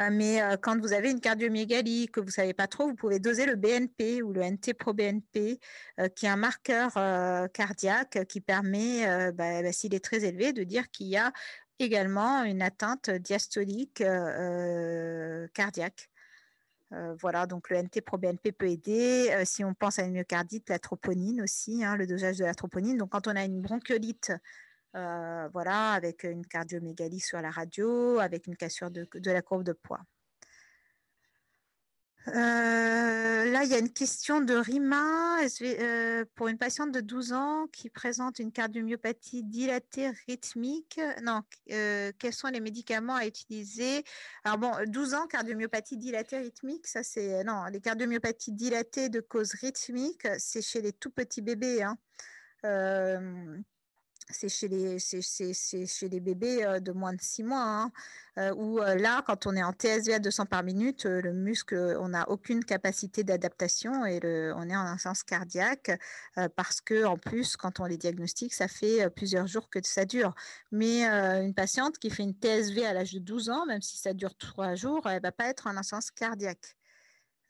Euh, mais euh, quand vous avez une cardiomégalie que vous ne savez pas trop, vous pouvez doser le BNP ou le NT-proBNP, euh, qui est un marqueur cardiaque qui permet, bah, bah, s'il est très élevé, de dire qu'il y a également une atteinte diastolique cardiaque. voilà, donc le NT-proBNP peut aider. si on pense à une myocardite, la troponine aussi, hein, le dosage de la troponine. Donc, quand on a une bronchiolite euh, voilà, avec une cardiomégalie sur la radio, avec une cassure de, la courbe de poids. Euh, là, il y a une question de Rima euh, pour une patiente de 12 ans qui présente une cardiomyopathie dilatée rythmique. Non, quels sont les médicaments à utiliser Alors bon, 12 ans, cardiomyopathie dilatée rythmique, ça c'est non, les cardiomyopathies dilatées de cause rythmique, c'est chez les tout petits bébés. Hein c'est chez les, c'est, c'est, chez les bébés euh, de moins de 6 mois, hein. euh, où euh, là, quand on est en TSV à 200 par minute, le muscle, on n'a aucune capacité d'adaptation et on est en un cardiaque, parce que en plus, quand on les diagnostique, ça fait plusieurs jours que ça dure. Mais une patiente qui fait une TSV à l'âge de 12 ans, même si ça dure 3 jours, elle ne va pas être en instance cardiaque.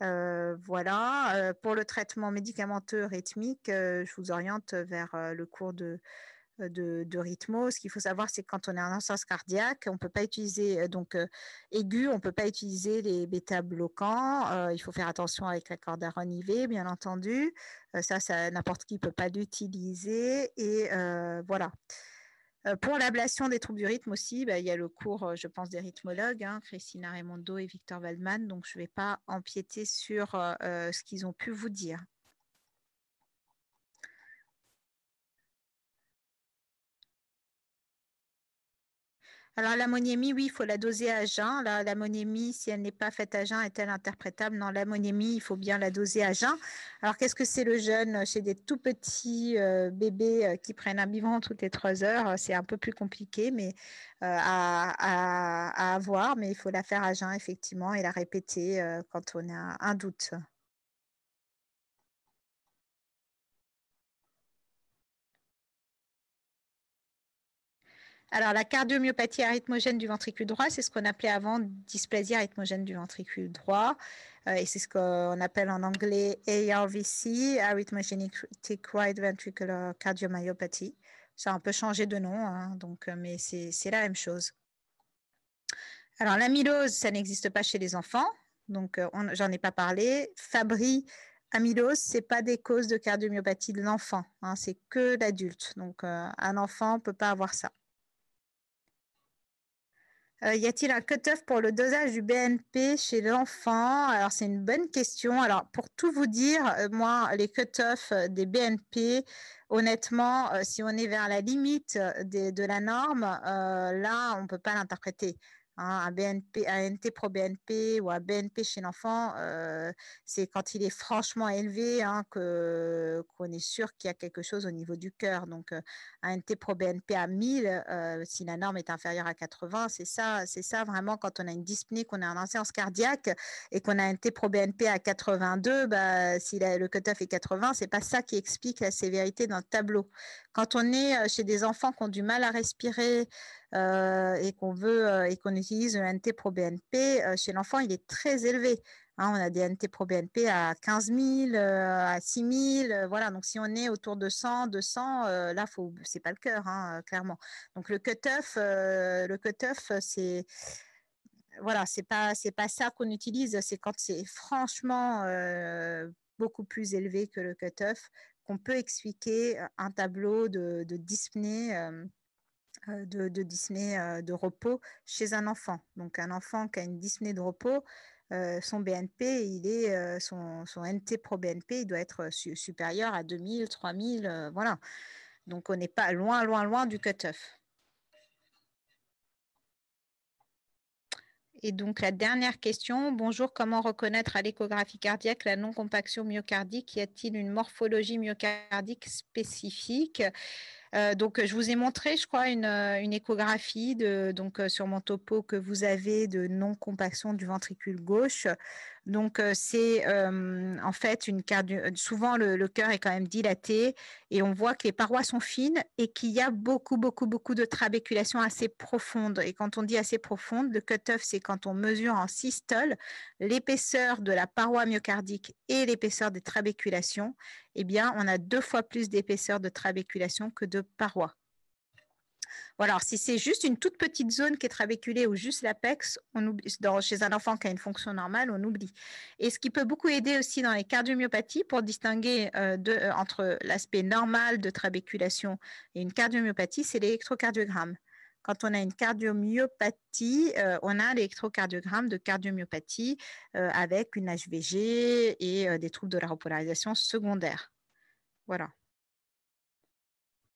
voilà, pour le traitement médicamenteux rythmique, je vous oriente vers le cours de, euh, de, de Ce qu'il faut savoir, c'est que quand on a un instance cardiaque, on peut pas utiliser euh, donc euh, aigu, on peut pas utiliser les bêta bloquants. il faut faire attention avec la corde à IV, bien entendu. ça, ça n'importe qui peut pas l'utiliser. Et voilà. Pour l'ablation des troubles du rythme aussi, bah, il y a le cours, je pense, des rythmologues, hein, Christina Raimondo et Victor Waldman. Donc, je ne vais pas empiéter sur ce qu'ils ont pu vous dire. Alors, l'ammonémie, oui, il faut la doser à jeun. L'ammonémie, si elle n'est pas faite à jeun, est-elle interprétable Non, l'ammonémie, il faut bien la doser à jeun. Alors, qu'est-ce que c'est le jeûne Chez des tout petits euh, bébés euh, qui prennent un vivant toutes les trois heures, euh, c'est un peu plus compliqué mais, à, avoir, mais il faut la faire à jeun, effectivement, et la répéter quand on a un doute. Alors, la cardiomyopathie arythmogène du ventricule droit, c'est ce qu'on appelait avant dysplasie arythmogène du ventricule droit. Euh, et c'est ce qu'on appelle en anglais ARVC, Arrhythmogenic Right Ventricular Cardiomyopathy. Ça a un peu changé de nom, hein, donc, euh, mais c'est la même chose. Alors, l'amylose, ça n'existe pas chez les enfants, donc euh, j'en ai pas parlé. Fabry, amylose, ce n'est pas des causes de cardiomyopathie de l'enfant, hein, c'est que l'adulte. Donc, un enfant ne peut pas avoir ça. Euh, y a-t-il un cut-off pour le dosage du BNP chez l'enfant Alors, c'est une bonne question. Alors, pour tout vous dire, euh, moi, les cut-off euh, des BNP, honnêtement, si on est vers la limite de la norme, là, on ne peut pas l'interpréter. Hein, un NT pro BNP ou un BNP chez l'enfant, euh, c'est quand il est franchement élevé hein, que qu'on est sûr qu'il y a quelque chose au niveau du cœur. Donc euh, un NT pro BNP à 1000, euh, si la norme est inférieure à 80, c'est ça, c'est ça vraiment quand on a une dyspnée, qu'on a un séance cardiaque et qu'on a un NT pro BNP à 82, bah, si le cut-off est 80, c'est pas ça qui explique la sévérité d'un tableau. Quand on est euh, chez des enfants qui ont du mal à respirer euh, et qu'on veut euh, et qu'on utilise le NT pro BNP, chez l'enfant, il est très élevé. Hein. on a des NT pro BNP à 15 000, à 6 000, voilà. Donc, si on est autour de 100, 200, là, ce n'est pas le cœur, hein, clairement. Donc, le cut-off, le cut c'est voilà, c'est pas pas ça qu'on utilise. C'est quand c'est franchement beaucoup plus élevé que le cut-off on peut expliquer un tableau de, de dyspnée. Euh, euh, de, euh, de repos chez un enfant. Donc un enfant qui a une Disney de repos, son BNP, il est, son, NT pro BNP, il doit être supérieur à 2000, 3000, voilà. Donc on n'est pas loin, loin, loin du cut-off. Et donc, la dernière question, bonjour, comment reconnaître à l'échographie cardiaque la non-compaction myocardique Y a-t-il une morphologie myocardique spécifique euh, donc, je vous ai montré, je crois, une, euh, échographie euh, sur mon topo que vous avez de non-compaction du ventricule gauche. Donc, euh, c'est euh, en fait une euh, Souvent, le, cœur est quand même dilaté et on voit que les parois sont fines et qu'il y a beaucoup, beaucoup, beaucoup de trabéculation assez profonde. Et quand on dit assez profonde, le cut-off, c'est quand on mesure en systole l'épaisseur de la paroi myocardique et l'épaisseur des trabéculations. Eh bien, on a deux fois plus d'épaisseur de trabéculation que de paroi. Voilà, alors si c'est juste une toute petite zone qui est trabéculée ou juste l'apex, chez un enfant qui a une fonction normale, on oublie. Et ce qui peut beaucoup aider aussi dans les cardiomyopathies pour distinguer euh, euh, entre l'aspect normal de trabéculation et une cardiomyopathie, c'est l'électrocardiogramme. Quand on a une cardiomyopathie, euh, on a l'électrocardiogramme de cardiomyopathie avec une HVG et des troubles de la repolarisation secondaire. Voilà.